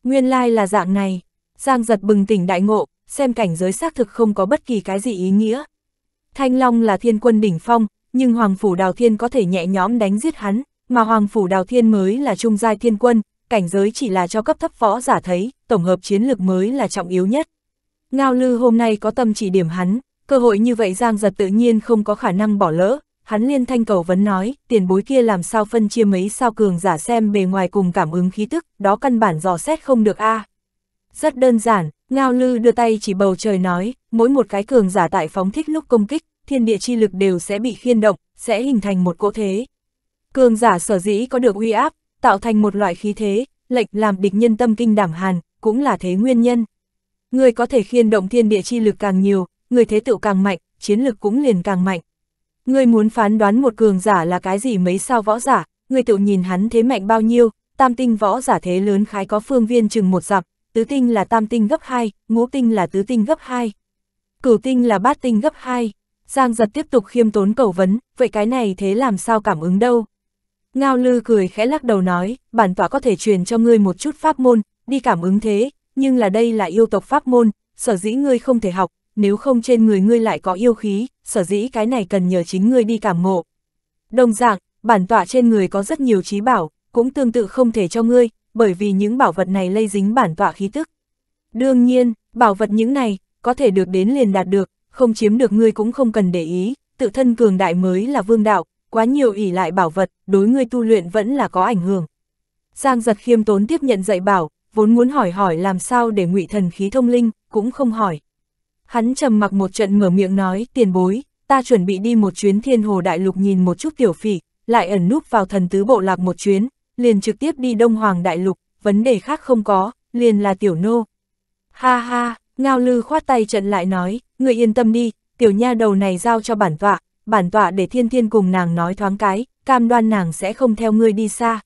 Nguyên lai là dạng này, Giang giật bừng tỉnh đại ngộ, xem cảnh giới xác thực không có bất kỳ cái gì ý nghĩa. Thanh Long là thiên quân đỉnh phong, nhưng Hoàng Phủ Đào Thiên có thể nhẹ nhõm đánh giết hắn, mà Hoàng Phủ Đào Thiên mới là trung giai thiên quân, cảnh giới chỉ là cho cấp thấp võ giả thấy, tổng hợp chiến lược mới là trọng yếu nhất. Ngao Lư hôm nay có tâm chỉ điểm hắn, Cơ hội như vậy Giang giật tự nhiên không có khả năng bỏ lỡ, hắn liên thanh cầu vấn nói, tiền bối kia làm sao phân chia mấy sao cường giả xem bề ngoài cùng cảm ứng khí tức, đó căn bản dò xét không được a Rất đơn giản, Ngao Lư đưa tay chỉ bầu trời nói, mỗi một cái cường giả tại phóng thích lúc công kích, thiên địa chi lực đều sẽ bị khiên động, sẽ hình thành một cỗ thế. Cường giả sở dĩ có được uy áp, tạo thành một loại khí thế, lệch làm địch nhân tâm kinh đảm hàn, cũng là thế nguyên nhân. Người có thể khiên động thiên địa chi lực càng nhiều, người thế tựu càng mạnh, chiến lực cũng liền càng mạnh. Ngươi muốn phán đoán một cường giả là cái gì mấy sao võ giả, ngươi tự nhìn hắn thế mạnh bao nhiêu, tam tinh võ giả thế lớn khái có phương viên chừng một dặm, tứ tinh là tam tinh gấp 2, ngũ tinh là tứ tinh gấp 2, cửu tinh là bát tinh gấp 2. Giang giật tiếp tục khiêm tốn cầu vấn, vậy cái này thế làm sao cảm ứng đâu? Ngao lư cười khẽ lắc đầu nói, bản tọa có thể truyền cho ngươi một chút pháp môn, đi cảm ứng thế, nhưng là đây là yêu tộc pháp môn, sở dĩ ngươi không thể học, nếu không trên người ngươi lại có yêu khí, sở dĩ cái này cần nhờ chính ngươi đi cảm ngộ. Đồng dạng, bản tọa trên người có rất nhiều trí bảo, cũng tương tự không thể cho ngươi, bởi vì những bảo vật này lây dính bản tọa khí tức. Đương nhiên, bảo vật những này, có thể được đến liền đạt được, không chiếm được ngươi cũng không cần để ý, tự thân cường đại mới là vương đạo, quá nhiều ỷ lại bảo vật, đối ngươi tu luyện vẫn là có ảnh hưởng. Giang giật khiêm tốn tiếp nhận dạy bảo, vốn muốn hỏi hỏi làm sao để ngụy thần khí thông linh, cũng không hỏi. Hắn trầm mặc một trận mở miệng nói, tiền bối, ta chuẩn bị đi một chuyến thiên hồ đại lục nhìn một chút tiểu phỉ, lại ẩn núp vào thần tứ bộ lạc một chuyến, liền trực tiếp đi đông hoàng đại lục, vấn đề khác không có, liền là tiểu nô. Ha ha, ngao lư khoát tay trận lại nói, người yên tâm đi, tiểu nha đầu này giao cho bản tọa, bản tọa để thiên thiên cùng nàng nói thoáng cái, cam đoan nàng sẽ không theo ngươi đi xa.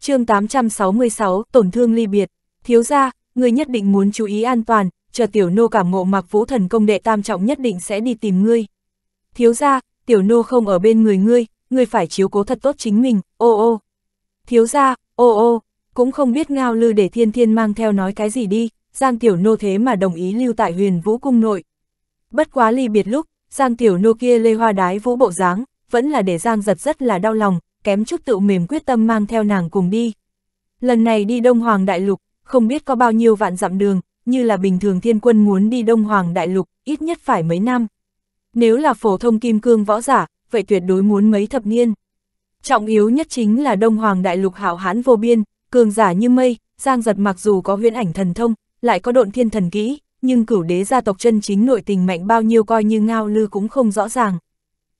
chương 866, tổn thương ly biệt, thiếu ra, người nhất định muốn chú ý an toàn, chờ tiểu nô cảm ngộ mặc vũ thần công đệ tam trọng nhất định sẽ đi tìm ngươi. Thiếu ra, tiểu nô không ở bên người ngươi, ngươi phải chiếu cố thật tốt chính mình, ô ô. Thiếu ra, ô ô, cũng không biết ngao lư để thiên thiên mang theo nói cái gì đi, Giang tiểu nô thế mà đồng ý lưu tại huyền vũ cung nội. Bất quá ly biệt lúc, Giang tiểu nô kia lê hoa đái vũ bộ dáng vẫn là để Giang giật rất là đau lòng, kém chút tự mềm quyết tâm mang theo nàng cùng đi. Lần này đi Đông Hoàng Đại Lục, không biết có bao nhiêu vạn dặm đường, như là bình thường thiên quân muốn đi Đông Hoàng Đại Lục, ít nhất phải mấy năm. Nếu là phổ thông kim cương võ giả, vậy tuyệt đối muốn mấy thập niên. Trọng yếu nhất chính là Đông Hoàng Đại Lục hảo hán vô biên, cường giả như mây, Giang Giật mặc dù có huyễn ảnh thần thông, lại có độn thiên thần kỹ, nhưng cửu đế gia tộc chân chính nội tình mạnh bao nhiêu coi như ngao lư cũng không rõ ràng.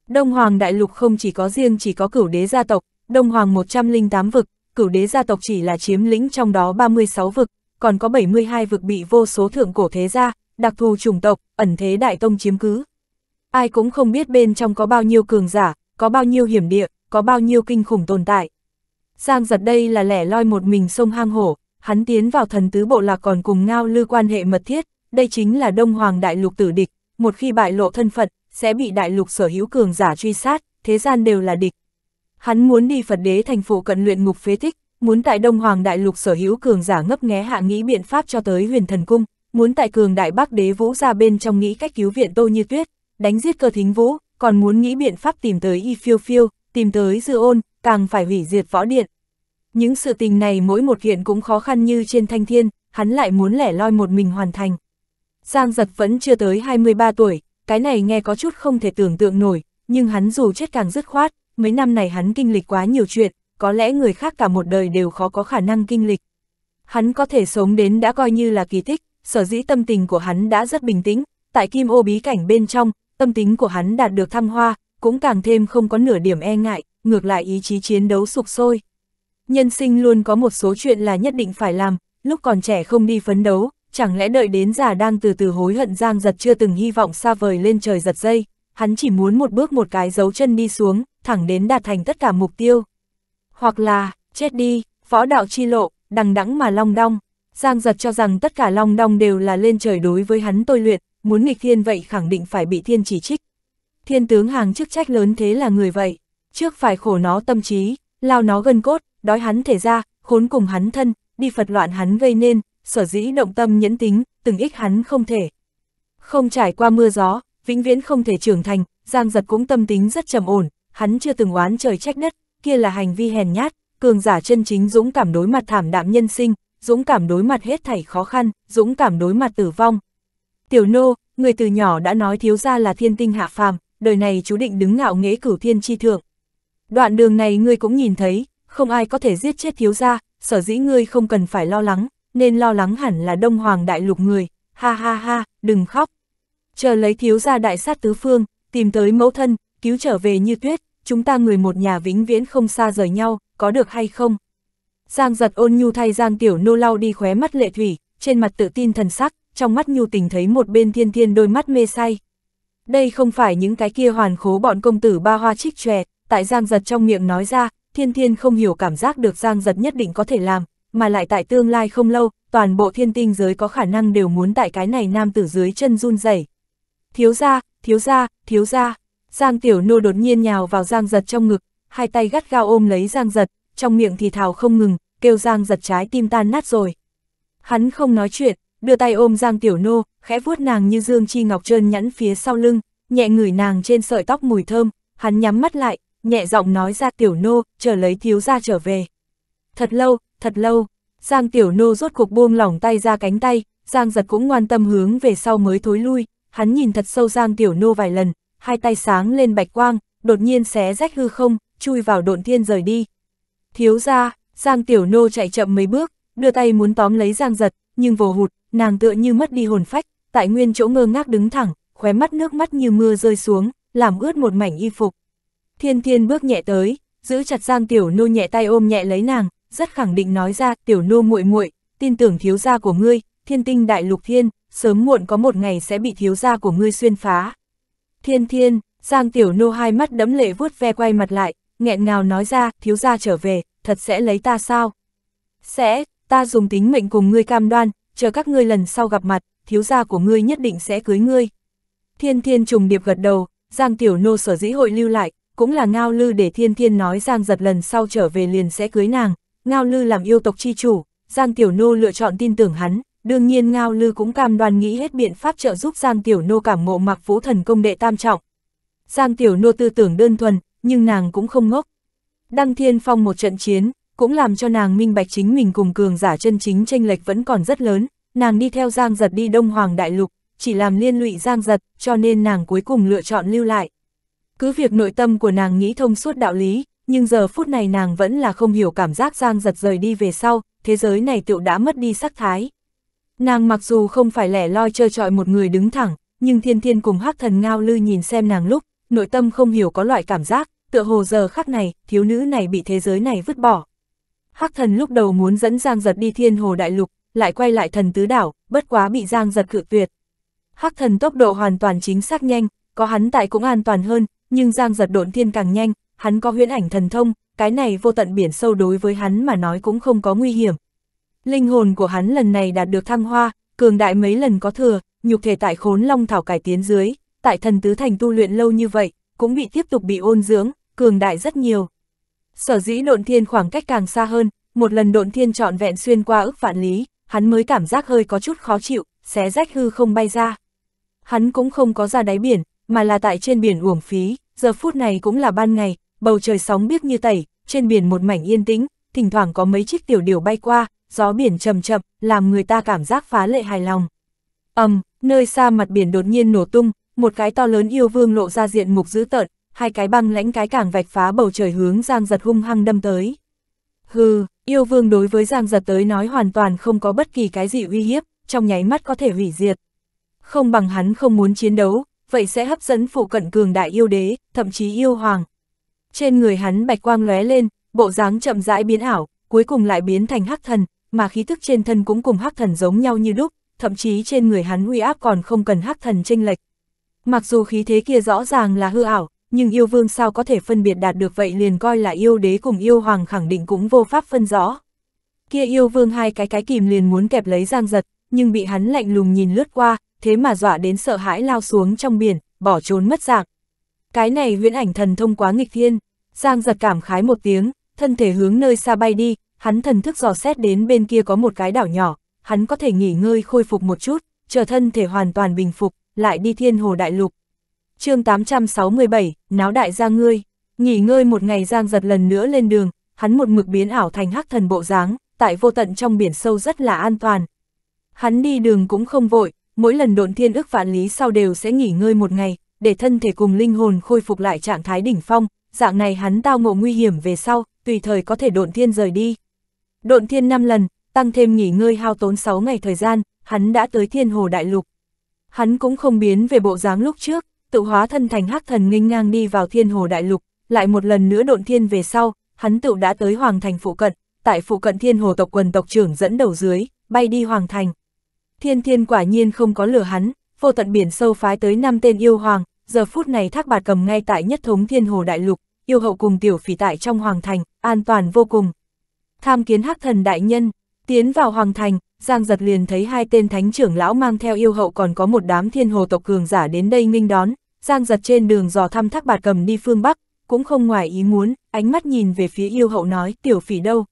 Đông Hoàng Đại Lục không chỉ có riêng chỉ có cửu đế gia tộc, Đông Hoàng 108 vực, cửu đế gia tộc chỉ là chiếm lĩnh trong đó 36 vực, còn có 72 vực bị vô số thượng cổ thế gia, đặc thù chủng tộc, ẩn thế đại tông chiếm cứ. Ai cũng không biết bên trong có bao nhiêu cường giả, có bao nhiêu hiểm địa, có bao nhiêu kinh khủng tồn tại. Giang giật đây là lẻ loi một mình sông hang hổ, hắn tiến vào thần tứ bộ là còn cùng ngao lư quan hệ mật thiết, đây chính là đông hoàng đại lục tử địch, một khi bại lộ thân phận, sẽ bị đại lục sở hữu cường giả truy sát, thế gian đều là địch. Hắn muốn đi Phật đế thành phố cận luyện ngục phế tích muốn tại Đông Hoàng Đại Lục sở hữu cường giả ngấp nghé hạ nghĩ biện pháp cho tới huyền thần cung, muốn tại cường đại bắc đế vũ ra bên trong nghĩ cách cứu viện Tô Như Tuyết, đánh giết cơ thính vũ, còn muốn nghĩ biện pháp tìm tới y phiêu phiêu, tìm tới dư ôn, càng phải hủy diệt võ điện. Những sự tình này mỗi một hiện cũng khó khăn như trên thanh thiên, hắn lại muốn lẻ loi một mình hoàn thành. Giang giật vẫn chưa tới 23 tuổi, cái này nghe có chút không thể tưởng tượng nổi, nhưng hắn dù chết càng dứt khoát, mấy năm này hắn kinh lịch quá nhiều chuyện, có lẽ người khác cả một đời đều khó có khả năng kinh lịch. Hắn có thể sống đến đã coi như là kỳ tích, sở dĩ tâm tình của hắn đã rất bình tĩnh, tại kim ô bí cảnh bên trong, tâm tính của hắn đạt được thăng hoa, cũng càng thêm không có nửa điểm e ngại, ngược lại ý chí chiến đấu sục sôi. Nhân sinh luôn có một số chuyện là nhất định phải làm, lúc còn trẻ không đi phấn đấu, chẳng lẽ đợi đến già đang từ từ hối hận giang giật chưa từng hy vọng xa vời lên trời giật dây, hắn chỉ muốn một bước một cái dấu chân đi xuống, thẳng đến đạt thành tất cả mục tiêu hoặc là, chết đi, võ đạo chi lộ, đằng đẵng mà long đong. Giang giật cho rằng tất cả long đong đều là lên trời đối với hắn tôi luyện, muốn nghịch thiên vậy khẳng định phải bị thiên chỉ trích. Thiên tướng hàng chức trách lớn thế là người vậy, trước phải khổ nó tâm trí, lao nó gân cốt, đói hắn thể ra, khốn cùng hắn thân, đi phật loạn hắn gây nên, sở dĩ động tâm nhẫn tính, từng ích hắn không thể. Không trải qua mưa gió, vĩnh viễn không thể trưởng thành, Giang giật cũng tâm tính rất trầm ổn, hắn chưa từng oán trời trách đất, kia là hành vi hèn nhát, cường giả chân chính dũng cảm đối mặt thảm đạm nhân sinh, dũng cảm đối mặt hết thảy khó khăn, dũng cảm đối mặt tử vong. Tiểu nô, người từ nhỏ đã nói thiếu gia là thiên tinh hạ phàm, đời này chú định đứng ngạo nghễ cửu thiên chi thượng. Đoạn đường này ngươi cũng nhìn thấy, không ai có thể giết chết thiếu gia, sở dĩ ngươi không cần phải lo lắng, nên lo lắng hẳn là đông hoàng đại lục người, ha ha ha, đừng khóc. Chờ lấy thiếu gia đại sát tứ phương, tìm tới mẫu thân, cứu trở về như tuyết, chúng ta người một nhà vĩnh viễn không xa rời nhau, có được hay không? Giang giật ôn nhu thay Giang Tiểu Nô lau đi khóe mắt lệ thủy, trên mặt tự tin thần sắc, trong mắt nhu tình thấy một bên thiên thiên đôi mắt mê say. Đây không phải những cái kia hoàn khố bọn công tử ba hoa trích tròe, tại Giang giật trong miệng nói ra, thiên thiên không hiểu cảm giác được Giang giật nhất định có thể làm, mà lại tại tương lai không lâu, toàn bộ thiên tinh giới có khả năng đều muốn tại cái này nam tử dưới chân run rẩy. Thiếu ra, thiếu ra, thiếu ra. Giang Tiểu Nô đột nhiên nhào vào Giang Giật trong ngực, hai tay gắt gao ôm lấy Giang Giật, trong miệng thì thào không ngừng, kêu Giang Giật trái tim tan nát rồi. Hắn không nói chuyện, đưa tay ôm Giang Tiểu Nô, khẽ vuốt nàng như dương chi ngọc trơn nhẵn phía sau lưng, nhẹ ngửi nàng trên sợi tóc mùi thơm, hắn nhắm mắt lại, nhẹ giọng nói ra Tiểu Nô, chờ lấy thiếu gia trở về. Thật lâu, thật lâu, Giang Tiểu Nô rốt cuộc buông lỏng tay ra cánh tay, Giang Giật cũng ngoan tâm hướng về sau mới thối lui, hắn nhìn thật sâu Giang Tiểu Nô vài lần, hai tay sáng lên bạch quang, đột nhiên xé rách hư không, chui vào độn thiên rời đi. Thiếu ra, Giang Tiểu Nô chạy chậm mấy bước, đưa tay muốn tóm lấy Giang giật, nhưng vồ hụt, nàng tựa như mất đi hồn phách, tại nguyên chỗ ngơ ngác đứng thẳng, khóe mắt nước mắt như mưa rơi xuống, làm ướt một mảnh y phục. Thiên Thiên bước nhẹ tới, giữ chặt Giang Tiểu Nô nhẹ tay ôm nhẹ lấy nàng, rất khẳng định nói ra, Tiểu Nô muội muội, tin tưởng thiếu gia của ngươi, Thiên Tinh Đại Lục Thiên, sớm muộn có một ngày sẽ bị thiếu gia của ngươi xuyên phá. Thiên thiên, Giang Tiểu Nô hai mắt đấm lệ vuốt ve quay mặt lại, nghẹn ngào nói ra, thiếu gia trở về, thật sẽ lấy ta sao? Sẽ, ta dùng tính mệnh cùng ngươi cam đoan, chờ các ngươi lần sau gặp mặt, thiếu gia của ngươi nhất định sẽ cưới ngươi. Thiên thiên trùng điệp gật đầu, Giang Tiểu Nô sở dĩ hội lưu lại, cũng là Ngao Lư để thiên thiên nói Giang giật lần sau trở về liền sẽ cưới nàng. Ngao Lư làm yêu tộc chi chủ, Giang Tiểu Nô lựa chọn tin tưởng hắn, đương nhiên Ngao Lư cũng cam đoan nghĩ hết biện pháp trợ giúp Giang Tiểu Nô cảm ngộ mặc vũ thần công đệ tam trọng. Giang Tiểu Nô tư tưởng đơn thuần, nhưng nàng cũng không ngốc. Đăng Thiên Phong một trận chiến, cũng làm cho nàng minh bạch chính mình cùng cường giả chân chính tranh lệch vẫn còn rất lớn, nàng đi theo Giang Giật đi Đông Hoàng Đại Lục, chỉ làm liên lụy Giang Giật, cho nên nàng cuối cùng lựa chọn lưu lại. Cứ việc nội tâm của nàng nghĩ thông suốt đạo lý, nhưng giờ phút này nàng vẫn là không hiểu cảm giác Giang Giật rời đi về sau, thế giới này tựu đã mất đi sắc thái. Nàng mặc dù không phải lẻ loi chơi trọi một người đứng thẳng, nhưng thiên thiên cùng hắc thần ngao lư nhìn xem nàng lúc, nội tâm không hiểu có loại cảm giác, tựa hồ giờ khắc này, thiếu nữ này bị thế giới này vứt bỏ. Hắc thần lúc đầu muốn dẫn Giang giật đi thiên hồ đại lục, lại quay lại thần tứ đảo, bất quá bị Giang giật cự tuyệt. Hắc thần tốc độ hoàn toàn chính xác nhanh, có hắn tại cũng an toàn hơn, nhưng Giang giật độn thiên càng nhanh, hắn có huyễn ảnh thần thông, cái này vô tận biển sâu đối với hắn mà nói cũng không có nguy hiểm, Linh hồn của hắn lần này đạt được thăng hoa, cường đại mấy lần có thừa, nhục thể tại khốn long thảo cải tiến dưới, tại thần tứ thành tu luyện lâu như vậy, cũng bị tiếp tục bị ôn dưỡng, cường đại rất nhiều. Sở dĩ độn thiên khoảng cách càng xa hơn, một lần độn thiên trọn vẹn xuyên qua ức vạn lý, hắn mới cảm giác hơi có chút khó chịu, xé rách hư không bay ra. Hắn cũng không có ra đáy biển, mà là tại trên biển uổng phí, giờ phút này cũng là ban ngày, bầu trời sóng biếc như tẩy, trên biển một mảnh yên tĩnh, thỉnh thoảng có mấy chiếc tiểu điều bay qua, gió biển chậm chậm, làm người ta cảm giác phá lệ hài lòng. ầm, nơi xa mặt biển đột nhiên nổ tung, một cái to lớn yêu vương lộ ra diện mục dữ tợn, hai cái băng lãnh cái cảng vạch phá bầu trời hướng Giang Giật hung hăng đâm tới. Hừ, yêu vương đối với Giang Giật tới nói hoàn toàn không có bất kỳ cái gì uy hiếp, trong nháy mắt có thể hủy diệt. Không bằng hắn không muốn chiến đấu, vậy sẽ hấp dẫn phụ cận cường đại yêu đế, thậm chí yêu hoàng. Trên người hắn bạch quang lóe lên, bộ dáng chậm rãi biến ảo, cuối cùng lại biến thành hắc thần, mà khí thức trên thân cũng cùng hắc thần giống nhau như đúc, thậm chí trên người hắn uy áp còn không cần hắc thần tranh lệch. Mặc dù khí thế kia rõ ràng là hư ảo, nhưng yêu vương sao có thể phân biệt đạt được vậy liền coi là yêu đế cùng yêu hoàng khẳng định cũng vô pháp phân rõ. Kia yêu vương hai cái cái kìm liền muốn kẹp lấy giang giật, nhưng bị hắn lạnh lùng nhìn lướt qua, thế mà dọa đến sợ hãi lao xuống trong biển, bỏ trốn mất dạng. Cái này huyễn ảnh thần thông quá nghịch thiên, giang giật cảm khái một tiếng, thân thể hướng nơi xa bay đi, hắn thần thức dò xét đến bên kia có một cái đảo nhỏ, hắn có thể nghỉ ngơi khôi phục một chút, chờ thân thể hoàn toàn bình phục, lại đi thiên hồ đại lục. chương 867, náo đại ra ngươi, nghỉ ngơi một ngày giang giật lần nữa lên đường, hắn một mực biến ảo thành hắc thần bộ dáng, tại vô tận trong biển sâu rất là an toàn. Hắn đi đường cũng không vội, mỗi lần độn thiên ước vạn lý sau đều sẽ nghỉ ngơi một ngày, để thân thể cùng linh hồn khôi phục lại trạng thái đỉnh phong, dạng này hắn tao ngộ nguy hiểm về sau, tùy thời có thể độn thiên rời đi độn thiên 5 lần, tăng thêm nghỉ ngơi hao tốn 6 ngày thời gian, hắn đã tới thiên hồ đại lục. Hắn cũng không biến về bộ dáng lúc trước, tự hóa thân thành hắc thần nghênh ngang đi vào thiên hồ đại lục, lại một lần nữa độn thiên về sau, hắn tự đã tới hoàng thành phụ cận, tại phụ cận thiên hồ tộc quần tộc trưởng dẫn đầu dưới, bay đi hoàng thành. Thiên thiên quả nhiên không có lửa hắn, vô tận biển sâu phái tới năm tên yêu hoàng, giờ phút này thác bạt cầm ngay tại nhất thống thiên hồ đại lục, yêu hậu cùng tiểu phỉ tại trong hoàng thành, an toàn vô cùng tham kiến hắc thần đại nhân, tiến vào hoàng thành, Giang giật liền thấy hai tên thánh trưởng lão mang theo yêu hậu còn có một đám thiên hồ tộc cường giả đến đây nghinh đón, Giang giật trên đường dò thăm thác bạt cầm đi phương Bắc, cũng không ngoài ý muốn, ánh mắt nhìn về phía yêu hậu nói tiểu phỉ đâu.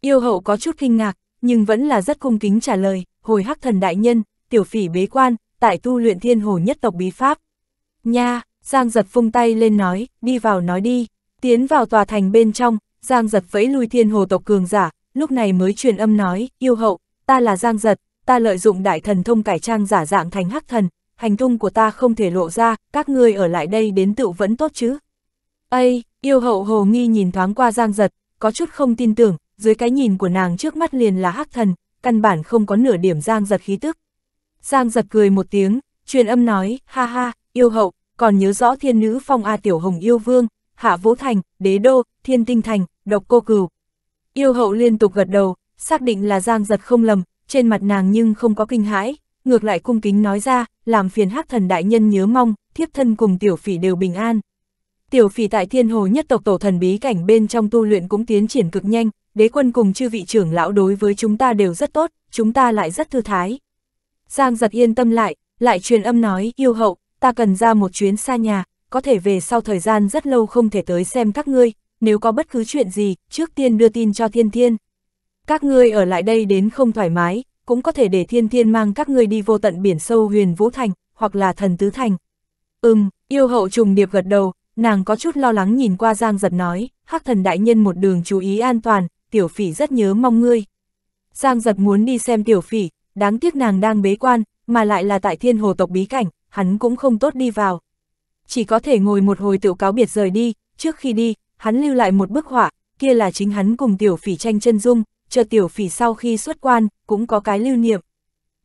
Yêu hậu có chút kinh ngạc, nhưng vẫn là rất cung kính trả lời, hồi hắc thần đại nhân, tiểu phỉ bế quan, tại tu luyện thiên hồ nhất tộc bí pháp. Nha, Giang giật phung tay lên nói, đi vào nói đi, tiến vào tòa thành bên trong, Giang giật vẫy lui thiên hồ tộc cường giả, lúc này mới truyền âm nói, yêu hậu, ta là Giang giật, ta lợi dụng đại thần thông cải trang giả dạng thành hắc thần, hành tung của ta không thể lộ ra, các ngươi ở lại đây đến tựu vẫn tốt chứ. Ây, yêu hậu hồ nghi nhìn thoáng qua Giang giật, có chút không tin tưởng, dưới cái nhìn của nàng trước mắt liền là hắc thần, căn bản không có nửa điểm Giang giật khí tức. Giang giật cười một tiếng, truyền âm nói, ha ha, yêu hậu, còn nhớ rõ thiên nữ phong A Tiểu Hồng yêu vương, hạ vũ thành, đế đô, thiên tinh thành, độc cô cửu. Yêu hậu liên tục gật đầu, xác định là giang giật không lầm, trên mặt nàng nhưng không có kinh hãi, ngược lại cung kính nói ra, làm phiền hắc thần đại nhân nhớ mong, thiếp thân cùng tiểu phỉ đều bình an. Tiểu phỉ tại thiên hồ nhất tộc tổ thần bí cảnh bên trong tu luyện cũng tiến triển cực nhanh, đế quân cùng chư vị trưởng lão đối với chúng ta đều rất tốt, chúng ta lại rất thư thái. Giang giật yên tâm lại, lại truyền âm nói, yêu hậu, ta cần ra một chuyến xa nhà, có thể về sau thời gian rất lâu không thể tới xem các ngươi, nếu có bất cứ chuyện gì, trước tiên đưa tin cho thiên thiên. Các ngươi ở lại đây đến không thoải mái, cũng có thể để thiên thiên mang các ngươi đi vô tận biển sâu huyền vũ thành, hoặc là thần tứ thành. Ừm, yêu hậu trùng điệp gật đầu, nàng có chút lo lắng nhìn qua giang giật nói, hắc thần đại nhân một đường chú ý an toàn, tiểu phỉ rất nhớ mong ngươi. Giang giật muốn đi xem tiểu phỉ, đáng tiếc nàng đang bế quan, mà lại là tại thiên hồ tộc bí cảnh, hắn cũng không tốt đi vào. Chỉ có thể ngồi một hồi tự cáo biệt rời đi, trước khi đi, hắn lưu lại một bức họa, kia là chính hắn cùng tiểu phỉ tranh chân dung, chờ tiểu phỉ sau khi xuất quan, cũng có cái lưu niệm.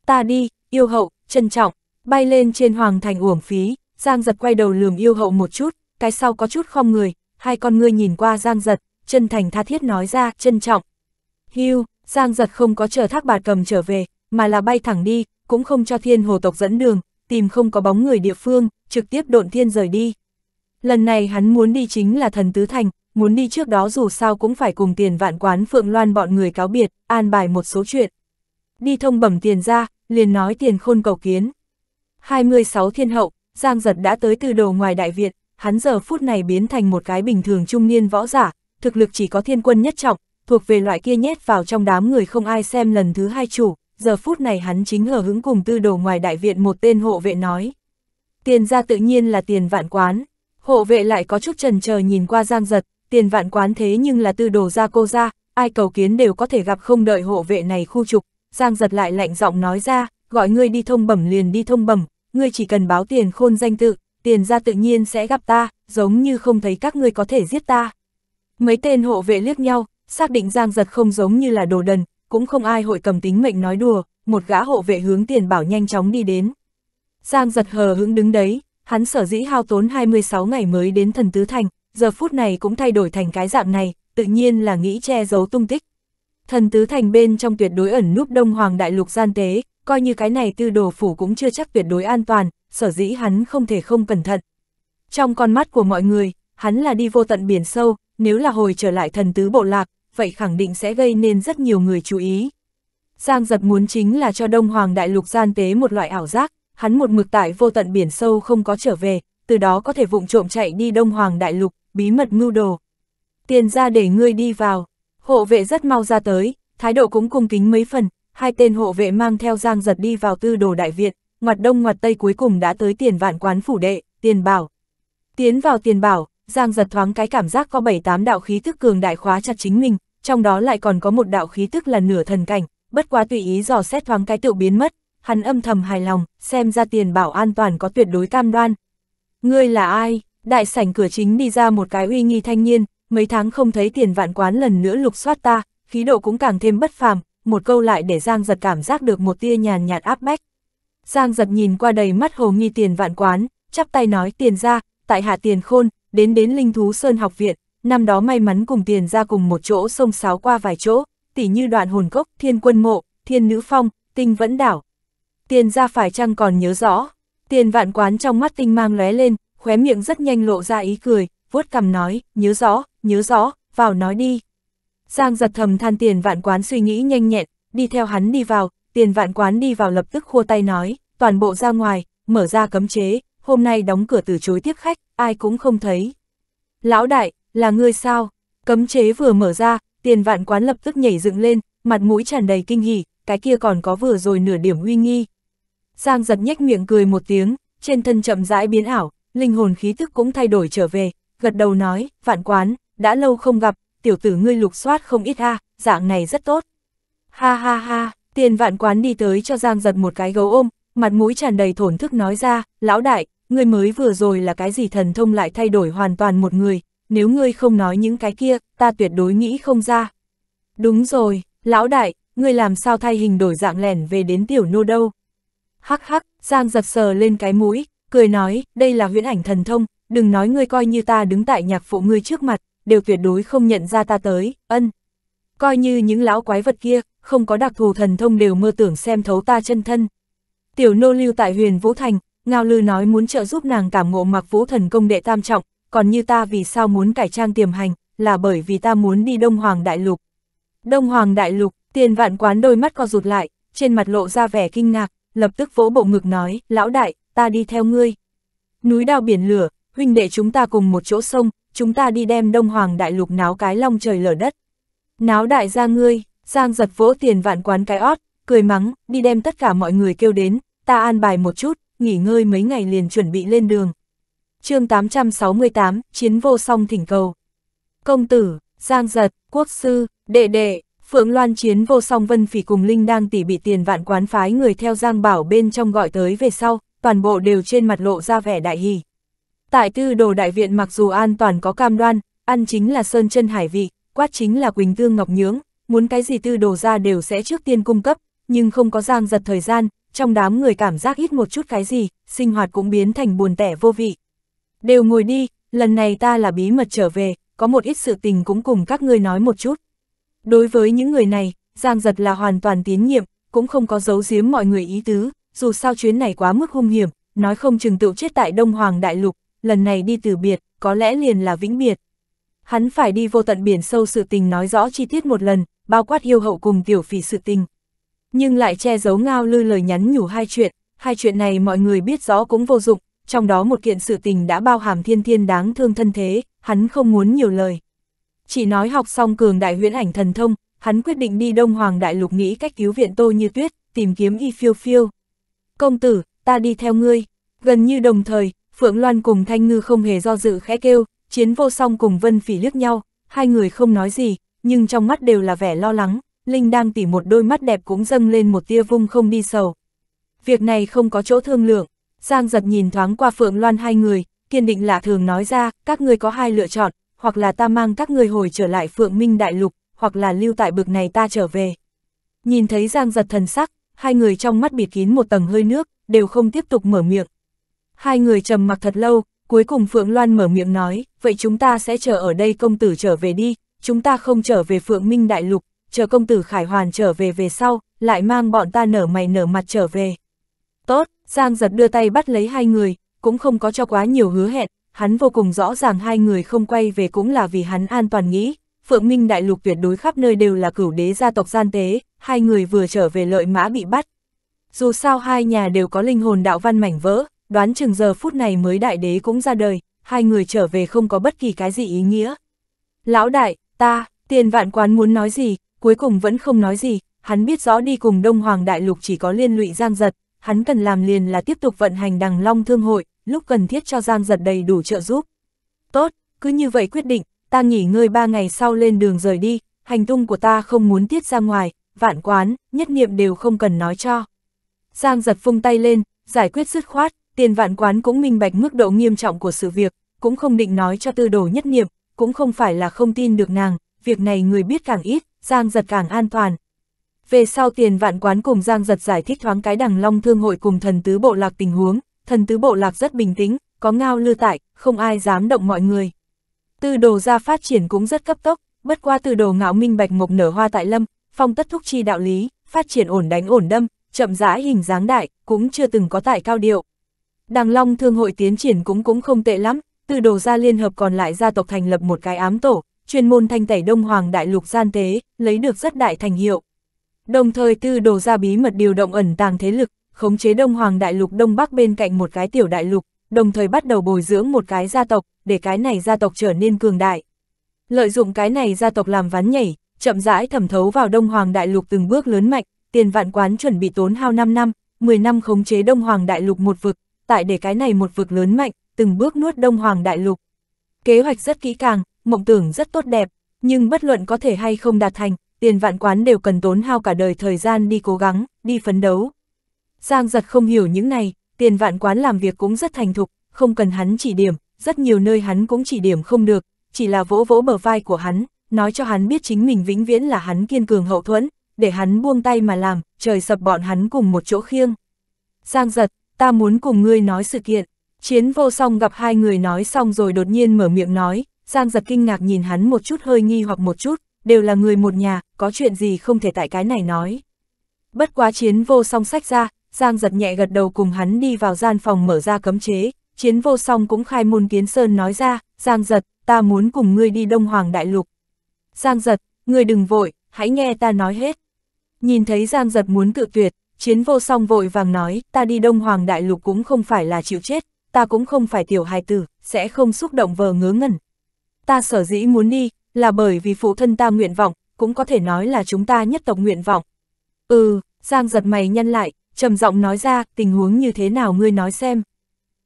Ta đi, yêu hậu, trân trọng, bay lên trên hoàng thành uổng phí, Giang giật quay đầu lườm yêu hậu một chút, cái sau có chút không người, hai con ngươi nhìn qua Giang giật, chân thành tha thiết nói ra, trân trọng. Hưu, Giang giật không có chờ thác bạt cầm trở về, mà là bay thẳng đi, cũng không cho thiên hồ tộc dẫn đường, tìm không có bóng người địa phương, trực tiếp độn thiên rời đi. Lần này hắn muốn đi chính là thần tứ thành, muốn đi trước đó dù sao cũng phải cùng tiền vạn quán Phượng Loan bọn người cáo biệt, an bài một số chuyện. Đi thông bẩm tiền ra, liền nói tiền khôn cầu kiến. 26 thiên hậu, Giang Giật đã tới từ đầu ngoài Đại viện hắn giờ phút này biến thành một cái bình thường trung niên võ giả, thực lực chỉ có thiên quân nhất trọng, thuộc về loại kia nhét vào trong đám người không ai xem lần thứ hai chủ, giờ phút này hắn chính hở hứng cùng tư đồ ngoài đại viện một tên hộ vệ nói. Tiền ra tự nhiên là tiền vạn quán, Hộ vệ lại có chút trần chờ nhìn qua Giang Giật, tiền vạn quán thế nhưng là tư đồ ra cô ra, ai cầu kiến đều có thể gặp không đợi hộ vệ này khu trục. Giang Giật lại lạnh giọng nói ra, gọi ngươi đi thông bẩm liền đi thông bẩm, ngươi chỉ cần báo tiền khôn danh tự, tiền ra tự nhiên sẽ gặp ta, giống như không thấy các ngươi có thể giết ta. Mấy tên hộ vệ liếc nhau, xác định Giang Giật không giống như là đồ đần, cũng không ai hội cầm tính mệnh nói đùa, một gã hộ vệ hướng tiền bảo nhanh chóng đi đến. Giang Giật hờ hững đứng đấy, hắn sở dĩ hao tốn 26 ngày mới đến thần tứ thành, giờ phút này cũng thay đổi thành cái dạng này, tự nhiên là nghĩ che giấu tung tích. Thần tứ thành bên trong tuyệt đối ẩn núp đông hoàng đại lục gian tế, coi như cái này tư đồ phủ cũng chưa chắc tuyệt đối an toàn, sở dĩ hắn không thể không cẩn thận. Trong con mắt của mọi người, hắn là đi vô tận biển sâu, nếu là hồi trở lại thần tứ bộ lạc, vậy khẳng định sẽ gây nên rất nhiều người chú ý. Giang giật muốn chính là cho Đông Hoàng Đại Lục gian tế một loại ảo giác, hắn một mực tại vô tận biển sâu không có trở về, từ đó có thể vụng trộm chạy đi Đông Hoàng Đại Lục, bí mật mưu đồ. Tiền ra để ngươi đi vào, hộ vệ rất mau ra tới, thái độ cũng cung kính mấy phần, hai tên hộ vệ mang theo giang giật đi vào tư đồ đại viện, ngoặt đông ngoặt tây cuối cùng đã tới tiền vạn quán phủ đệ, tiền bảo. Tiến vào tiền bảo, giang giật thoáng cái cảm giác có bảy tám đạo khí thức cường đại khóa chặt chính mình, trong đó lại còn có một đạo khí thức là nửa thần cảnh, bất quá tùy ý dò xét thoáng cái tự biến mất, hắn âm thầm hài lòng, xem ra tiền bảo an toàn có tuyệt đối cam đoan. Ngươi là ai? Đại sảnh cửa chính đi ra một cái uy nghi thanh niên, mấy tháng không thấy tiền vạn quán lần nữa lục soát ta, khí độ cũng càng thêm bất phàm, một câu lại để Giang giật cảm giác được một tia nhàn nhạt áp bách. Giang giật nhìn qua đầy mắt hồ nghi tiền vạn quán, chắp tay nói tiền ra, tại hạ tiền khôn, đến đến linh thú sơn học viện, năm đó may mắn cùng tiền ra cùng một chỗ sông sáo qua vài chỗ, tỉ như đoạn hồn cốc, thiên quân mộ, thiên nữ phong, tinh vẫn đảo, tiền ra phải chăng còn nhớ rõ. Tiền vạn quán trong mắt tinh mang lóe lên, khóe miệng rất nhanh lộ ra ý cười, vuốt cằm nói, nhớ rõ, nhớ rõ, vào nói đi. Giang giật thầm than tiền vạn quán suy nghĩ nhanh nhẹn, đi theo hắn đi vào, tiền vạn quán đi vào lập tức khua tay nói, toàn bộ ra ngoài, mở ra cấm chế, hôm nay đóng cửa từ chối tiếp khách, ai cũng không thấy. Lão đại, là ngươi sao? Cấm chế vừa mở ra, tiền vạn quán lập tức nhảy dựng lên, mặt mũi tràn đầy kinh hỉ, cái kia còn có vừa rồi nửa điểm uy nghi, Giang giật nhếch miệng cười một tiếng, trên thân chậm rãi biến ảo, linh hồn khí tức cũng thay đổi trở về, gật đầu nói, vạn quán, đã lâu không gặp, tiểu tử ngươi lục soát không ít ha, dạng này rất tốt. Ha ha ha, tiền vạn quán đi tới cho Giang giật một cái gấu ôm, mặt mũi tràn đầy thổn thức nói ra, lão đại, ngươi mới vừa rồi là cái gì thần thông lại thay đổi hoàn toàn một người, nếu ngươi không nói những cái kia, ta tuyệt đối nghĩ không ra. Đúng rồi, lão đại, ngươi làm sao thay hình đổi dạng lẻn về đến tiểu nô đâu hắc hắc, Giang giật sờ lên cái mũi, cười nói, đây là huyễn ảnh thần thông, đừng nói ngươi coi như ta đứng tại nhạc phụ ngươi trước mặt, đều tuyệt đối không nhận ra ta tới, ân. Coi như những lão quái vật kia, không có đặc thù thần thông đều mơ tưởng xem thấu ta chân thân. Tiểu nô lưu tại huyền Vũ Thành, Ngao Lư nói muốn trợ giúp nàng cảm ngộ mặc vũ thần công đệ tam trọng, còn như ta vì sao muốn cải trang tiềm hành, là bởi vì ta muốn đi Đông Hoàng Đại Lục. Đông Hoàng Đại Lục, tiền vạn quán đôi mắt co rụt lại, trên mặt lộ ra vẻ kinh ngạc, lập tức vỗ bộ ngực nói, lão đại, ta đi theo ngươi. Núi đao biển lửa, huynh đệ chúng ta cùng một chỗ sông, chúng ta đi đem Đông Hoàng đại lục náo cái long trời lở đất. Náo đại ra ngươi, Giang giật vỗ tiền vạn quán cái ót, cười mắng, đi đem tất cả mọi người kêu đến, ta an bài một chút, nghỉ ngơi mấy ngày liền chuẩn bị lên đường. chương 868, Chiến vô song thỉnh cầu. Công tử, Giang giật, quốc sư, đệ đệ, Phượng Loan chiến vô song Vân Phỉ cùng Linh đang tỉ bị tiền vạn quán phái người theo Giang Bảo bên trong gọi tới về sau, toàn bộ đều trên mặt lộ ra vẻ đại hỉ. Tại tư đồ đại viện mặc dù an toàn có cam đoan, ăn chính là sơn chân hải vị, quát chính là quỳnh tương ngọc nhưỡng, muốn cái gì tư đồ ra đều sẽ trước tiên cung cấp, nhưng không có giang giật thời gian, trong đám người cảm giác ít một chút cái gì, sinh hoạt cũng biến thành buồn tẻ vô vị. Đều ngồi đi, lần này ta là bí mật trở về, có một ít sự tình cũng cùng các ngươi nói một chút. Đối với những người này, Giang Giật là hoàn toàn tiến nhiệm, cũng không có giấu giếm mọi người ý tứ, dù sao chuyến này quá mức hung hiểm, nói không chừng tựu chết tại Đông Hoàng Đại Lục, lần này đi từ biệt, có lẽ liền là vĩnh biệt. Hắn phải đi vô tận biển sâu sự tình nói rõ chi tiết một lần, bao quát yêu hậu cùng tiểu phỉ sự tình. Nhưng lại che giấu ngao lư lời nhắn nhủ hai chuyện, hai chuyện này mọi người biết rõ cũng vô dụng, trong đó một kiện sự tình đã bao hàm thiên thiên đáng thương thân thế, hắn không muốn nhiều lời. Chỉ nói học xong cường đại huyễn ảnh thần thông, hắn quyết định đi Đông Hoàng Đại Lục nghĩ cách cứu viện Tô Như Tuyết, tìm kiếm y phiêu phiêu. Công tử, ta đi theo ngươi. Gần như đồng thời, Phượng Loan cùng Thanh Ngư không hề do dự khẽ kêu, chiến vô song cùng Vân Phỉ liếc nhau, hai người không nói gì, nhưng trong mắt đều là vẻ lo lắng, Linh đang tỉ một đôi mắt đẹp cũng dâng lên một tia vung không đi sầu. Việc này không có chỗ thương lượng, Giang giật nhìn thoáng qua Phượng Loan hai người, kiên định lạ thường nói ra, các ngươi có hai lựa chọn, hoặc là ta mang các người hồi trở lại phượng minh đại lục, hoặc là lưu tại bực này ta trở về. Nhìn thấy Giang giật thần sắc, hai người trong mắt bịt kín một tầng hơi nước, đều không tiếp tục mở miệng. Hai người trầm mặc thật lâu, cuối cùng Phượng Loan mở miệng nói, vậy chúng ta sẽ chờ ở đây công tử trở về đi, chúng ta không trở về Phượng Minh Đại Lục, chờ công tử Khải Hoàn trở về về sau, lại mang bọn ta nở mày nở mặt trở về. Tốt, Giang giật đưa tay bắt lấy hai người, cũng không có cho quá nhiều hứa hẹn, hắn vô cùng rõ ràng hai người không quay về cũng là vì hắn an toàn nghĩ, Phượng Minh đại lục tuyệt đối khắp nơi đều là cửu đế gia tộc gian tế, hai người vừa trở về lợi mã bị bắt. Dù sao hai nhà đều có linh hồn đạo văn mảnh vỡ, đoán chừng giờ phút này mới đại đế cũng ra đời, hai người trở về không có bất kỳ cái gì ý nghĩa. Lão đại, ta, tiền vạn quán muốn nói gì, cuối cùng vẫn không nói gì, hắn biết rõ đi cùng Đông Hoàng Đại Lục chỉ có liên lụy giang giật, hắn cần làm liền là tiếp tục vận hành đằng long thương hội, lúc cần thiết cho Giang giật đầy đủ trợ giúp. Tốt, cứ như vậy quyết định, ta nghỉ ngơi ba ngày sau lên đường rời đi, hành tung của ta không muốn tiết ra ngoài, vạn quán, nhất niệm đều không cần nói cho. Giang giật phung tay lên, giải quyết dứt khoát, tiền vạn quán cũng minh bạch mức độ nghiêm trọng của sự việc, cũng không định nói cho tư đồ nhất niệm, cũng không phải là không tin được nàng, việc này người biết càng ít, Giang giật càng an toàn. Về sau tiền vạn quán cùng Giang giật giải thích thoáng cái đằng long thương hội cùng thần tứ bộ lạc tình huống, thần tứ bộ lạc rất bình tĩnh, có ngao lư tại, không ai dám động mọi người. Tư đồ ra phát triển cũng rất cấp tốc, bất qua tư đồ ngạo minh bạch mộc nở hoa tại lâm, phong tất thúc chi đạo lý, phát triển ổn đánh ổn đâm, chậm rãi hình dáng đại, cũng chưa từng có tại cao điệu. đằng Long thương hội tiến triển cũng cũng không tệ lắm, từ đồ ra liên hợp còn lại gia tộc thành lập một cái ám tổ, chuyên môn thanh tẩy Đông Hoàng Đại Lục gian tế, lấy được rất đại thành hiệu. Đồng thời tư đồ ra bí mật điều động ẩn tàng thế lực, khống chế Đông Hoàng Đại Lục Đông Bắc bên cạnh một cái tiểu đại lục, đồng thời bắt đầu bồi dưỡng một cái gia tộc, để cái này gia tộc trở nên cường đại. Lợi dụng cái này gia tộc làm ván nhảy, chậm rãi thẩm thấu vào Đông Hoàng Đại Lục từng bước lớn mạnh, tiền vạn quán chuẩn bị tốn hao 5 năm, 10 năm khống chế Đông Hoàng Đại Lục một vực, tại để cái này một vực lớn mạnh, từng bước nuốt Đông Hoàng Đại Lục. Kế hoạch rất kỹ càng, mộng tưởng rất tốt đẹp, nhưng bất luận có thể hay không đạt thành, tiền vạn quán đều cần tốn hao cả đời thời gian đi cố gắng, đi phấn đấu. Giang giật không hiểu những này, tiền vạn quán làm việc cũng rất thành thục, không cần hắn chỉ điểm, rất nhiều nơi hắn cũng chỉ điểm không được, chỉ là vỗ vỗ bờ vai của hắn, nói cho hắn biết chính mình vĩnh viễn là hắn kiên cường hậu thuẫn, để hắn buông tay mà làm, trời sập bọn hắn cùng một chỗ khiêng. Giang giật, ta muốn cùng ngươi nói sự kiện, chiến vô song gặp hai người nói xong rồi đột nhiên mở miệng nói, Giang giật kinh ngạc nhìn hắn một chút hơi nghi hoặc một chút, đều là người một nhà, có chuyện gì không thể tại cái này nói. Bất quá chiến vô song sách ra, Giang giật nhẹ gật đầu cùng hắn đi vào gian phòng mở ra cấm chế, chiến vô song cũng khai môn kiến sơn nói ra, Giang giật, ta muốn cùng ngươi đi Đông Hoàng Đại Lục. Giang giật, ngươi đừng vội, hãy nghe ta nói hết. Nhìn thấy Giang giật muốn cự tuyệt, chiến vô song vội vàng nói, ta đi Đông Hoàng Đại Lục cũng không phải là chịu chết, ta cũng không phải tiểu hài tử, sẽ không xúc động vờ ngớ ngẩn. Ta sở dĩ muốn đi, là bởi vì phụ thân ta nguyện vọng, cũng có thể nói là chúng ta nhất tộc nguyện vọng. Ừ, Giang giật mày nhân lại, trầm giọng nói ra, tình huống như thế nào ngươi nói xem.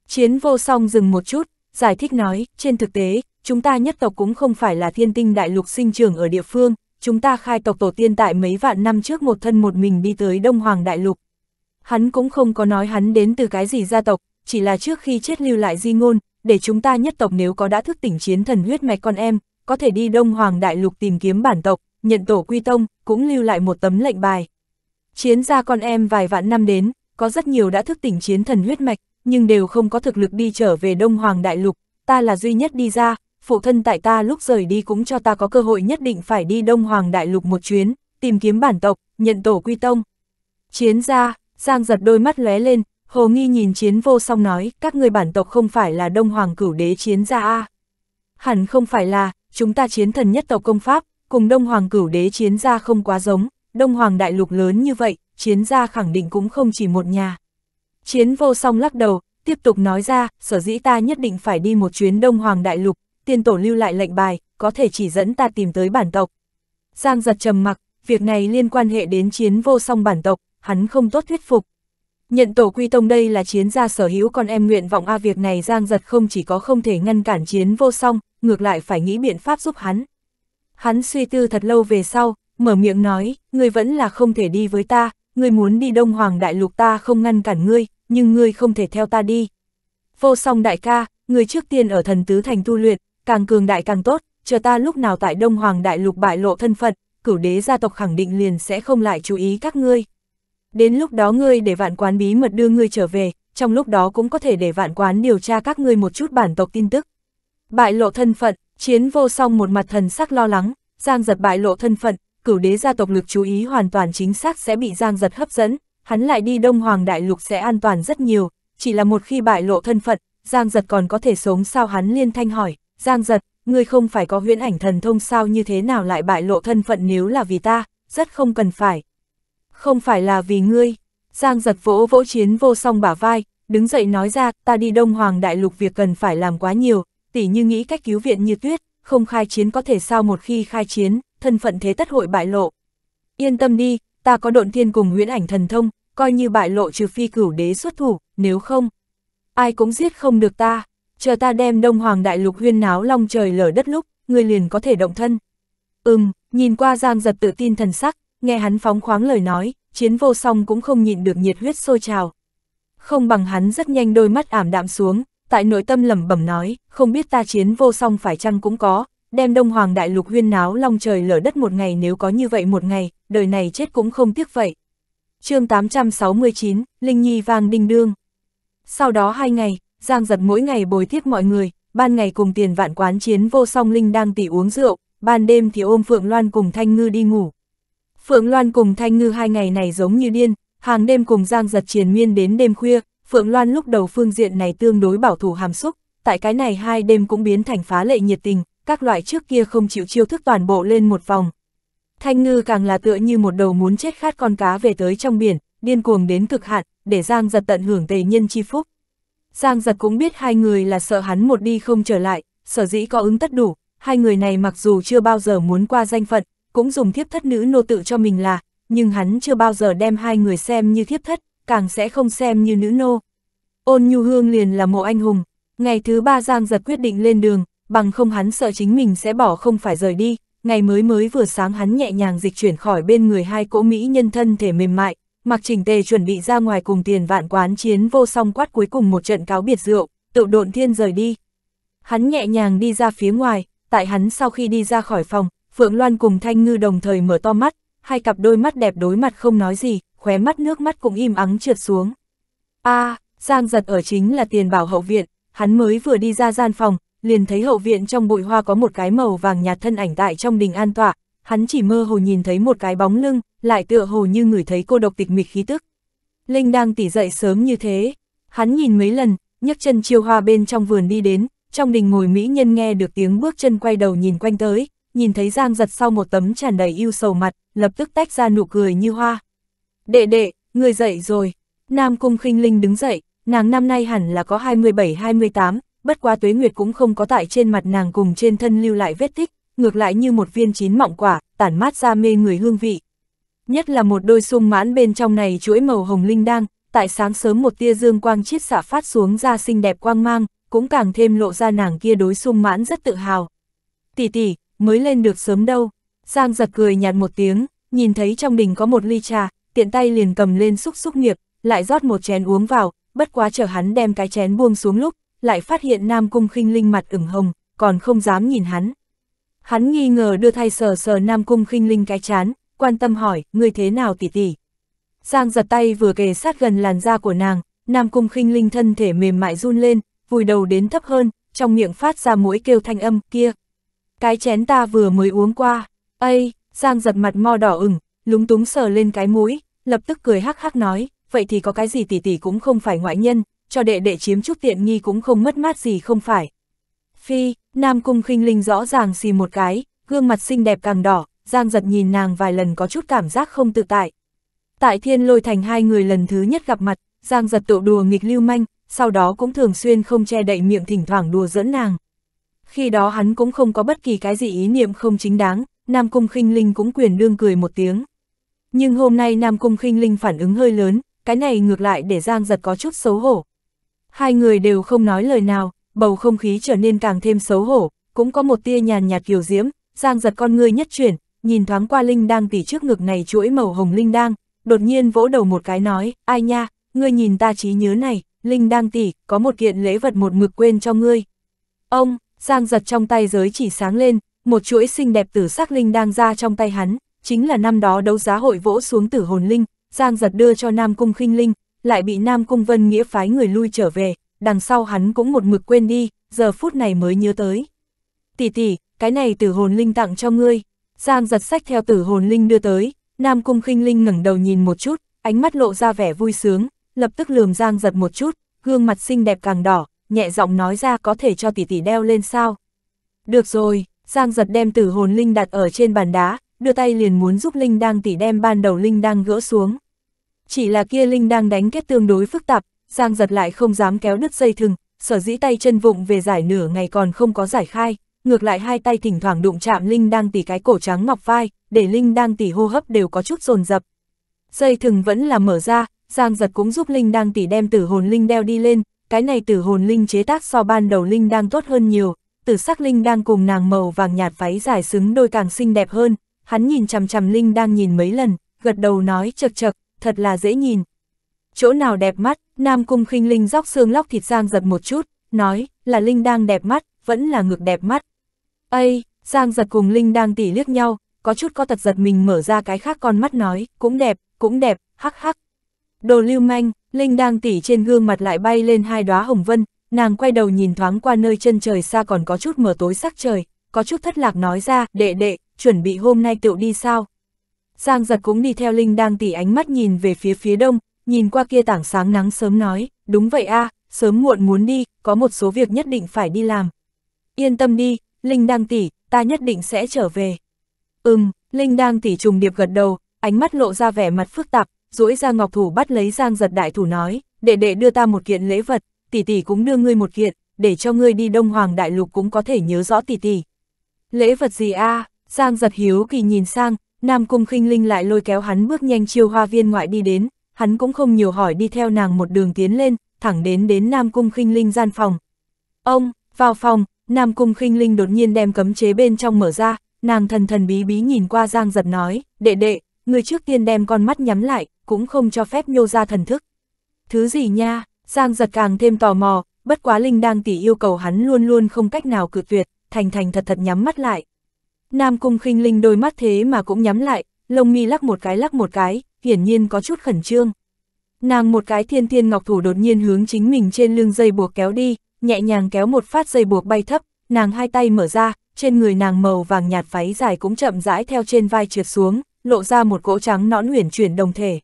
Chiến vô song dừng một chút, giải thích nói, trên thực tế, chúng ta nhất tộc cũng không phải là thiên tinh đại lục sinh trưởng ở địa phương, chúng ta khai tộc tổ tiên tại mấy vạn năm trước một thân một mình đi tới Đông Hoàng đại lục. Hắn cũng không có nói hắn đến từ cái gì gia tộc, chỉ là trước khi chết lưu lại di ngôn, để chúng ta nhất tộc nếu có đã thức tỉnh chiến thần huyết mạch con em, có thể đi Đông Hoàng đại lục tìm kiếm bản tộc, nhận tổ quy tông, cũng lưu lại một tấm lệnh bài. Chiến gia con em vài vạn năm đến, có rất nhiều đã thức tỉnh chiến thần huyết mạch, nhưng đều không có thực lực đi trở về Đông Hoàng Đại Lục, ta là duy nhất đi ra, phụ thân tại ta lúc rời đi cũng cho ta có cơ hội nhất định phải đi Đông Hoàng Đại Lục một chuyến, tìm kiếm bản tộc, nhận tổ quy tông. Chiến gia, Giang giật đôi mắt lóe lên, Hồ Nghi nhìn chiến vô song nói, các người bản tộc không phải là Đông Hoàng cửu đế chiến gia A. Hẳn không phải là, chúng ta chiến thần nhất tộc công pháp, cùng Đông Hoàng cửu đế chiến gia không quá giống, Đông Hoàng Đại Lục lớn như vậy, chiến gia khẳng định cũng không chỉ một nhà. Chiến vô song lắc đầu, tiếp tục nói ra, sở dĩ ta nhất định phải đi một chuyến Đông Hoàng Đại Lục, tiên tổ lưu lại lệnh bài, có thể chỉ dẫn ta tìm tới bản tộc. Giang giật trầm mặc, việc này liên quan hệ đến chiến vô song bản tộc, hắn không tốt thuyết phục. Nhận tổ quy tông đây là chiến gia sở hữu con em nguyện vọng a việc này Giang giật không chỉ có không thể ngăn cản chiến vô song, ngược lại phải nghĩ biện pháp giúp hắn. Hắn suy tư thật lâu về sau, mở miệng nói, ngươi vẫn là không thể đi với ta, ngươi muốn đi Đông Hoàng Đại Lục ta không ngăn cản ngươi, nhưng ngươi không thể theo ta đi. Vô song đại ca, ngươi trước tiên ở thần tứ thành tu luyện, càng cường đại càng tốt, chờ ta lúc nào tại Đông Hoàng Đại Lục bại lộ thân phận, cửu đế gia tộc khẳng định liền sẽ không lại chú ý các ngươi. Đến lúc đó ngươi để vạn quán bí mật đưa ngươi trở về, trong lúc đó cũng có thể để vạn quán điều tra các ngươi một chút bản tộc tin tức. Bại lộ thân phận, chiến vô song một mặt thần sắc lo lắng, giang giật bại lộ thân phận, cửu đế gia tộc lực chú ý hoàn toàn chính xác sẽ bị Giang Giật hấp dẫn, hắn lại đi Đông Hoàng Đại Lục sẽ an toàn rất nhiều, chỉ là một khi bại lộ thân phận, Giang Giật còn có thể sống sao hắn liên thanh hỏi, Giang Giật, ngươi không phải có huyễn ảnh thần thông sao như thế nào lại bại lộ thân phận nếu là vì ta, rất không cần phải. Không phải là vì ngươi, Giang Giật vỗ vỗ chiến vô song bả vai, đứng dậy nói ra, ta đi Đông Hoàng Đại Lục việc cần phải làm quá nhiều, tỉ như nghĩ cách cứu viện như tuyết, không khai chiến có thể sao một khi khai chiến, thân phận thế tất hội bại lộ. Yên tâm đi, ta có độn thiên cùng huyễn ảnh thần thông, coi như bại lộ trừ phi cửu đế xuất thủ, nếu không, ai cũng giết không được ta, chờ ta đem đông hoàng đại lục huyên náo long trời lở đất lúc, người liền có thể động thân. Ừm, nhìn qua Giang giật tự tin thần sắc, nghe hắn phóng khoáng lời nói, chiến vô song cũng không nhịn được nhiệt huyết sôi trào. Không bằng hắn rất nhanh đôi mắt ảm đạm xuống, tại nội tâm lẩm bẩm nói, không biết ta chiến vô song phải chăng cũng có, đem Đông Hoàng Đại Lục huyên náo long trời lở đất một ngày nếu có như vậy một ngày, đời này chết cũng không tiếc vậy. chương 869, Linh Nhi vang đinh đương. Sau đó hai ngày, Giang giật mỗi ngày bồi tiếp mọi người, ban ngày cùng tiền vạn quán chiến vô song Linh đang tỉ uống rượu, ban đêm thì ôm Phượng Loan cùng Thanh Ngư đi ngủ. Phượng Loan cùng Thanh Ngư hai ngày này giống như điên, hàng đêm cùng Giang giật triền miên đến đêm khuya, Phượng Loan lúc đầu phương diện này tương đối bảo thủ hàm xúc, tại cái này hai đêm cũng biến thành phá lệ nhiệt tình, các loại trước kia không chịu chiêu thức toàn bộ lên một vòng. Thanh ngư càng là tựa như một đầu muốn chết khát con cá về tới trong biển, điên cuồng đến cực hạn, để Giang giật tận hưởng tề nhân chi phúc. Giang giật cũng biết hai người là sợ hắn một đi không trở lại, sở dĩ có ứng tất đủ, hai người này mặc dù chưa bao giờ muốn qua danh phận, cũng dùng thiếp thất nữ nô tự cho mình là, nhưng hắn chưa bao giờ đem hai người xem như thiếp thất, càng sẽ không xem như nữ nô. Ôn Nhu Hương liền là mộ anh hùng, ngày thứ ba Giang giật quyết định lên đường, bằng không hắn sợ chính mình sẽ bỏ không phải rời đi, ngày mới mới vừa sáng hắn nhẹ nhàng dịch chuyển khỏi bên người hai cỗ Mỹ nhân thân thể mềm mại, mặc trình tề chuẩn bị ra ngoài cùng tiền vạn quán chiến vô song quát cuối cùng một trận cáo biệt rượu, tự độn thiên rời đi. Hắn nhẹ nhàng đi ra phía ngoài, tại hắn sau khi đi ra khỏi phòng, Phượng Loan cùng Thanh Ngư đồng thời mở to mắt, hai cặp đôi mắt đẹp đối mặt không nói gì, khóe mắt nước mắt cũng im ắng trượt xuống. a à, Giang giật ở chính là tiền bảo hậu viện, hắn mới vừa đi ra gian phòng, liền thấy hậu viện trong bụi hoa có một cái màu vàng nhạt thân ảnh tại trong đình an tọa, hắn chỉ mơ hồ nhìn thấy một cái bóng lưng, lại tựa hồ như người thấy cô độc tịch mịch khí tức. Linh đang tỉ dậy sớm như thế, hắn nhìn mấy lần, nhấc chân chiêu hoa bên trong vườn đi đến, trong đình ngồi mỹ nhân nghe được tiếng bước chân quay đầu nhìn quanh tới, nhìn thấy Giang giật sau một tấm tràn đầy yêu sầu mặt, lập tức tách ra nụ cười như hoa. Đệ đệ, người dậy rồi. Nam Cung khinh Linh đứng dậy, nàng năm nay hẳn là có 27-28, bất quá tuế nguyệt cũng không có tại trên mặt nàng cùng trên thân lưu lại vết tích, ngược lại như một viên chín mọng quả, tản mát ra mê người hương vị. Nhất là một đôi sung mãn bên trong này chuỗi màu hồng linh đang, tại sáng sớm một tia dương quang chiết xạ phát xuống ra xinh đẹp quang mang, cũng càng thêm lộ ra nàng kia đối sung mãn rất tự hào. Tỷ tỷ, mới lên được sớm đâu. Giang giật cười nhạt một tiếng, nhìn thấy trong đình có một ly trà, tiện tay liền cầm lên xúc xúc nghiệp, lại rót một chén uống vào, bất quá chờ hắn đem cái chén buông xuống lúc, lại phát hiện Nam Cung khinh Linh mặt ửng hồng, còn không dám nhìn hắn. Hắn nghi ngờ đưa thay sờ sờ Nam Cung khinh Linh cái chán, quan tâm hỏi, người thế nào tỷ tỷ? Giang giật tay vừa kề sát gần làn da của nàng, Nam Cung khinh Linh thân thể mềm mại run lên, vùi đầu đến thấp hơn, trong miệng phát ra mũi kêu thanh âm kia. Cái chén ta vừa mới uống qua, ây, Giang giật mặt mo đỏ ửng, lúng túng sờ lên cái mũi, lập tức cười hắc hắc nói, vậy thì có cái gì tỷ tỷ cũng không phải ngoại nhân, cho đệ đệ chiếm chút tiện nghi cũng không mất mát gì không phải. Phi, Nam Cung khinh Linh rõ ràng xì một cái, gương mặt xinh đẹp càng đỏ, Giang giật nhìn nàng vài lần có chút cảm giác không tự tại. Tại thiên lôi thành hai người lần thứ nhất gặp mặt, Giang giật tụ đùa nghịch lưu manh, sau đó cũng thường xuyên không che đậy miệng thỉnh thoảng đùa dẫn nàng. Khi đó hắn cũng không có bất kỳ cái gì ý niệm không chính đáng, Nam Cung khinh Linh cũng quyền đương cười một tiếng. Nhưng hôm nay Nam Cung khinh Linh phản ứng hơi lớn, cái này ngược lại để Giang giật có chút xấu hổ, Hai người đều không nói lời nào, bầu không khí trở nên càng thêm xấu hổ, cũng có một tia nhàn nhạt kiều diễm, Giang giật con ngươi nhất chuyển, nhìn thoáng qua Linh đang tỉ trước ngực này chuỗi màu hồng Linh đang, đột nhiên vỗ đầu một cái nói, ai nha, ngươi nhìn ta trí nhớ này, Linh đang tỉ, có một kiện lễ vật một mực quên cho ngươi. Ông, Giang giật trong tay giới chỉ sáng lên, một chuỗi xinh đẹp tử sắc Linh đang ra trong tay hắn, chính là năm đó đấu giá hội vỗ xuống tử hồn Linh, Giang giật đưa cho Nam Cung khinh Linh, lại bị Nam Cung Vân Nghĩa phái người lui trở về, đằng sau hắn cũng một mực quên đi, giờ phút này mới nhớ tới. Tỷ tỷ, cái này tử hồn linh tặng cho ngươi. Giang giật sách theo tử hồn linh đưa tới, Nam Cung khinh Linh ngẩng đầu nhìn một chút, ánh mắt lộ ra vẻ vui sướng, lập tức lườm Giang giật một chút, gương mặt xinh đẹp càng đỏ, nhẹ giọng nói ra có thể cho tỷ tỷ đeo lên sao. Được rồi, Giang giật đem tử hồn linh đặt ở trên bàn đá, đưa tay liền muốn giúp Linh đang tỷ đem ban đầu Linh đang gỡ xuống chỉ là kia Linh đang đánh kết tương đối phức tạp, Giang giật lại không dám kéo đứt dây thừng, sở dĩ tay chân vụng về giải nửa ngày còn không có giải khai, ngược lại hai tay thỉnh thoảng đụng chạm Linh đang tỉ cái cổ trắng ngọc vai, để Linh đang tỉ hô hấp đều có chút dồn dập. Dây thừng vẫn là mở ra, Giang giật cũng giúp Linh đang tỉ đem tử hồn Linh đeo đi lên, cái này tử hồn Linh chế tác so ban đầu Linh đang tốt hơn nhiều, tử sắc Linh đang cùng nàng màu vàng nhạt váy dài xứng đôi càng xinh đẹp hơn, hắn nhìn chằm chằm Linh đang nhìn mấy lần, gật đầu nói chật chật, thật là dễ nhìn. Chỗ nào đẹp mắt, Nam Cung khinh Linh róc xương lóc thịt Giang giật một chút, nói, là Linh đang đẹp mắt, vẫn là ngược đẹp mắt. Ây, Giang giật cùng Linh đang tỉ liếc nhau, có chút có tật giật mình mở ra cái khác con mắt nói, cũng đẹp, cũng đẹp, hắc hắc. Đồ lưu manh, Linh đang tỉ trên gương mặt lại bay lên hai đóa hồng vân, nàng quay đầu nhìn thoáng qua nơi chân trời xa còn có chút mở tối sắc trời, có chút thất lạc nói ra, đệ đệ, chuẩn bị hôm nay tựu đi sao? Giang giật cũng đi theo Linh đang tỉ ánh mắt nhìn về phía phía đông, nhìn qua kia tảng sáng nắng sớm nói, đúng vậy a, à, sớm muộn muốn đi, có một số việc nhất định phải đi làm. Yên tâm đi, Linh đang tỉ, ta nhất định sẽ trở về. Ừm, Linh đang tỉ trùng điệp gật đầu, ánh mắt lộ ra vẻ mặt phức tạp, duỗi ra ngọc thủ bắt lấy Giang giật đại thủ nói, để đệ đưa ta một kiện lễ vật, tỷ tỷ cũng đưa ngươi một kiện, để cho ngươi đi Đông Hoàng Đại Lục cũng có thể nhớ rõ tỷ tỷ. Lễ vật gì a? À? Giang giật hiếu kỳ nhìn sang, Nam Cung khinh Linh lại lôi kéo hắn bước nhanh chiêu hoa viên ngoại đi đến, hắn cũng không nhiều hỏi đi theo nàng một đường tiến lên, thẳng đến đến Nam Cung khinh Linh gian phòng. Ông, vào phòng, Nam Cung khinh Linh đột nhiên đem cấm chế bên trong mở ra, nàng thần thần bí bí nhìn qua Giang Giật nói, đệ đệ, người trước tiên đem con mắt nhắm lại, cũng không cho phép nhô ra thần thức. Thứ gì nha, Giang Giật càng thêm tò mò, bất quá Linh đang tỉ yêu cầu hắn luôn luôn không cách nào cự tuyệt, thành thành thật thật nhắm mắt lại. Nam Cung khinh Linh đôi mắt thế mà cũng nhắm lại, lông mi lắc một cái lắc một cái, hiển nhiên có chút khẩn trương. Nàng một cái thiên thiên ngọc thủ đột nhiên hướng chính mình trên lưng dây buộc kéo đi, nhẹ nhàng kéo một phát dây buộc bay thấp, nàng hai tay mở ra, trên người nàng màu vàng nhạt váy dài cũng chậm rãi theo trên vai trượt xuống, lộ ra một cỗ trắng nõn huyền chuyển đồng thể.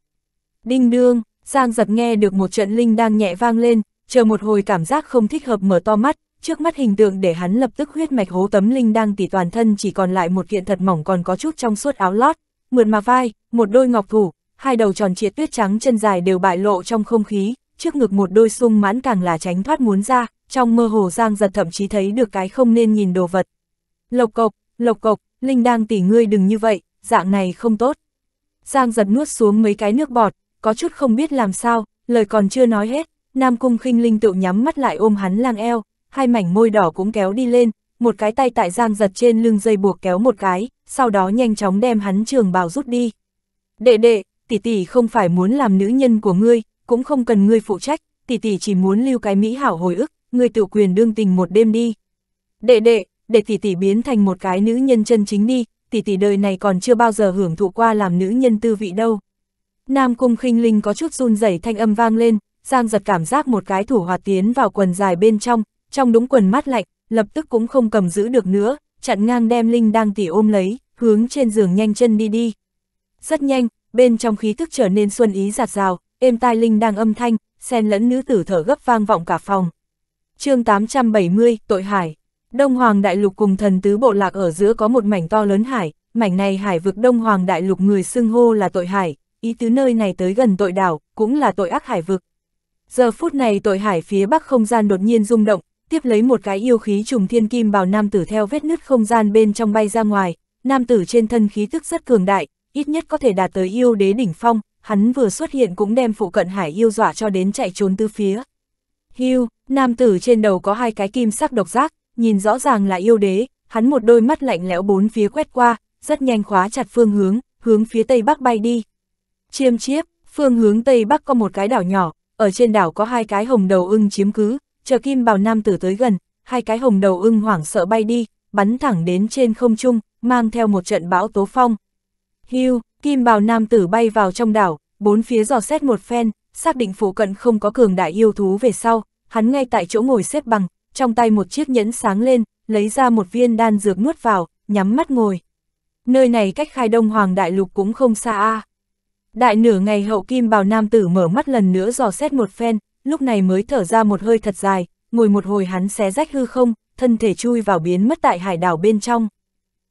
Đinh đương, Giang giật nghe được một trận linh đang nhẹ vang lên, chờ một hồi cảm giác không thích hợp mở to mắt, trước mắt hình tượng để hắn lập tức huyết mạch hố tấm linh đang tỉ toàn thân chỉ còn lại một kiện thật mỏng còn có chút trong suốt áo lót, mượt mà vai, một đôi ngọc thủ, hai đầu tròn triệt tuyết trắng chân dài đều bại lộ trong không khí, trước ngực một đôi sung mãn càng là tránh thoát muốn ra, trong mơ hồ giang giật thậm chí thấy được cái không nên nhìn đồ vật. Lộc cộc, lộc cộc, linh đang tỉ ngươi đừng như vậy, dạng này không tốt. Giang giật nuốt xuống mấy cái nước bọt, có chút không biết làm sao, lời còn chưa nói hết, Nam Cung khinh Linh tự nhắm mắt lại ôm hắn lang eo, hai mảnh môi đỏ cũng kéo đi lên, một cái tay tại Giang giật trên lưng dây buộc kéo một cái, sau đó nhanh chóng đem hắn trường bào rút đi. Đệ đệ, tỷ tỷ không phải muốn làm nữ nhân của ngươi, cũng không cần ngươi phụ trách, tỷ tỷ chỉ muốn lưu cái mỹ hảo hồi ức, ngươi tự quyền đương tình một đêm đi. Đệ đệ, để tỷ tỷ biến thành một cái nữ nhân chân chính đi, tỷ tỷ đời này còn chưa bao giờ hưởng thụ qua làm nữ nhân tư vị đâu. Nam cung khinh linh có chút run rẩy thanh âm vang lên, Giang giật cảm giác một cái thủ hoạt tiến vào quần dài bên trong, trong đúng quần mát lạnh, lập tức cũng không cầm giữ được nữa, chặn ngang đem Linh đang tỉ ôm lấy, hướng trên giường nhanh chân đi đi. Rất nhanh, bên trong khí thức trở nên xuân ý giạt rào, êm tai Linh đang âm thanh, xen lẫn nữ tử thở gấp vang vọng cả phòng. chương 870, Tội Hải Đông Hoàng Đại Lục cùng thần tứ bộ lạc ở giữa có một mảnh to lớn hải, mảnh này hải vực Đông Hoàng Đại Lục người xưng hô là tội hải, ý tứ nơi này tới gần tội đảo, cũng là tội ác hải vực. Giờ phút này tội hải phía bắc không gian đột nhiên rung động, tiếp lấy một cái yêu khí trùng thiên kim bào nam tử theo vết nứt không gian bên trong bay ra ngoài, nam tử trên thân khí tức rất cường đại, ít nhất có thể đạt tới yêu đế đỉnh phong, hắn vừa xuất hiện cũng đem phụ cận hải yêu dọa cho đến chạy trốn tứ phía. Hưu, nam tử trên đầu có hai cái kim sắc độc giác, nhìn rõ ràng là yêu đế, hắn một đôi mắt lạnh lẽo bốn phía quét qua, rất nhanh khóa chặt phương hướng, hướng phía tây bắc bay đi. Chiêm chiếp, phương hướng tây bắc có một cái đảo nhỏ, ở trên đảo có hai cái hồng đầu ưng chiếm cứ, chờ kim bào nam tử tới gần, hai cái hồng đầu ưng hoảng sợ bay đi, bắn thẳng đến trên không trung, mang theo một trận bão tố phong. Hưu, kim bào nam tử bay vào trong đảo, bốn phía dò xét một phen, xác định phụ cận không có cường đại yêu thú về sau, hắn ngay tại chỗ ngồi xếp bằng, trong tay một chiếc nhẫn sáng lên, lấy ra một viên đan dược nuốt vào, nhắm mắt ngồi. Nơi này cách khai đông hoàng đại lục cũng không xa a. À. Đại nửa ngày hậu kim bào nam tử mở mắt lần nữa dò xét một phen, lúc này mới thở ra một hơi thật dài, ngồi một hồi hắn xé rách hư không, thân thể chui vào biến mất tại hải đảo bên trong.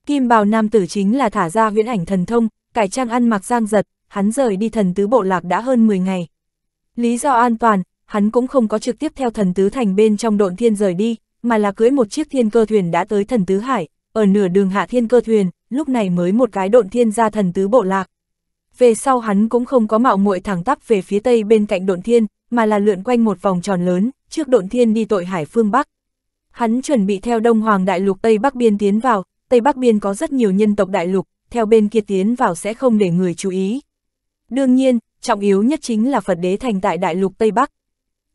Kim bào nam tử chính là thả ra huyễn ảnh thần thông, cải trang ăn mặc giang giật, hắn rời đi thần tứ bộ lạc đã hơn 10 ngày. Lý do an toàn, hắn cũng không có trực tiếp theo thần tứ thành bên trong độn thiên rời đi, mà là cưới một chiếc thiên cơ thuyền đã tới thần tứ hải, ở nửa đường hạ thiên cơ thuyền, lúc này mới một cái độn thiên ra thần tứ bộ lạc. Về sau hắn cũng không có mạo muội thẳng tắp về phía tây bên cạnh độn thiên, mà là lượn quanh một vòng tròn lớn, trước độn thiên đi tội hải phương Bắc. Hắn chuẩn bị theo Đông Hoàng Đại Lục Tây Bắc Biên tiến vào, Tây Bắc Biên có rất nhiều nhân tộc Đại Lục, theo bên kia tiến vào sẽ không để người chú ý. Đương nhiên, trọng yếu nhất chính là Phật đế thành tại Đại Lục Tây Bắc.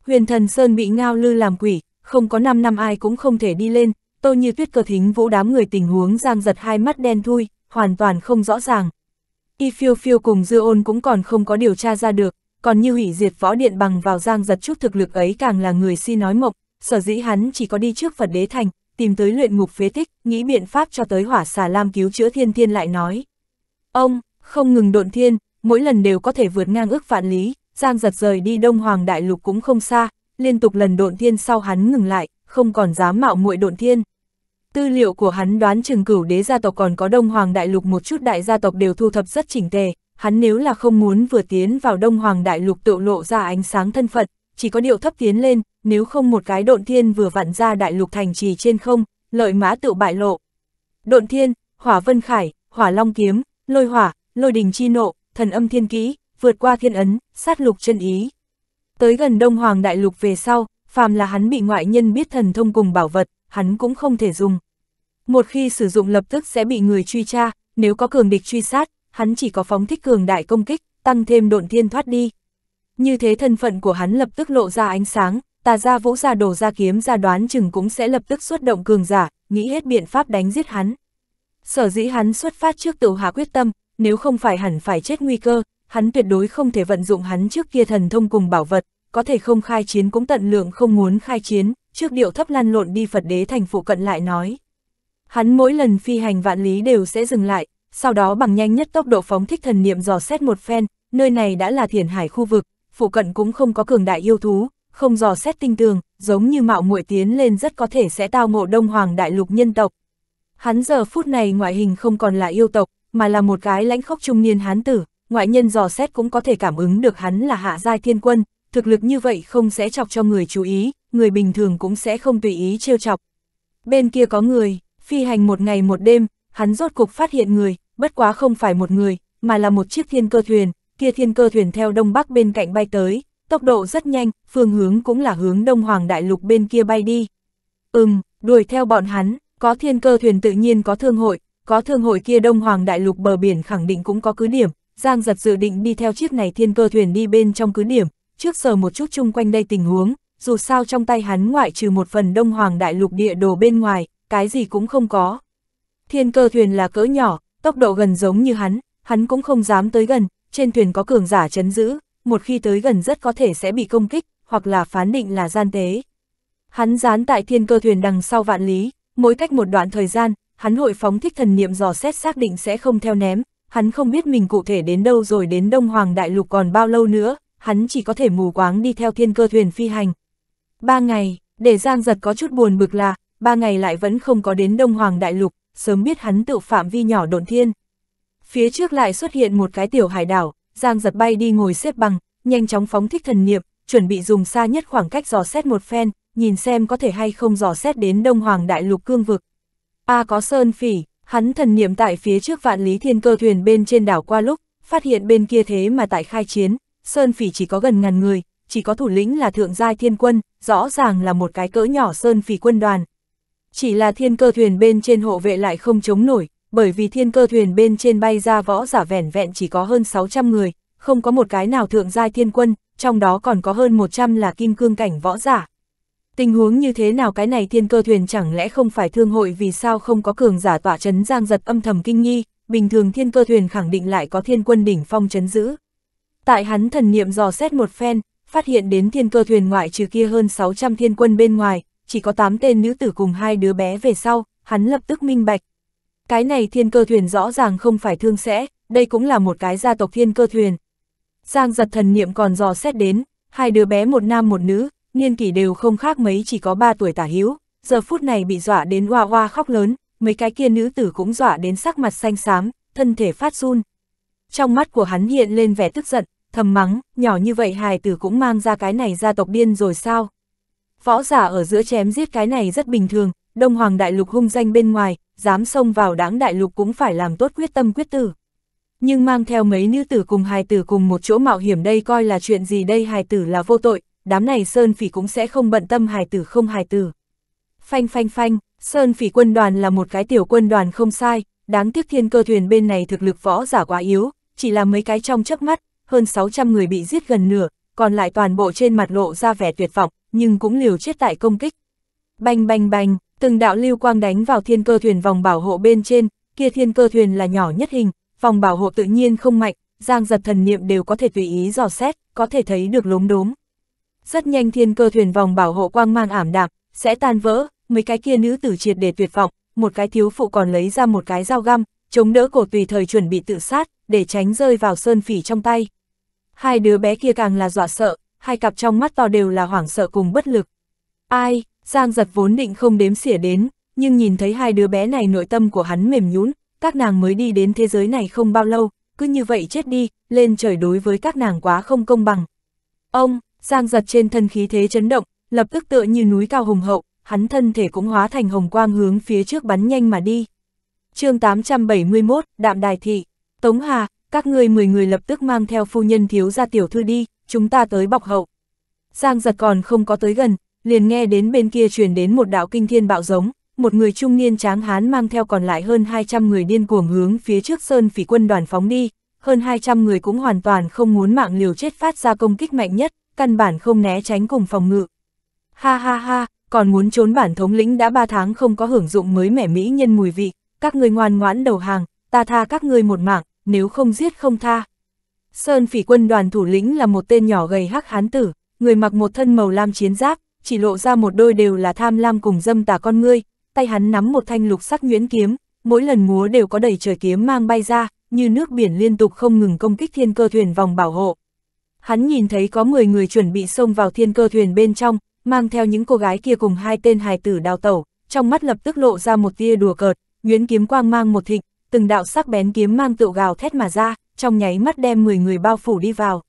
Huyền thần Sơn bị ngao lư làm quỷ, không có 5 năm ai cũng không thể đi lên, tô như tuyết cơ thính vũ đám người tình huống giang giật hai mắt đen thui, hoàn toàn không rõ ràng. Y phiêu phiêu cùng dư ôn cũng còn không có điều tra ra được, còn như hủy diệt võ điện bằng vào giang giật chút thực lực ấy càng là người si nói mộc, sở dĩ hắn chỉ có đi trước Phật đế thành, tìm tới luyện ngục phế tích, nghĩ biện pháp cho tới hỏa xà lam cứu chữa thiên thiên lại nói. Ông, không ngừng độn thiên, mỗi lần đều có thể vượt ngang ước vạn lý, giang giật rời đi đông hoàng đại lục cũng không xa, liên tục lần độn thiên sau hắn ngừng lại, không còn dám mạo muội độn thiên. Tư liệu của hắn đoán chừng cửu đế gia tộc còn có đông hoàng đại lục một chút đại gia tộc đều thu thập rất chỉnh tề, hắn nếu là không muốn vừa tiến vào Đông Hoàng Đại Lục tự lộ ra ánh sáng thân phận, chỉ có điệu thấp tiến lên, nếu không một cái độn thiên vừa vặn ra Đại Lục thành trì trên không, lợi mã tự bại lộ. Độn thiên, hỏa vân khải, hỏa long kiếm, lôi hỏa, lôi đình chi nộ, thần âm thiên kỹ, vượt qua thiên ấn, sát lục chân ý. Tới gần Đông Hoàng Đại Lục về sau, phàm là hắn bị ngoại nhân biết thần thông cùng bảo vật, hắn cũng không thể dùng. Một khi sử dụng lập tức sẽ bị người truy tra, nếu có cường địch truy sát, hắn chỉ có phóng thích cường đại công kích, tăng thêm độn thiên thoát đi. Như thế thân phận của hắn lập tức lộ ra ánh sáng, tà ra vũ ra đồ ra kiếm ra đoán chừng cũng sẽ lập tức xuất động cường giả, nghĩ hết biện pháp đánh giết hắn. Sở dĩ hắn xuất phát trước tự hạ quyết tâm, nếu không phải hẳn phải chết nguy cơ, hắn tuyệt đối không thể vận dụng hắn trước kia thần thông cùng bảo vật, có thể không khai chiến cũng tận lượng không muốn khai chiến, trước điệu thấp lăn lộn đi Phật đế thành phụ cận lại nói. Hắn mỗi lần phi hành vạn lý đều sẽ dừng lại, sau đó bằng nhanh nhất tốc độ phóng thích thần niệm dò xét một phen, nơi này đã là thiền hải khu vực, phụ cận cũng không có cường đại yêu thú, không dò xét tinh tường, giống như mạo muội tiến lên rất có thể sẽ tao ngộ đông hoàng đại lục nhân tộc. Hắn giờ phút này ngoại hình không còn là yêu tộc, mà là một cái lãnh khốc trung niên hán tử, ngoại nhân dò xét cũng có thể cảm ứng được hắn là hạ giai thiên quân, thực lực như vậy không sẽ chọc cho người chú ý, người bình thường cũng sẽ không tùy ý trêu chọc. Bên kia có người, phi hành một ngày một đêm, hắn rốt cục phát hiện người, bất quá không phải một người, mà là một chiếc thiên cơ thuyền, kia thiên cơ thuyền theo đông bắc bên cạnh bay tới, tốc độ rất nhanh, phương hướng cũng là hướng đông hoàng đại lục bên kia bay đi. Ừm, đuổi theo bọn hắn, có thiên cơ thuyền tự nhiên có thương hội, có thương hội kia đông hoàng đại lục bờ biển khẳng định cũng có cứ điểm, Giang giật dự định đi theo chiếc này thiên cơ thuyền đi bên trong cứ điểm, trước sờ một chút chung quanh đây tình huống, dù sao trong tay hắn ngoại trừ một phần đông hoàng đại lục địa đồ bên ngoài, cái gì cũng không có. Thiên cơ thuyền là cỡ nhỏ, tốc độ gần giống như hắn, hắn cũng không dám tới gần, trên thuyền có cường giả chấn giữ, một khi tới gần rất có thể sẽ bị công kích, hoặc là phán định là gian tế. Hắn dán tại thiên cơ thuyền đằng sau vạn lý, mỗi cách một đoạn thời gian, hắn hội phóng thích thần niệm dò xét xác định sẽ không theo ném, hắn không biết mình cụ thể đến đâu rồi đến Đông Hoàng Đại Lục còn bao lâu nữa, hắn chỉ có thể mù quáng đi theo thiên cơ thuyền phi hành. Ba ngày, để Giang Giật có chút buồn bực là, ba ngày lại vẫn không có đến Đông Hoàng Đại Lục, sớm biết hắn tự phạm vi nhỏ độn thiên. Phía trước lại xuất hiện một cái tiểu hải đảo, Giang giật bay đi ngồi xếp bằng, nhanh chóng phóng thích thần niệm, chuẩn bị dùng xa nhất khoảng cách dò xét một phen, nhìn xem có thể hay không dò xét đến Đông Hoàng Đại Lục cương vực. A có sơn phỉ, hắn thần niệm tại phía trước vạn lý thiên cơ thuyền bên trên đảo qua lúc, phát hiện bên kia thế mà tại khai chiến, sơn phỉ chỉ có gần ngàn người, chỉ có thủ lĩnh là thượng giai thiên quân, rõ ràng là một cái cỡ nhỏ sơn phỉ quân đoàn, chỉ là thiên cơ thuyền bên trên hộ vệ lại không chống nổi, bởi vì thiên cơ thuyền bên trên bay ra võ giả vẻn vẹn chỉ có hơn 600 người, không có một cái nào thượng giai thiên quân, trong đó còn có hơn 100 là kim cương cảnh võ giả. Tình huống như thế nào cái này thiên cơ thuyền chẳng lẽ không phải thương hội vì sao không có cường giả tỏa chấn giang giật âm thầm kinh nghi, bình thường thiên cơ thuyền khẳng định lại có thiên quân đỉnh phong chấn giữ. Tại hắn thần niệm dò xét một phen, phát hiện đến thiên cơ thuyền ngoại trừ kia hơn 600 thiên quân bên ngoài, chỉ có 8 tên nữ tử cùng hai đứa bé về sau, hắn lập tức minh bạch. Cái này thiên cơ thuyền rõ ràng không phải thương sẽ, đây cũng là một cái gia tộc thiên cơ thuyền. Giang giật thần niệm còn dò xét đến, hai đứa bé một nam một nữ, niên kỷ đều không khác mấy chỉ có 3 tuổi tả hiếu, giờ phút này bị dọa đến hoa hoa khóc lớn, mấy cái kia nữ tử cũng dọa đến sắc mặt xanh xám, thân thể phát run. Trong mắt của hắn hiện lên vẻ tức giận, thầm mắng, nhỏ như vậy hài tử cũng mang ra cái này gia tộc điên rồi sao? Võ giả ở giữa chém giết cái này rất bình thường, Đông Hoàng Đại Lục hung danh bên ngoài, dám xông vào đáng Đại Lục cũng phải làm tốt quyết tâm quyết tử. Nhưng mang theo mấy nữ tử cùng hài tử cùng một chỗ mạo hiểm đây coi là chuyện gì đây hài tử là vô tội, đám này Sơn Phỉ cũng sẽ không bận tâm hài tử không hài tử. Phanh phanh phanh, Sơn Phỉ quân đoàn là một cái tiểu quân đoàn không sai, đáng tiếc thiên cơ thuyền bên này thực lực võ giả quá yếu, chỉ là mấy cái trong chớp mắt, hơn 600 người bị giết gần nửa, còn lại toàn bộ trên mặt lộ ra vẻ tuyệt vọng, nhưng cũng liều chết tại công kích. Bành bành bành, từng đạo lưu quang đánh vào thiên cơ thuyền vòng bảo hộ bên trên, kia thiên cơ thuyền là nhỏ nhất hình, vòng bảo hộ tự nhiên không mạnh, giang giật thần niệm đều có thể tùy ý dò xét, có thể thấy được lốm đốm. Rất nhanh thiên cơ thuyền vòng bảo hộ quang mang ảm đạm, sẽ tan vỡ, mấy cái kia nữ tử triệt để tuyệt vọng, một cái thiếu phụ còn lấy ra một cái dao găm, chống đỡ cổ tùy thời chuẩn bị tự sát, để tránh rơi vào sơn phỉ trong tay. Hai đứa bé kia càng là dọa sợ, hai cặp trong mắt to đều là hoảng sợ cùng bất lực. Ai, Giang giật vốn định không đếm xỉa đến, nhưng nhìn thấy hai đứa bé này nội tâm của hắn mềm nhũn, các nàng mới đi đến thế giới này không bao lâu, cứ như vậy chết đi, lên trời đối với các nàng quá không công bằng. Ông, Giang giật trên thân khí thế chấn động, lập tức tựa như núi cao hùng hậu, hắn thân thể cũng hóa thành hồng quang hướng phía trước bắn nhanh mà đi. chương 871, Đạm Đài Thị, Tống Hà, các ngươi 10 người lập tức mang theo phu nhân thiếu gia tiểu thư đi, chúng ta tới bọc hậu. Giang giật còn không có tới gần, liền nghe đến bên kia truyền đến một đạo kinh thiên bạo giống, một người trung niên tráng hán mang theo còn lại hơn 200 người điên cuồng hướng phía trước sơn phỉ quân đoàn phóng đi, hơn 200 người cũng hoàn toàn không muốn mạng liều chết phát ra công kích mạnh nhất, căn bản không né tránh cùng phòng ngự. Ha ha ha, còn muốn trốn bản thống lĩnh đã 3 tháng không có hưởng dụng mới mẻ mỹ nhân mùi vị, các người ngoan ngoãn đầu hàng, ta tha các ngươi một mạng, nếu không giết không tha. Sơn phỉ quân đoàn thủ lĩnh là một tên nhỏ gầy hắc hán tử, người mặc một thân màu lam chiến giáp, chỉ lộ ra một đôi đều là tham lam cùng dâm tà con ngươi, tay hắn nắm một thanh lục sắc nhuyễn kiếm, mỗi lần múa đều có đầy trời kiếm mang bay ra, như nước biển liên tục không ngừng công kích thiên cơ thuyền vòng bảo hộ. Hắn nhìn thấy có 10 người chuẩn bị xông vào thiên cơ thuyền bên trong, mang theo những cô gái kia cùng hai tên hài tử đào tẩu, trong mắt lập tức lộ ra một tia đùa cợt, nhuyễn kiếm quang mang một thịnh, từng đạo sắc bén kiếm mang tựu gào thét mà ra, trong nháy mắt đem 10 người bao phủ đi vào.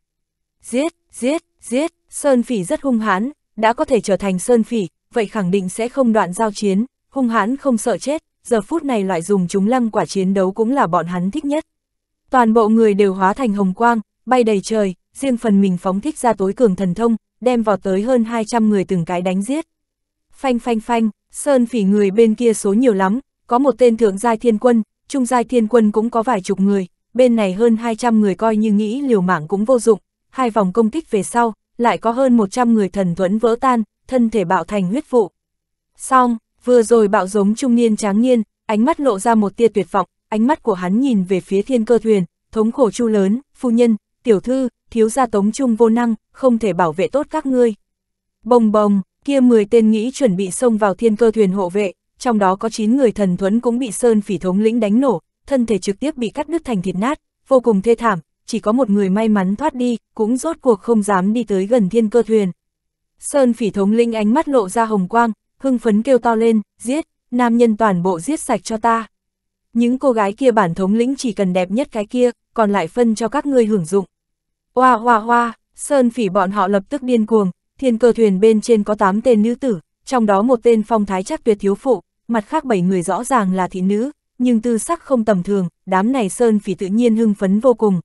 Giết, giết, giết, Sơn Phỉ rất hung hãn, đã có thể trở thành Sơn Phỉ, vậy khẳng định sẽ không đoạn giao chiến, hung hãn không sợ chết, giờ phút này loại dùng chúng lăng quả chiến đấu cũng là bọn hắn thích nhất. Toàn bộ người đều hóa thành hồng quang, bay đầy trời, riêng phần mình phóng thích ra tối cường thần thông, đem vào tới hơn 200 người từng cái đánh giết. Phanh phanh phanh, Sơn Phỉ người bên kia số nhiều lắm, có một tên thượng giai thiên quân, trung giai thiên quân cũng có vài chục người, bên này hơn 200 người coi như nghĩ liều mạng cũng vô dụng, hai vòng công kích về sau, lại có hơn 100 người thần thuẫn vỡ tan, thân thể bạo thành huyết vụ. Xong, vừa rồi bạo giống trung niên tráng niên, ánh mắt lộ ra một tia tuyệt vọng, ánh mắt của hắn nhìn về phía thiên cơ thuyền, thống khổ chu lớn, phu nhân, tiểu thư, thiếu gia tống trung vô năng, không thể bảo vệ tốt các ngươi. Bồng bồng, kia 10 tên nghĩ chuẩn bị xông vào thiên cơ thuyền hộ vệ, trong đó có 9 người thần thuẫn cũng bị Sơn Phỉ thống lĩnh đánh nổ, thân thể trực tiếp bị cắt đứt thành thịt nát, vô cùng thê thảm, chỉ có một người may mắn thoát đi, cũng rốt cuộc không dám đi tới gần thiên cơ thuyền. Sơn Phỉ thống lĩnh ánh mắt lộ ra hồng quang, hưng phấn kêu to lên, giết, nam nhân toàn bộ giết sạch cho ta. Những cô gái kia bản thống lĩnh chỉ cần đẹp nhất cái kia, còn lại phân cho các ngươi hưởng dụng. Hoa hoa hoa, Sơn Phỉ bọn họ lập tức điên cuồng, thiên cơ thuyền bên trên có 8 tên nữ tử, trong đó một tên phong thái chắc tuyệt thiếu phụ, mặt khác bảy người rõ ràng là thị nữ, nhưng tư sắc không tầm thường, đám này sơn phỉ tự nhiên hưng phấn vô cùng.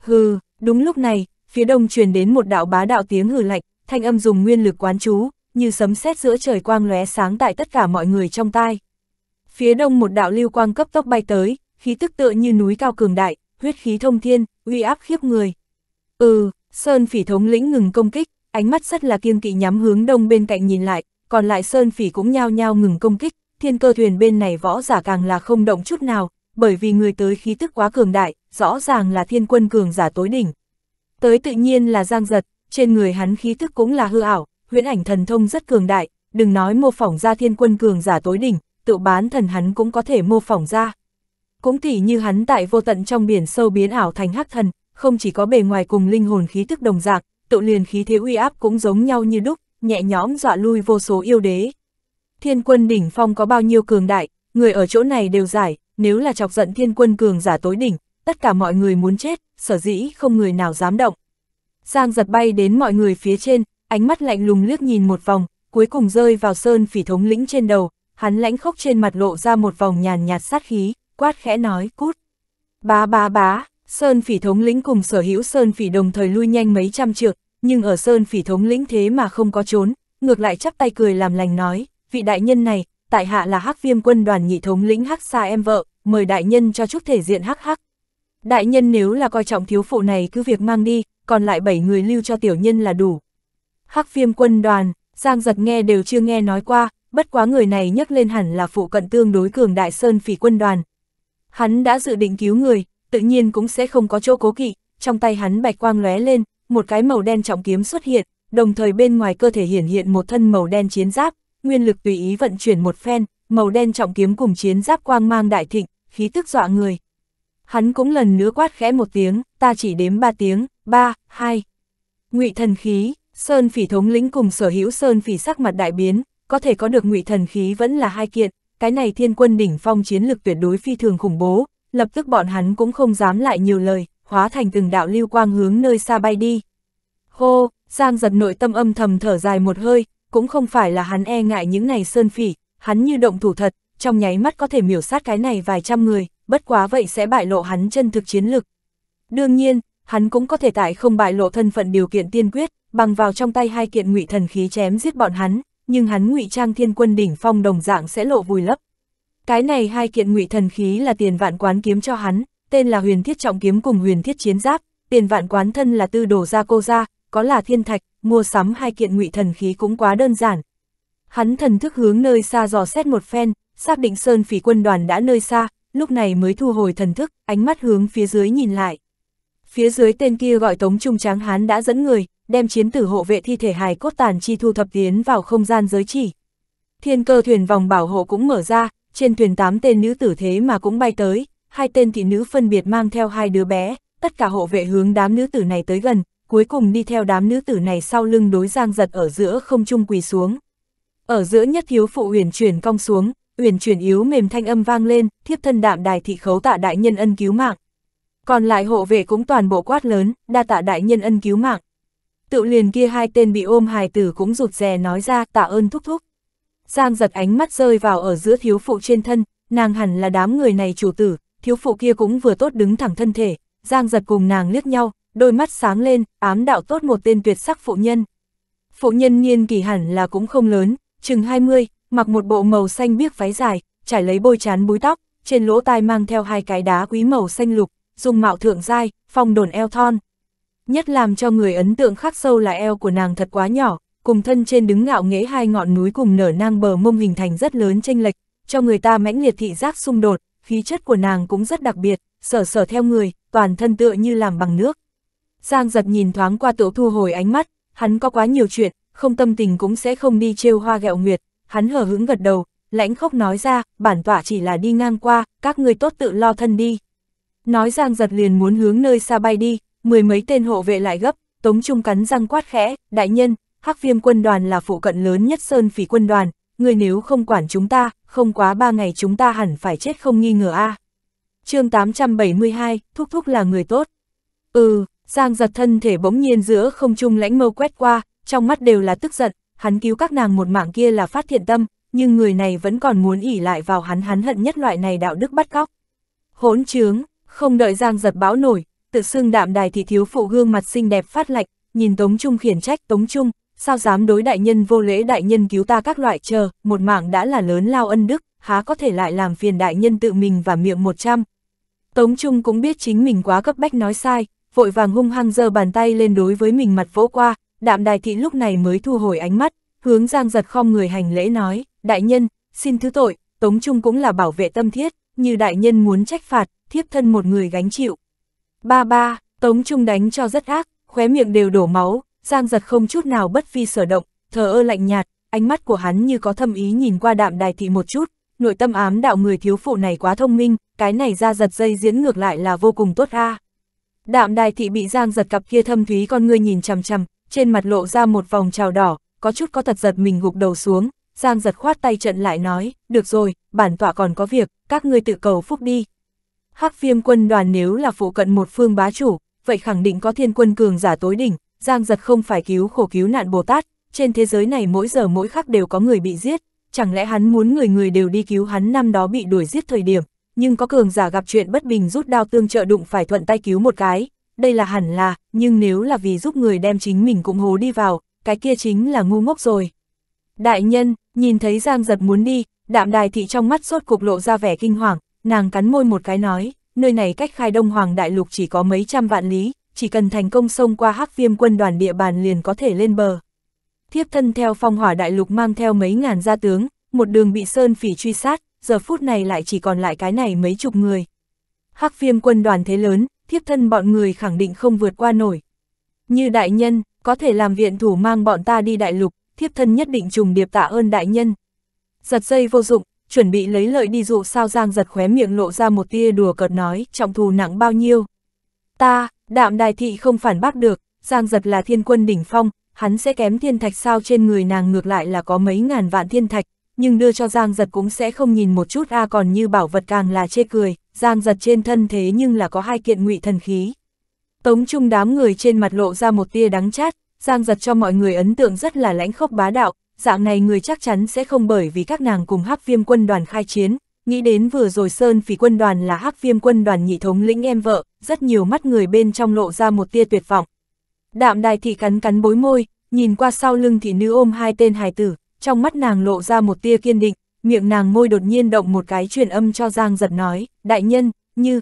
Hừ, đúng lúc này, phía đông truyền đến một đạo bá đạo tiếng hừ lạnh, thanh âm dùng nguyên lực quán chú, như sấm sét giữa trời quang lóe sáng tại tất cả mọi người trong tai. Phía đông một đạo lưu quang cấp tốc bay tới, khí tức tựa như núi cao cường đại, huyết khí thông thiên, uy áp khiếp người. Ừ, Sơn Phỉ thống lĩnh ngừng công kích, ánh mắt rất là kiêng kỵ nhắm hướng đông bên cạnh nhìn lại, còn lại Sơn Phỉ cũng nhao nhao ngừng công kích, thiên cơ thuyền bên này võ giả càng là không động chút nào, bởi vì người tới khí tức quá cường đại, rõ ràng là thiên quân cường giả tối đỉnh. Tới tự nhiên là giang giật, trên người hắn khí tức cũng là hư ảo, huyễn ảnh thần thông rất cường đại, đừng nói mô phỏng ra thiên quân cường giả tối đỉnh, tự bán thần hắn cũng có thể mô phỏng ra. Cũng tỉ như hắn tại vô tận trong biển sâu biến ảo thành hắc thần, không chỉ có bề ngoài cùng linh hồn khí tức đồng dạng, tự liền khí thế uy áp cũng giống nhau như đúc, nhẹ nhõm dọa lui vô số yêu đế thiên quân đỉnh phong có bao nhiêu cường đại, người ở chỗ này đều giải, nếu là chọc giận thiên quân cường giả tối đỉnh, tất cả mọi người muốn chết, sở dĩ không người nào dám động. Giang giật bay đến mọi người phía trên, ánh mắt lạnh lùng liếc nhìn một vòng, cuối cùng rơi vào sơn phỉ thống lĩnh trên đầu, hắn lãnh khốc trên mặt lộ ra một vòng nhàn nhạt sát khí, quát khẽ nói cút. Bá bá bá, sơn phỉ thống lĩnh cùng sở hữu sơn phỉ đồng thời lui nhanh mấy trăm trượng, nhưng ở sơn phỉ thống lĩnh thế mà không có trốn, ngược lại chắp tay cười làm lành nói, vị đại nhân này, tại hạ là hắc viêm quân đoàn nhị thống lĩnh hắc xa em vợ, mời đại nhân cho chút thể diện hắc hắc. Đại nhân nếu là coi trọng thiếu phụ này cứ việc mang đi, còn lại 7 người lưu cho tiểu nhân là đủ. Hắc viêm quân đoàn, Giang giật nghe đều chưa nghe nói qua, bất quá người này nhắc lên hẳn là phụ cận tương đối cường đại sơn phỉ quân đoàn. Hắn đã dự định cứu người, tự nhiên cũng sẽ không có chỗ cố kỵ, trong tay hắn bạch quang lóe lên, một cái màu đen trọng kiếm xuất hiện, đồng thời bên ngoài cơ thể hiển hiện một thân màu đen chiến giáp, nguyên lực tùy ý vận chuyển một phen, màu đen trọng kiếm cùng chiến giáp quang mang đại thịnh, khí tức dọa người. Hắn cũng lần nữa quát khẽ một tiếng, ta chỉ đếm ba tiếng, ba, hai. Ngụy thần khí, Sơn Phỉ thống lĩnh cùng sở hữu Sơn Phỉ sắc mặt đại biến, có thể có được Ngụy thần khí vẫn là hai kiện, cái này thiên quân đỉnh phong chiến lực tuyệt đối phi thường khủng bố, lập tức bọn hắn cũng không dám lại nhiều lời, hóa thành từng đạo lưu quang hướng nơi xa bay đi. Hô, Giang giật nội tâm âm thầm thở dài một hơi, cũng không phải là hắn e ngại những này sơn phỉ, hắn như động thủ thật, trong nháy mắt có thể miểu sát cái này vài trăm người, bất quá vậy sẽ bại lộ hắn chân thực chiến lực. Đương nhiên, hắn cũng có thể tại không bại lộ thân phận điều kiện tiên quyết, bằng vào trong tay hai kiện ngụy thần khí chém giết bọn hắn, nhưng hắn ngụy trang thiên quân đỉnh phong đồng dạng sẽ lộ vùi lấp. Cái này hai kiện ngụy thần khí là tiền vạn quán kiếm cho hắn, tên là huyền thiết trọng kiếm cùng huyền thiết chiến giáp, tiền vạn quán thân là tư đồ gia cô gia, có là thiên thạch, mua sắm hai kiện ngụy thần khí cũng quá đơn giản. Hắn thần thức hướng nơi xa dò xét một phen, xác định sơn phỉ quân đoàn đã nơi xa, lúc này mới thu hồi thần thức, ánh mắt hướng phía dưới nhìn lại. Phía dưới tên kia gọi Tống Trung Tráng Hán đã dẫn người, đem chiến tử hộ vệ thi thể hài cốt tàn chi thu thập tiến vào không gian giới chỉ. Thiên cơ thuyền vòng bảo hộ cũng mở ra, trên thuyền tám tên nữ tử thế mà cũng bay tới, hai tên thị nữ phân biệt mang theo hai đứa bé, tất cả hộ vệ hướng đám nữ tử này tới gần, cuối cùng đi theo đám nữ tử này sau lưng đối giang giật ở giữa không trung quỳ xuống. Ở giữa nhất thiếu phụ uyển chuyển cong xuống, uyển chuyển yếu mềm thanh âm vang lên, thiếp thân đạm đài thị khấu tạ đại nhân ân cứu mạng. Còn lại hộ vệ cũng toàn bộ quát lớn, đa tạ đại nhân ân cứu mạng. Tự liền kia hai tên bị ôm hài tử cũng rụt rè nói ra tạ ơn thúc thúc. Giang giật ánh mắt rơi vào ở giữa thiếu phụ trên thân, nàng hẳn là đám người này chủ tử, thiếu phụ kia cũng vừa tốt đứng thẳng thân thể, Giang giật cùng nàng liếc nhau, đôi mắt sáng lên, ám đạo tốt một tên tuyệt sắc phụ nhân. Phụ nhân niên kỳ hẳn là cũng không lớn, chừng 20, mặc một bộ màu xanh biếc váy dài, trải lấy bôi chán búi tóc, trên lỗ tai mang theo hai cái đá quý màu xanh lục, dùng mạo thượng dai, phong đồn eo thon. Nhất làm cho người ấn tượng khắc sâu là eo của nàng thật quá nhỏ, cùng thân trên đứng ngạo nghễ hai ngọn núi cùng nở nang bờ mông hình thành rất lớn chênh lệch, cho người ta mãnh liệt thị giác xung đột, khí chất của nàng cũng rất đặc biệt, sở sở theo người, toàn thân tựa như làm bằng nước. Giang giật nhìn thoáng qua tiểu thu hồi ánh mắt, hắn có quá nhiều chuyện, không tâm tình cũng sẽ không đi trêu hoa gẹo nguyệt, hắn hờ hững gật đầu, lãnh khóc nói ra, bản tỏa chỉ là đi ngang qua, các người tốt tự lo thân đi. Nói Giang giật liền muốn hướng nơi xa bay đi, mười mấy tên hộ vệ lại gấp, Tống Trung cắn răng quát khẽ, đại nhân, hắc viêm quân đoàn là phụ cận lớn nhất sơn phỉ quân đoàn, người nếu không quản chúng ta, không quá ba ngày chúng ta hẳn phải chết không nghi ngờ a à. mươi 872, Thúc Thúc là người tốt. Ừ, Giang giật thân thể bỗng nhiên giữa không trung lãnh mâu quét qua, trong mắt đều là tức giận, hắn cứu các nàng một mạng kia là phát thiện tâm, nhưng người này vẫn còn muốn ỉ lại vào hắn hắn hận nhất loại này đạo đức bắt cóc. Hỗn trướng, không đợi Giang giật báo nổi, tự xưng đạm đài thị thiếu phụ gương mặt xinh đẹp phát lạnh, nhìn Tống Trung khiển trách Tống Trung, sao dám đối đại nhân vô lễ đại nhân cứu ta các loại chờ, một mạng đã là lớn lao ân đức, há có thể lại làm phiền đại nhân tự mình và miệng một trăm. Tống Trung cũng biết chính mình quá cấp bách nói sai, vội vàng hung hăng giơ bàn tay lên đối với mình mặt vỗ qua, đạm đài thị lúc này mới thu hồi ánh mắt, hướng giang giật không người hành lễ nói, đại nhân, xin thứ tội, Tống Trung cũng là bảo vệ tâm thiết, như đại nhân muốn trách phạt, thiếp thân một người gánh chịu. Ba ba, Tống Trung đánh cho rất ác, khóe miệng đều đổ máu, giang giật không chút nào bất phi sở động, thờ ơ lạnh nhạt, ánh mắt của hắn như có thâm ý nhìn qua đạm đài thị một chút, nội tâm ám đạo người thiếu phụ này quá thông minh, cái này ra giật dây diễn ngược lại là vô cùng tốt a. À. Đạm đài thị bị giang giật cặp kia thâm thúy con ngươi nhìn chằm chằm, trên mặt lộ ra một vòng trào đỏ, có chút có thật giật mình gục đầu xuống, giang giật khoát tay trận lại nói, được rồi, bản tọa còn có việc, các ngươi tự cầu phúc đi. Hắc viêm quân đoàn nếu là phụ cận một phương bá chủ, vậy khẳng định có thiên quân cường giả tối đỉnh, giang giật không phải cứu khổ cứu nạn Bồ Tát, trên thế giới này mỗi giờ mỗi khắc đều có người bị giết, chẳng lẽ hắn muốn người người đều đi cứu hắn năm đó bị đuổi giết thời điểm, nhưng có cường giả gặp chuyện bất bình rút đao tương trợ đụng phải thuận tay cứu một cái, đây là hẳn là, nhưng nếu là vì giúp người đem chính mình cũng hố đi vào, cái kia chính là ngu ngốc rồi. Đại nhân, nhìn thấy Giang giật muốn đi, đạm đài thị trong mắt sốt cục lộ ra vẻ kinh hoàng, nàng cắn môi một cái nói, nơi này cách khai đông hoàng đại lục chỉ có mấy trăm vạn lý, chỉ cần thành công xông qua hắc viêm quân đoàn địa bàn liền có thể lên bờ. Thiếp thân theo phong hỏa đại lục mang theo mấy ngàn gia tướng, một đường bị sơn phỉ truy sát, giờ phút này lại chỉ còn lại cái này mấy chục người. Hắc viêm quân đoàn thế lớn, thiếp thân bọn người khẳng định không vượt qua nổi. Như đại nhân, có thể làm viện thủ mang bọn ta đi đại lục, thiếp thân nhất định trùng điệp tạ ơn đại nhân. Giật dây vô dụng, chuẩn bị lấy lợi đi dụ sao giang giật khóe miệng lộ ra một tia đùa cợt nói, trọng thù nặng bao nhiêu. Ta, đạm đài thị không phản bác được, giang giật là thiên quân đỉnh phong, hắn sẽ kém thiên thạch sao trên người nàng ngược lại là có mấy ngàn vạn thiên thạch, nhưng đưa cho Giang giật cũng sẽ không nhìn một chút a à còn như bảo vật càng là chê cười, Giang giật trên thân thế nhưng là có hai kiện ngụy thần khí. Tống trung đám người trên mặt lộ ra một tia đắng chát, Giang giật cho mọi người ấn tượng rất là lãnh khốc bá đạo, dạng này người chắc chắn sẽ không bởi vì các nàng cùng hắc viêm quân đoàn khai chiến, nghĩ đến vừa rồi Sơn phỉ quân đoàn là hắc viêm quân đoàn nhị thống lĩnh em vợ, rất nhiều mắt người bên trong lộ ra một tia tuyệt vọng. Đạm đài thị cắn cắn bối môi, nhìn qua sau lưng thị nữ ôm hai tên hài tử, trong mắt nàng lộ ra một tia kiên định, miệng nàng môi đột nhiên động một cái truyền âm cho Giang giật nói, đại nhân, như,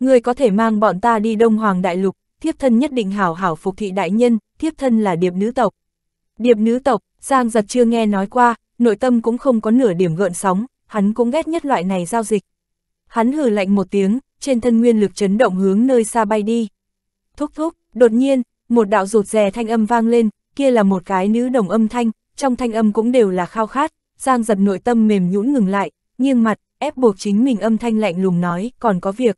người có thể mang bọn ta đi Đông Hoàng Đại Lục, thiếp thân nhất định hảo hảo phục thị đại nhân, thiếp thân là điệp nữ tộc. Điệp nữ tộc, Giang giật chưa nghe nói qua, nội tâm cũng không có nửa điểm gợn sóng, hắn cũng ghét nhất loại này giao dịch. Hắn hừ lạnh một tiếng, trên thân nguyên lực chấn động hướng nơi xa bay đi. Thúc thúc, đột nhiên, một đạo rụt rè thanh âm vang lên, kia là một cái nữ đồng âm thanh, trong thanh âm cũng đều là khao khát, Giang giật nội tâm mềm nhũn ngừng lại, nghiêng mặt, ép buộc chính mình âm thanh lạnh lùng nói, còn có việc.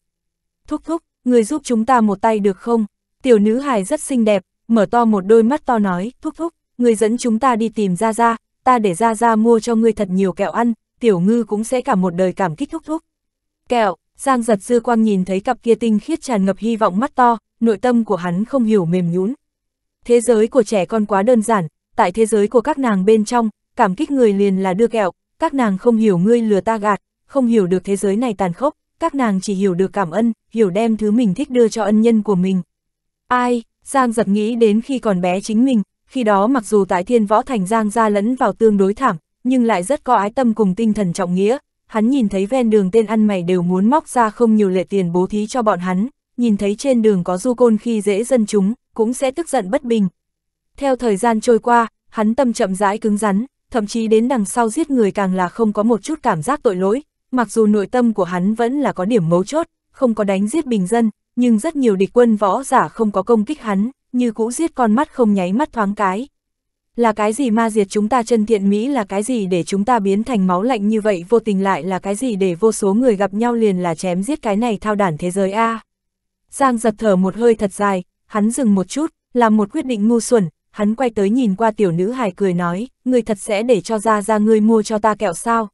Thúc thúc, người giúp chúng ta một tay được không? Tiểu nữ hài rất xinh đẹp, mở to một đôi mắt to nói, thúc thúc, người dẫn chúng ta đi tìm Gia Gia, ta để Gia Gia mua cho người thật nhiều kẹo ăn, tiểu ngư cũng sẽ cả một đời cảm kích thúc thúc. Kẹo, Giang giật dư quang nhìn thấy cặp kia tinh khiết tràn ngập hy vọng mắt to, nội tâm của hắn không hiểu mềm nhũn. Thế giới của trẻ con quá đơn giản, tại thế giới của các nàng bên trong, cảm kích người liền là đưa kẹo, các nàng không hiểu ngươi lừa ta gạt, không hiểu được thế giới này tàn khốc, các nàng chỉ hiểu được cảm ơn, hiểu đem thứ mình thích đưa cho ân nhân của mình. Ai, Giang giật nghĩ đến khi còn bé chính mình, khi đó mặc dù tại thiên võ thành Giang ra lẫn vào tương đối thảm, nhưng lại rất có ái tâm cùng tinh thần trọng nghĩa, hắn nhìn thấy ven đường tên ăn mày đều muốn móc ra không nhiều lệ tiền bố thí cho bọn hắn, nhìn thấy trên đường có du côn khi dễ dân chúng, cũng sẽ tức giận bất bình, theo thời gian trôi qua, hắn tâm chậm rãi cứng rắn, thậm chí đến đằng sau giết người càng là không có một chút cảm giác tội lỗi, mặc dù nội tâm của hắn vẫn là có điểm mấu chốt, không có đánh giết bình dân, nhưng rất nhiều địch quân võ giả không có công kích hắn, như cũ giết con mắt không nháy mắt thoáng cái. Là cái gì ma diệt chúng ta chân thiện Mỹ là cái gì để chúng ta biến thành máu lạnh như vậy vô tình lại là cái gì để vô số người gặp nhau liền là chém giết cái này thao đản thế giới A. À? Giang giật thở một hơi thật dài, hắn dừng một chút, làm một quyết định ngu xuẩn, hắn quay tới nhìn qua tiểu nữ hài cười nói, người thật sẽ để cho ra ra ngươi mua cho ta kẹo sao.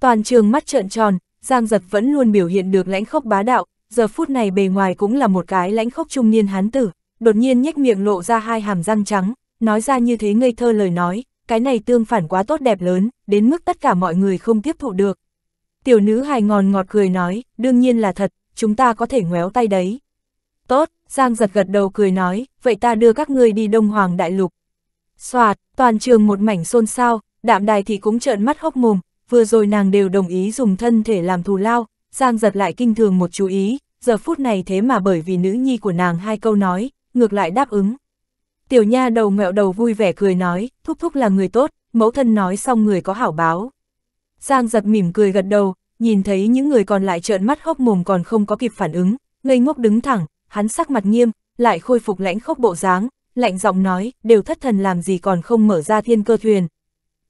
Toàn trường mắt trợn tròn, Giang Giật vẫn luôn biểu hiện được lãnh khốc bá đạo, giờ phút này bề ngoài cũng là một cái lãnh khốc trung niên hán tử, đột nhiên nhếch miệng lộ ra hai hàm răng trắng, nói ra như thế ngây thơ lời nói, cái này tương phản quá tốt đẹp lớn, đến mức tất cả mọi người không tiếp thụ được. Tiểu nữ hài ngòn ngọt cười nói, đương nhiên là thật, chúng ta có thể ngoéo tay đấy. Tốt, Giang giật gật đầu cười nói, vậy ta đưa các ngươi đi Đông Hoàng Đại Lục. Xoạt, toàn trường một mảnh xôn xao, đạm đài thì cũng trợn mắt hốc mồm, vừa rồi nàng đều đồng ý dùng thân thể làm thù lao, Giang giật lại kinh thường một chú ý, giờ phút này thế mà bởi vì nữ nhi của nàng hai câu nói, ngược lại đáp ứng. Tiểu nha đầu mẹo đầu vui vẻ cười nói, thúc thúc là người tốt, mẫu thân nói xong người có hảo báo. Giang giật mỉm cười gật đầu, nhìn thấy những người còn lại trợn mắt hốc mồm còn không có kịp phản ứng, ngây ngốc đứng thẳng, hắn sắc mặt nghiêm, lại khôi phục lãnh khốc bộ dáng, lạnh giọng nói, đều thất thần làm gì còn không mở ra thiên cơ thuyền.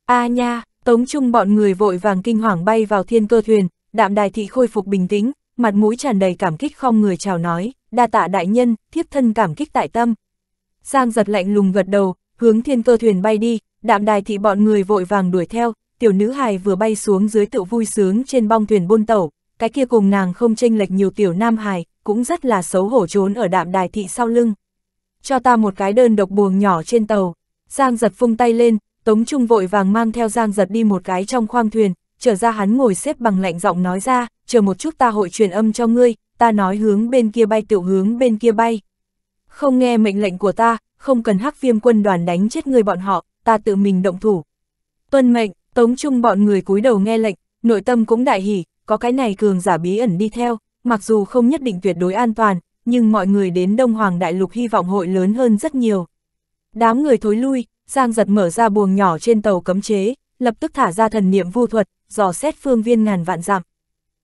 A à nha, Tống Trung bọn người vội vàng kinh hoàng bay vào thiên cơ thuyền, đạm đài thị khôi phục bình tĩnh, mặt mũi tràn đầy cảm kích không người chào nói, đa tạ đại nhân, thiếp thân cảm kích tại tâm. Giang giật lạnh lùng gật đầu, hướng thiên cơ thuyền bay đi, đạm đài thị bọn người vội vàng đuổi theo, tiểu nữ hài vừa bay xuống dưới tự vui sướng trên bong thuyền buôn tẩu, cái kia cùng nàng không tranh lệch nhiều tiểu nam hài, cũng rất là xấu hổ trốn ở đạm đài thị sau lưng. Cho ta một cái đơn độc buồng nhỏ trên tàu. Giang giật phung tay lên, Tống Trung vội vàng mang theo Giang giật đi một cái trong khoang thuyền, trở ra hắn ngồi xếp bằng lạnh giọng nói ra, chờ một chút ta hội truyền âm cho ngươi, ta nói hướng bên kia bay tiểu hướng bên kia bay. Không nghe mệnh lệnh của ta, không cần hắc viêm quân đoàn đánh chết người bọn họ, ta tự mình động thủ. Tuân mệnh, Tống Trung bọn người cúi đầu nghe lệnh, nội tâm cũng đại hỉ, có cái này cường giả bí ẩn đi theo, mặc dù không nhất định tuyệt đối an toàn, nhưng mọi người đến Đông Hoàng Đại Lục hy vọng hội lớn hơn rất nhiều. Đám người thối lui, Giang giật mở ra buồng nhỏ trên tàu cấm chế, lập tức thả ra thần niệm vu thuật, dò xét phương viên ngàn vạn dặm.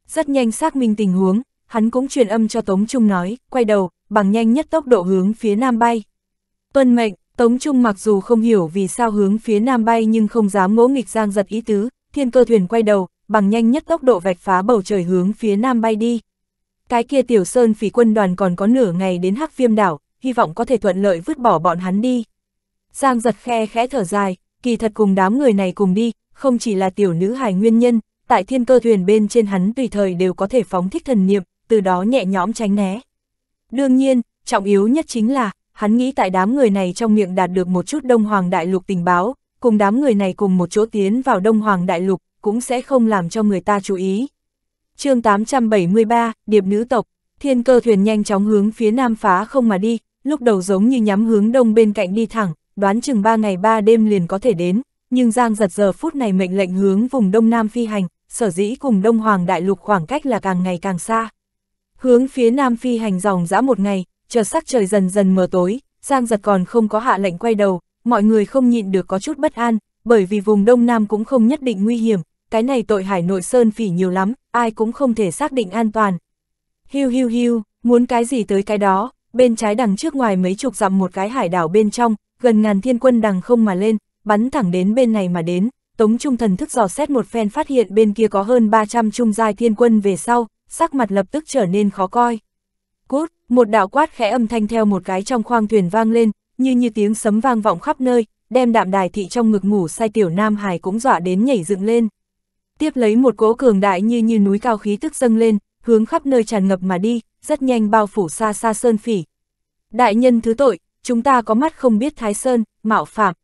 Rất nhanh xác minh tình huống, hắn cũng truyền âm cho Tống Trung nói, quay đầu, bằng nhanh nhất tốc độ hướng phía nam bay. Tuân mệnh, Tống Trung mặc dù không hiểu vì sao hướng phía nam bay nhưng không dám ngỗ nghịch Giang giật ý tứ, thiên cơ thuyền quay đầu, bằng nhanh nhất tốc độ vạch phá bầu trời hướng phía nam bay đi. Cái kia tiểu sơn phỉ quân đoàn còn có nửa ngày đến hắc viêm đảo, hy vọng có thể thuận lợi vứt bỏ bọn hắn đi. Giang giật khe khẽ thở dài, kỳ thật cùng đám người này cùng đi, không chỉ là tiểu nữ hài nguyên nhân, tại thiên cơ thuyền bên trên hắn tùy thời đều có thể phóng thích thần niệm, từ đó nhẹ nhõm tránh né. Đương nhiên, trọng yếu nhất chính là, hắn nghĩ tại đám người này trong miệng đạt được một chút Đông Hoàng Đại Lục tình báo, cùng đám người này cùng một chỗ tiến vào Đông Hoàng Đại Lục, cũng sẽ không làm cho người ta chú ý, chương 873, điệp nữ tộc, thiên cơ thuyền nhanh chóng hướng phía nam phá không mà đi, lúc đầu giống như nhắm hướng đông bên cạnh đi thẳng, đoán chừng 3 ngày 3 đêm liền có thể đến, nhưng Giang giật giờ phút này mệnh lệnh hướng vùng đông nam phi hành, sở dĩ cùng đông hoàng đại lục khoảng cách là càng ngày càng xa. Hướng phía nam phi hành dòng dã một ngày, chờ sắc trời dần dần mờ tối, Giang giật còn không có hạ lệnh quay đầu, mọi người không nhịn được có chút bất an, bởi vì vùng đông nam cũng không nhất định nguy hiểm, cái này tội hải nội sơn phỉ nhiều lắm, ai cũng không thể xác định an toàn. Hiu hiu hiu, muốn cái gì tới cái đó, bên trái đằng trước ngoài mấy chục dặm một cái hải đảo bên trong, gần ngàn thiên quân đằng không mà lên, bắn thẳng đến bên này mà đến, Tống Trung thần thức dò xét một phen phát hiện bên kia có hơn 300 trung giai thiên quân về sau, sắc mặt lập tức trở nên khó coi. Cút, một đạo quát khẽ âm thanh theo một cái trong khoang thuyền vang lên, như như tiếng sấm vang vọng khắp nơi, đem đạm đài thị trong ngực ngủ say tiểu nam hài cũng dọa đến nhảy dựng lên. Tiếp lấy một cỗ cường đại như như núi cao khí tức dâng lên, hướng khắp nơi tràn ngập mà đi, rất nhanh bao phủ xa xa sơn phỉ. Đại nhân thứ tội, chúng ta có mắt không biết thái sơn, mạo phạm.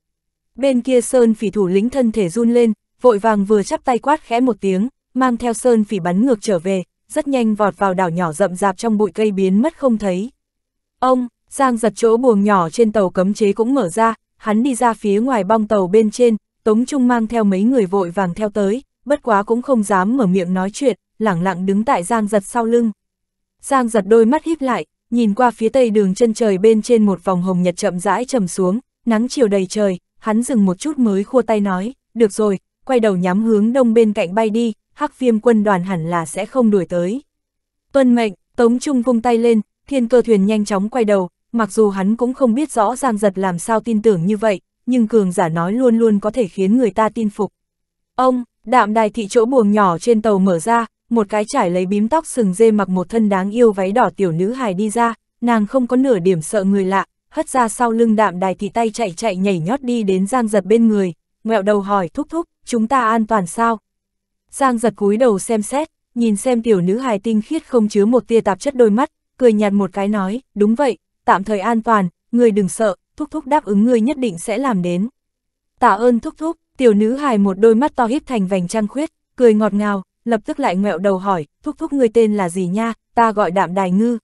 Bên kia sơn phỉ thủ lĩnh thân thể run lên, vội vàng vừa chắp tay quát khẽ một tiếng, mang theo sơn phỉ bắn ngược trở về, rất nhanh vọt vào đảo nhỏ rậm rạp trong bụi cây biến mất không thấy. Ông, Giang giật chỗ buồng nhỏ trên tàu cấm chế cũng mở ra, hắn đi ra phía ngoài bong tàu bên trên, Tống Trung mang theo mấy người vội vàng theo tới, bất quá cũng không dám mở miệng nói chuyện, lẳng lặng đứng tại Giang Giật sau lưng. Giang Giật đôi mắt híp lại, nhìn qua phía tây đường chân trời bên trên một vòng hồng nhật chậm rãi trầm xuống, nắng chiều đầy trời, hắn dừng một chút mới khua tay nói, được rồi, quay đầu nhắm hướng đông bên cạnh bay đi, hắc viêm quân đoàn hẳn là sẽ không đuổi tới. Tuân mệnh, Tống Trung vung tay lên, thiên cơ thuyền nhanh chóng quay đầu, mặc dù hắn cũng không biết rõ Giang Giật làm sao tin tưởng như vậy, nhưng cường giả nói luôn luôn có thể khiến người ta tin phục. Ông, Đạm đài thị chỗ buồng nhỏ trên tàu mở ra, một cái trải lấy bím tóc sừng dê mặc một thân đáng yêu váy đỏ tiểu nữ hài đi ra, nàng không có nửa điểm sợ người lạ, hất ra sau lưng đạm đài thị tay chạy chạy nhảy nhót đi đến Giang Giật bên người, ngẹo đầu hỏi thúc thúc, chúng ta an toàn sao? Giang Giật cúi đầu xem xét, nhìn xem tiểu nữ hài tinh khiết không chứa một tia tạp chất đôi mắt, cười nhạt một cái nói, đúng vậy, tạm thời an toàn, người đừng sợ, thúc thúc đáp ứng ngươi nhất định sẽ làm đến. Tạ ơn thúc thúc, Tiểu nữ hài một đôi mắt to híp thành vành trăng khuyết, cười ngọt ngào, lập tức lại ngẹo đầu hỏi, thúc thúc ngươi tên là gì nha, ta gọi đạm đài ngư.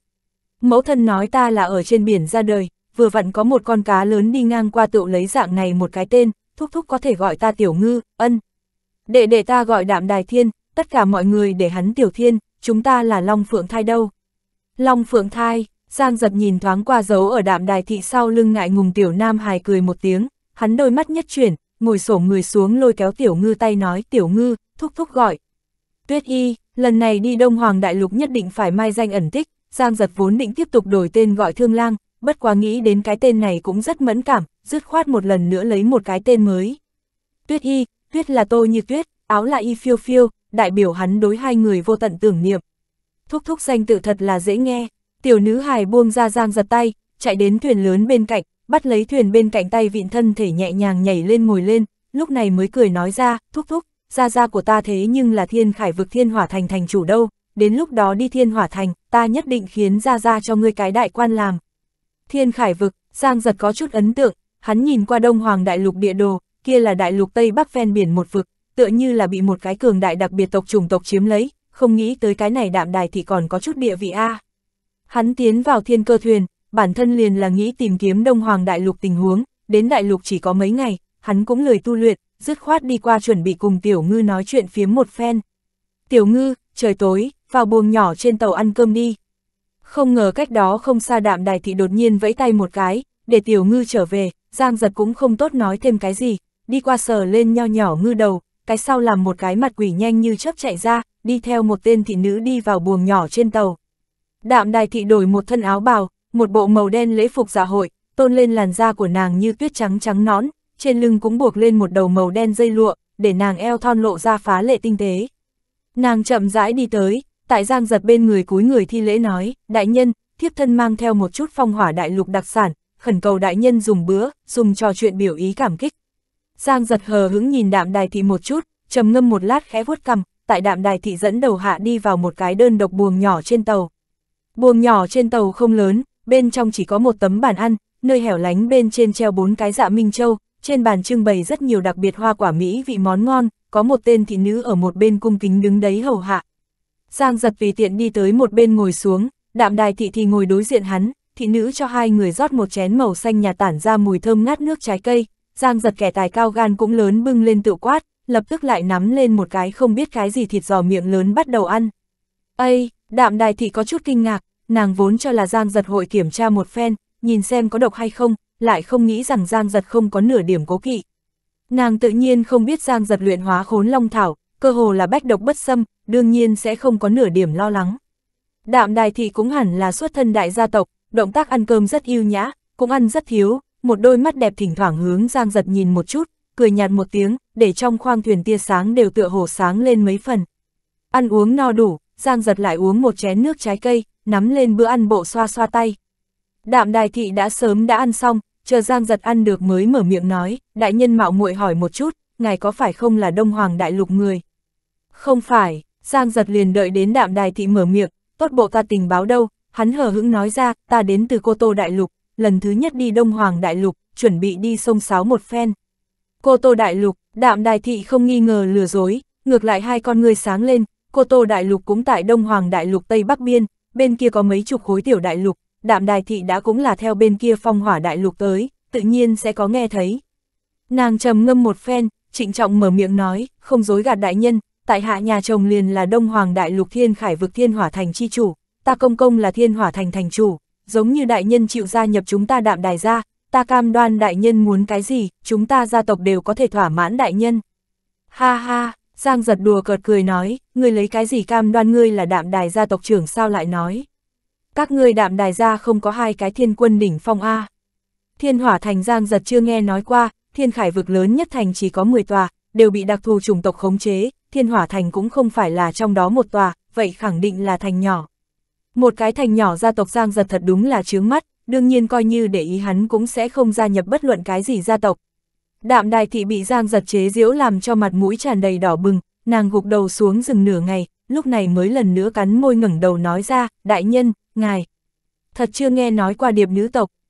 Mẫu thân nói ta là ở trên biển ra đời, vừa vặn có một con cá lớn đi ngang qua tựu lấy dạng này một cái tên, thúc thúc có thể gọi ta tiểu ngư, ân. Để để ta gọi đạm đài thiên, tất cả mọi người để hắn tiểu thiên, chúng ta là Long Phượng Thai đâu. Long Phượng Thai, Giang giật nhìn thoáng qua dấu ở đạm đài thị sau lưng ngại ngùng tiểu nam hài cười một tiếng, hắn đôi mắt nhất chuyển, ngồi sổ người xuống lôi kéo tiểu ngư tay nói tiểu ngư, thúc thúc gọi. Tuyết y, lần này đi Đông Hoàng Đại Lục nhất định phải mai danh ẩn tích, Giang giật vốn định tiếp tục đổi tên gọi thương lang, bất quá nghĩ đến cái tên này cũng rất mẫn cảm, dứt khoát một lần nữa lấy một cái tên mới. Tuyết y, tuyết là tôi như tuyết, áo là y phiêu phiêu, đại biểu hắn đối hai người vô tận tưởng niệm. Thúc thúc danh tự thật là dễ nghe, tiểu nữ hài buông ra Giang giật tay, chạy đến thuyền lớn bên cạnh, bắt lấy thuyền bên cạnh tay vịn thân thể nhẹ nhàng nhảy lên ngồi lên, lúc này mới cười nói ra, thúc thúc, ra ra của ta thế nhưng là thiên khải vực thiên hỏa thành thành chủ đâu, đến lúc đó đi thiên hỏa thành, ta nhất định khiến ra ra cho ngươi cái đại quan làm. Thiên khải vực, Giang giật có chút ấn tượng, hắn nhìn qua đông hoàng đại lục địa đồ, kia là đại lục tây bắc ven biển một vực, tựa như là bị một cái cường đại đặc biệt tộc chủng tộc chiếm lấy, không nghĩ tới cái này đạm đài thì còn có chút địa vị a. À. Hắn tiến vào thiên cơ thuyền, bản thân liền là nghĩ tìm kiếm Đông Hoàng Đại Lục tình huống, đến Đại Lục chỉ có mấy ngày, hắn cũng lười tu luyện, dứt khoát đi qua chuẩn bị cùng Tiểu Ngư nói chuyện phía một phen. Tiểu Ngư, trời tối, vào buồng nhỏ trên tàu ăn cơm đi. Không ngờ cách đó không xa đạm đài thị đột nhiên vẫy tay một cái, để Tiểu Ngư trở về, Giang giật cũng không tốt nói thêm cái gì, đi qua sờ lên nho nhỏ ngư đầu, cái sau làm một cái mặt quỷ nhanh như chớp chạy ra, đi theo một tên thị nữ đi vào buồng nhỏ trên tàu. Đạm đài thị đổi một thân áo bào, một bộ màu đen lễ phục dạ hội, tôn lên làn da của nàng như tuyết trắng trắng nón, trên lưng cũng buộc lên một đầu màu đen dây lụa, để nàng eo thon lộ ra phá lệ tinh tế. Nàng chậm rãi đi tới, tại giang giật bên người cúi người thi lễ nói, đại nhân, thiếp thân mang theo một chút phong hỏa đại lục đặc sản, khẩn cầu đại nhân dùng bữa, dùng trò chuyện biểu ý cảm kích. Giang giật hờ hứng nhìn đạm đài thị một chút, trầm ngâm một lát khẽ vuốt cằm, tại đạm đài thị dẫn đầu hạ đi vào một cái đơn độc buồng nhỏ trên tàu. Buồng nhỏ trên tàu không lớn, bên trong chỉ có một tấm bàn ăn, nơi hẻo lánh bên trên treo bốn cái dạ minh châu, trên bàn trưng bày rất nhiều đặc biệt hoa quả mỹ vị món ngon, có một tên thị nữ ở một bên cung kính đứng đấy hầu hạ. Giang giật vì tiện đi tới một bên ngồi xuống, đạm đài thị thì ngồi đối diện hắn, thị nữ cho hai người rót một chén màu xanh nhà tản ra mùi thơm ngát nước trái cây, giang giật kẻ tài cao gan cũng lớn bưng lên tự quát, lập tức lại nắm lên một cái không biết cái gì thịt giò miệng lớn bắt đầu ăn. Ây, đạm đài thị có chút kinh ngạc, nàng vốn cho là Giang giật hội kiểm tra một phen, nhìn xem có độc hay không, lại không nghĩ rằng Giang giật không có nửa điểm cố kỵ. Nàng tự nhiên không biết Giang giật luyện hóa khốn long thảo, cơ hồ là bách độc bất xâm, đương nhiên sẽ không có nửa điểm lo lắng. Đạm đài thị cũng hẳn là xuất thân đại gia tộc, động tác ăn cơm rất yêu nhã, cũng ăn rất thiếu, một đôi mắt đẹp thỉnh thoảng hướng Giang giật nhìn một chút, cười nhạt một tiếng, để trong khoang thuyền tia sáng đều tựa hồ sáng lên mấy phần. Ăn uống no đủ, Giang giật lại uống một chén nước trái cây, nắm lên bữa ăn bộ xoa xoa tay. Đạm đài thị đã sớm đã ăn xong, chờ Giang giật ăn được mới mở miệng nói, đại nhân mạo muội hỏi một chút, ngài có phải không là Đông Hoàng Đại Lục người? Không phải, Giang giật liền đợi đến đạm đài thị mở miệng, tốt bộ ta tình báo đâu, hắn hờ hững nói ra, ta đến từ Cô Tô Đại Lục, lần thứ nhất đi Đông Hoàng Đại Lục, chuẩn bị đi sông Sáo một phen. Cô Tô Đại Lục, đạm đài thị không nghi ngờ lừa dối, ngược lại hai con người sáng lên, Cô Tô Đại Lục cũng tại Đông Hoàng Đại Lục Tây Bắc Biên, bên kia có mấy chục khối tiểu đại lục, đạm đài thị đã cũng là theo bên kia phong hỏa đại lục tới, tự nhiên sẽ có nghe thấy. Nàng trầm ngâm một phen, trịnh trọng mở miệng nói, không dối gạt đại nhân, tại hạ nhà chồng liền là Đông Hoàng Đại Lục Thiên Khải vực Thiên Hỏa Thành chi chủ, ta công công là Thiên Hỏa Thành thành chủ, giống như đại nhân chịu gia nhập chúng ta đạm đài gia, ta cam đoan đại nhân muốn cái gì, chúng ta gia tộc đều có thể thỏa mãn đại nhân. Ha ha, Giang giật đùa cợt cười nói, ngươi lấy cái gì cam đoan ngươi là đạm đài gia tộc trưởng sao lại nói. Các ngươi đạm đài gia không có hai cái thiên quân đỉnh phong A. Thiên hỏa thành Giang giật chưa nghe nói qua, thiên khải vực lớn nhất thành chỉ có 10 tòa, đều bị đặc thù chủng tộc khống chế, thiên hỏa thành cũng không phải là trong đó một tòa, vậy khẳng định là thành nhỏ. Một cái thành nhỏ gia tộc Giang giật thật đúng là chướng mắt, đương nhiên coi như để ý hắn cũng sẽ không gia nhập bất luận cái gì gia tộc, Đạm đài thị bị Giang giật chế diễu làm cho mặt mũi tràn đầy đỏ bừng, nàng gục đầu xuống rừng nửa ngày, lúc này mới lần nữa cắn môi ngẩng đầu nói ra, đại nhân, ngài. Thật chưa nghe nói qua điệp nữ tộc,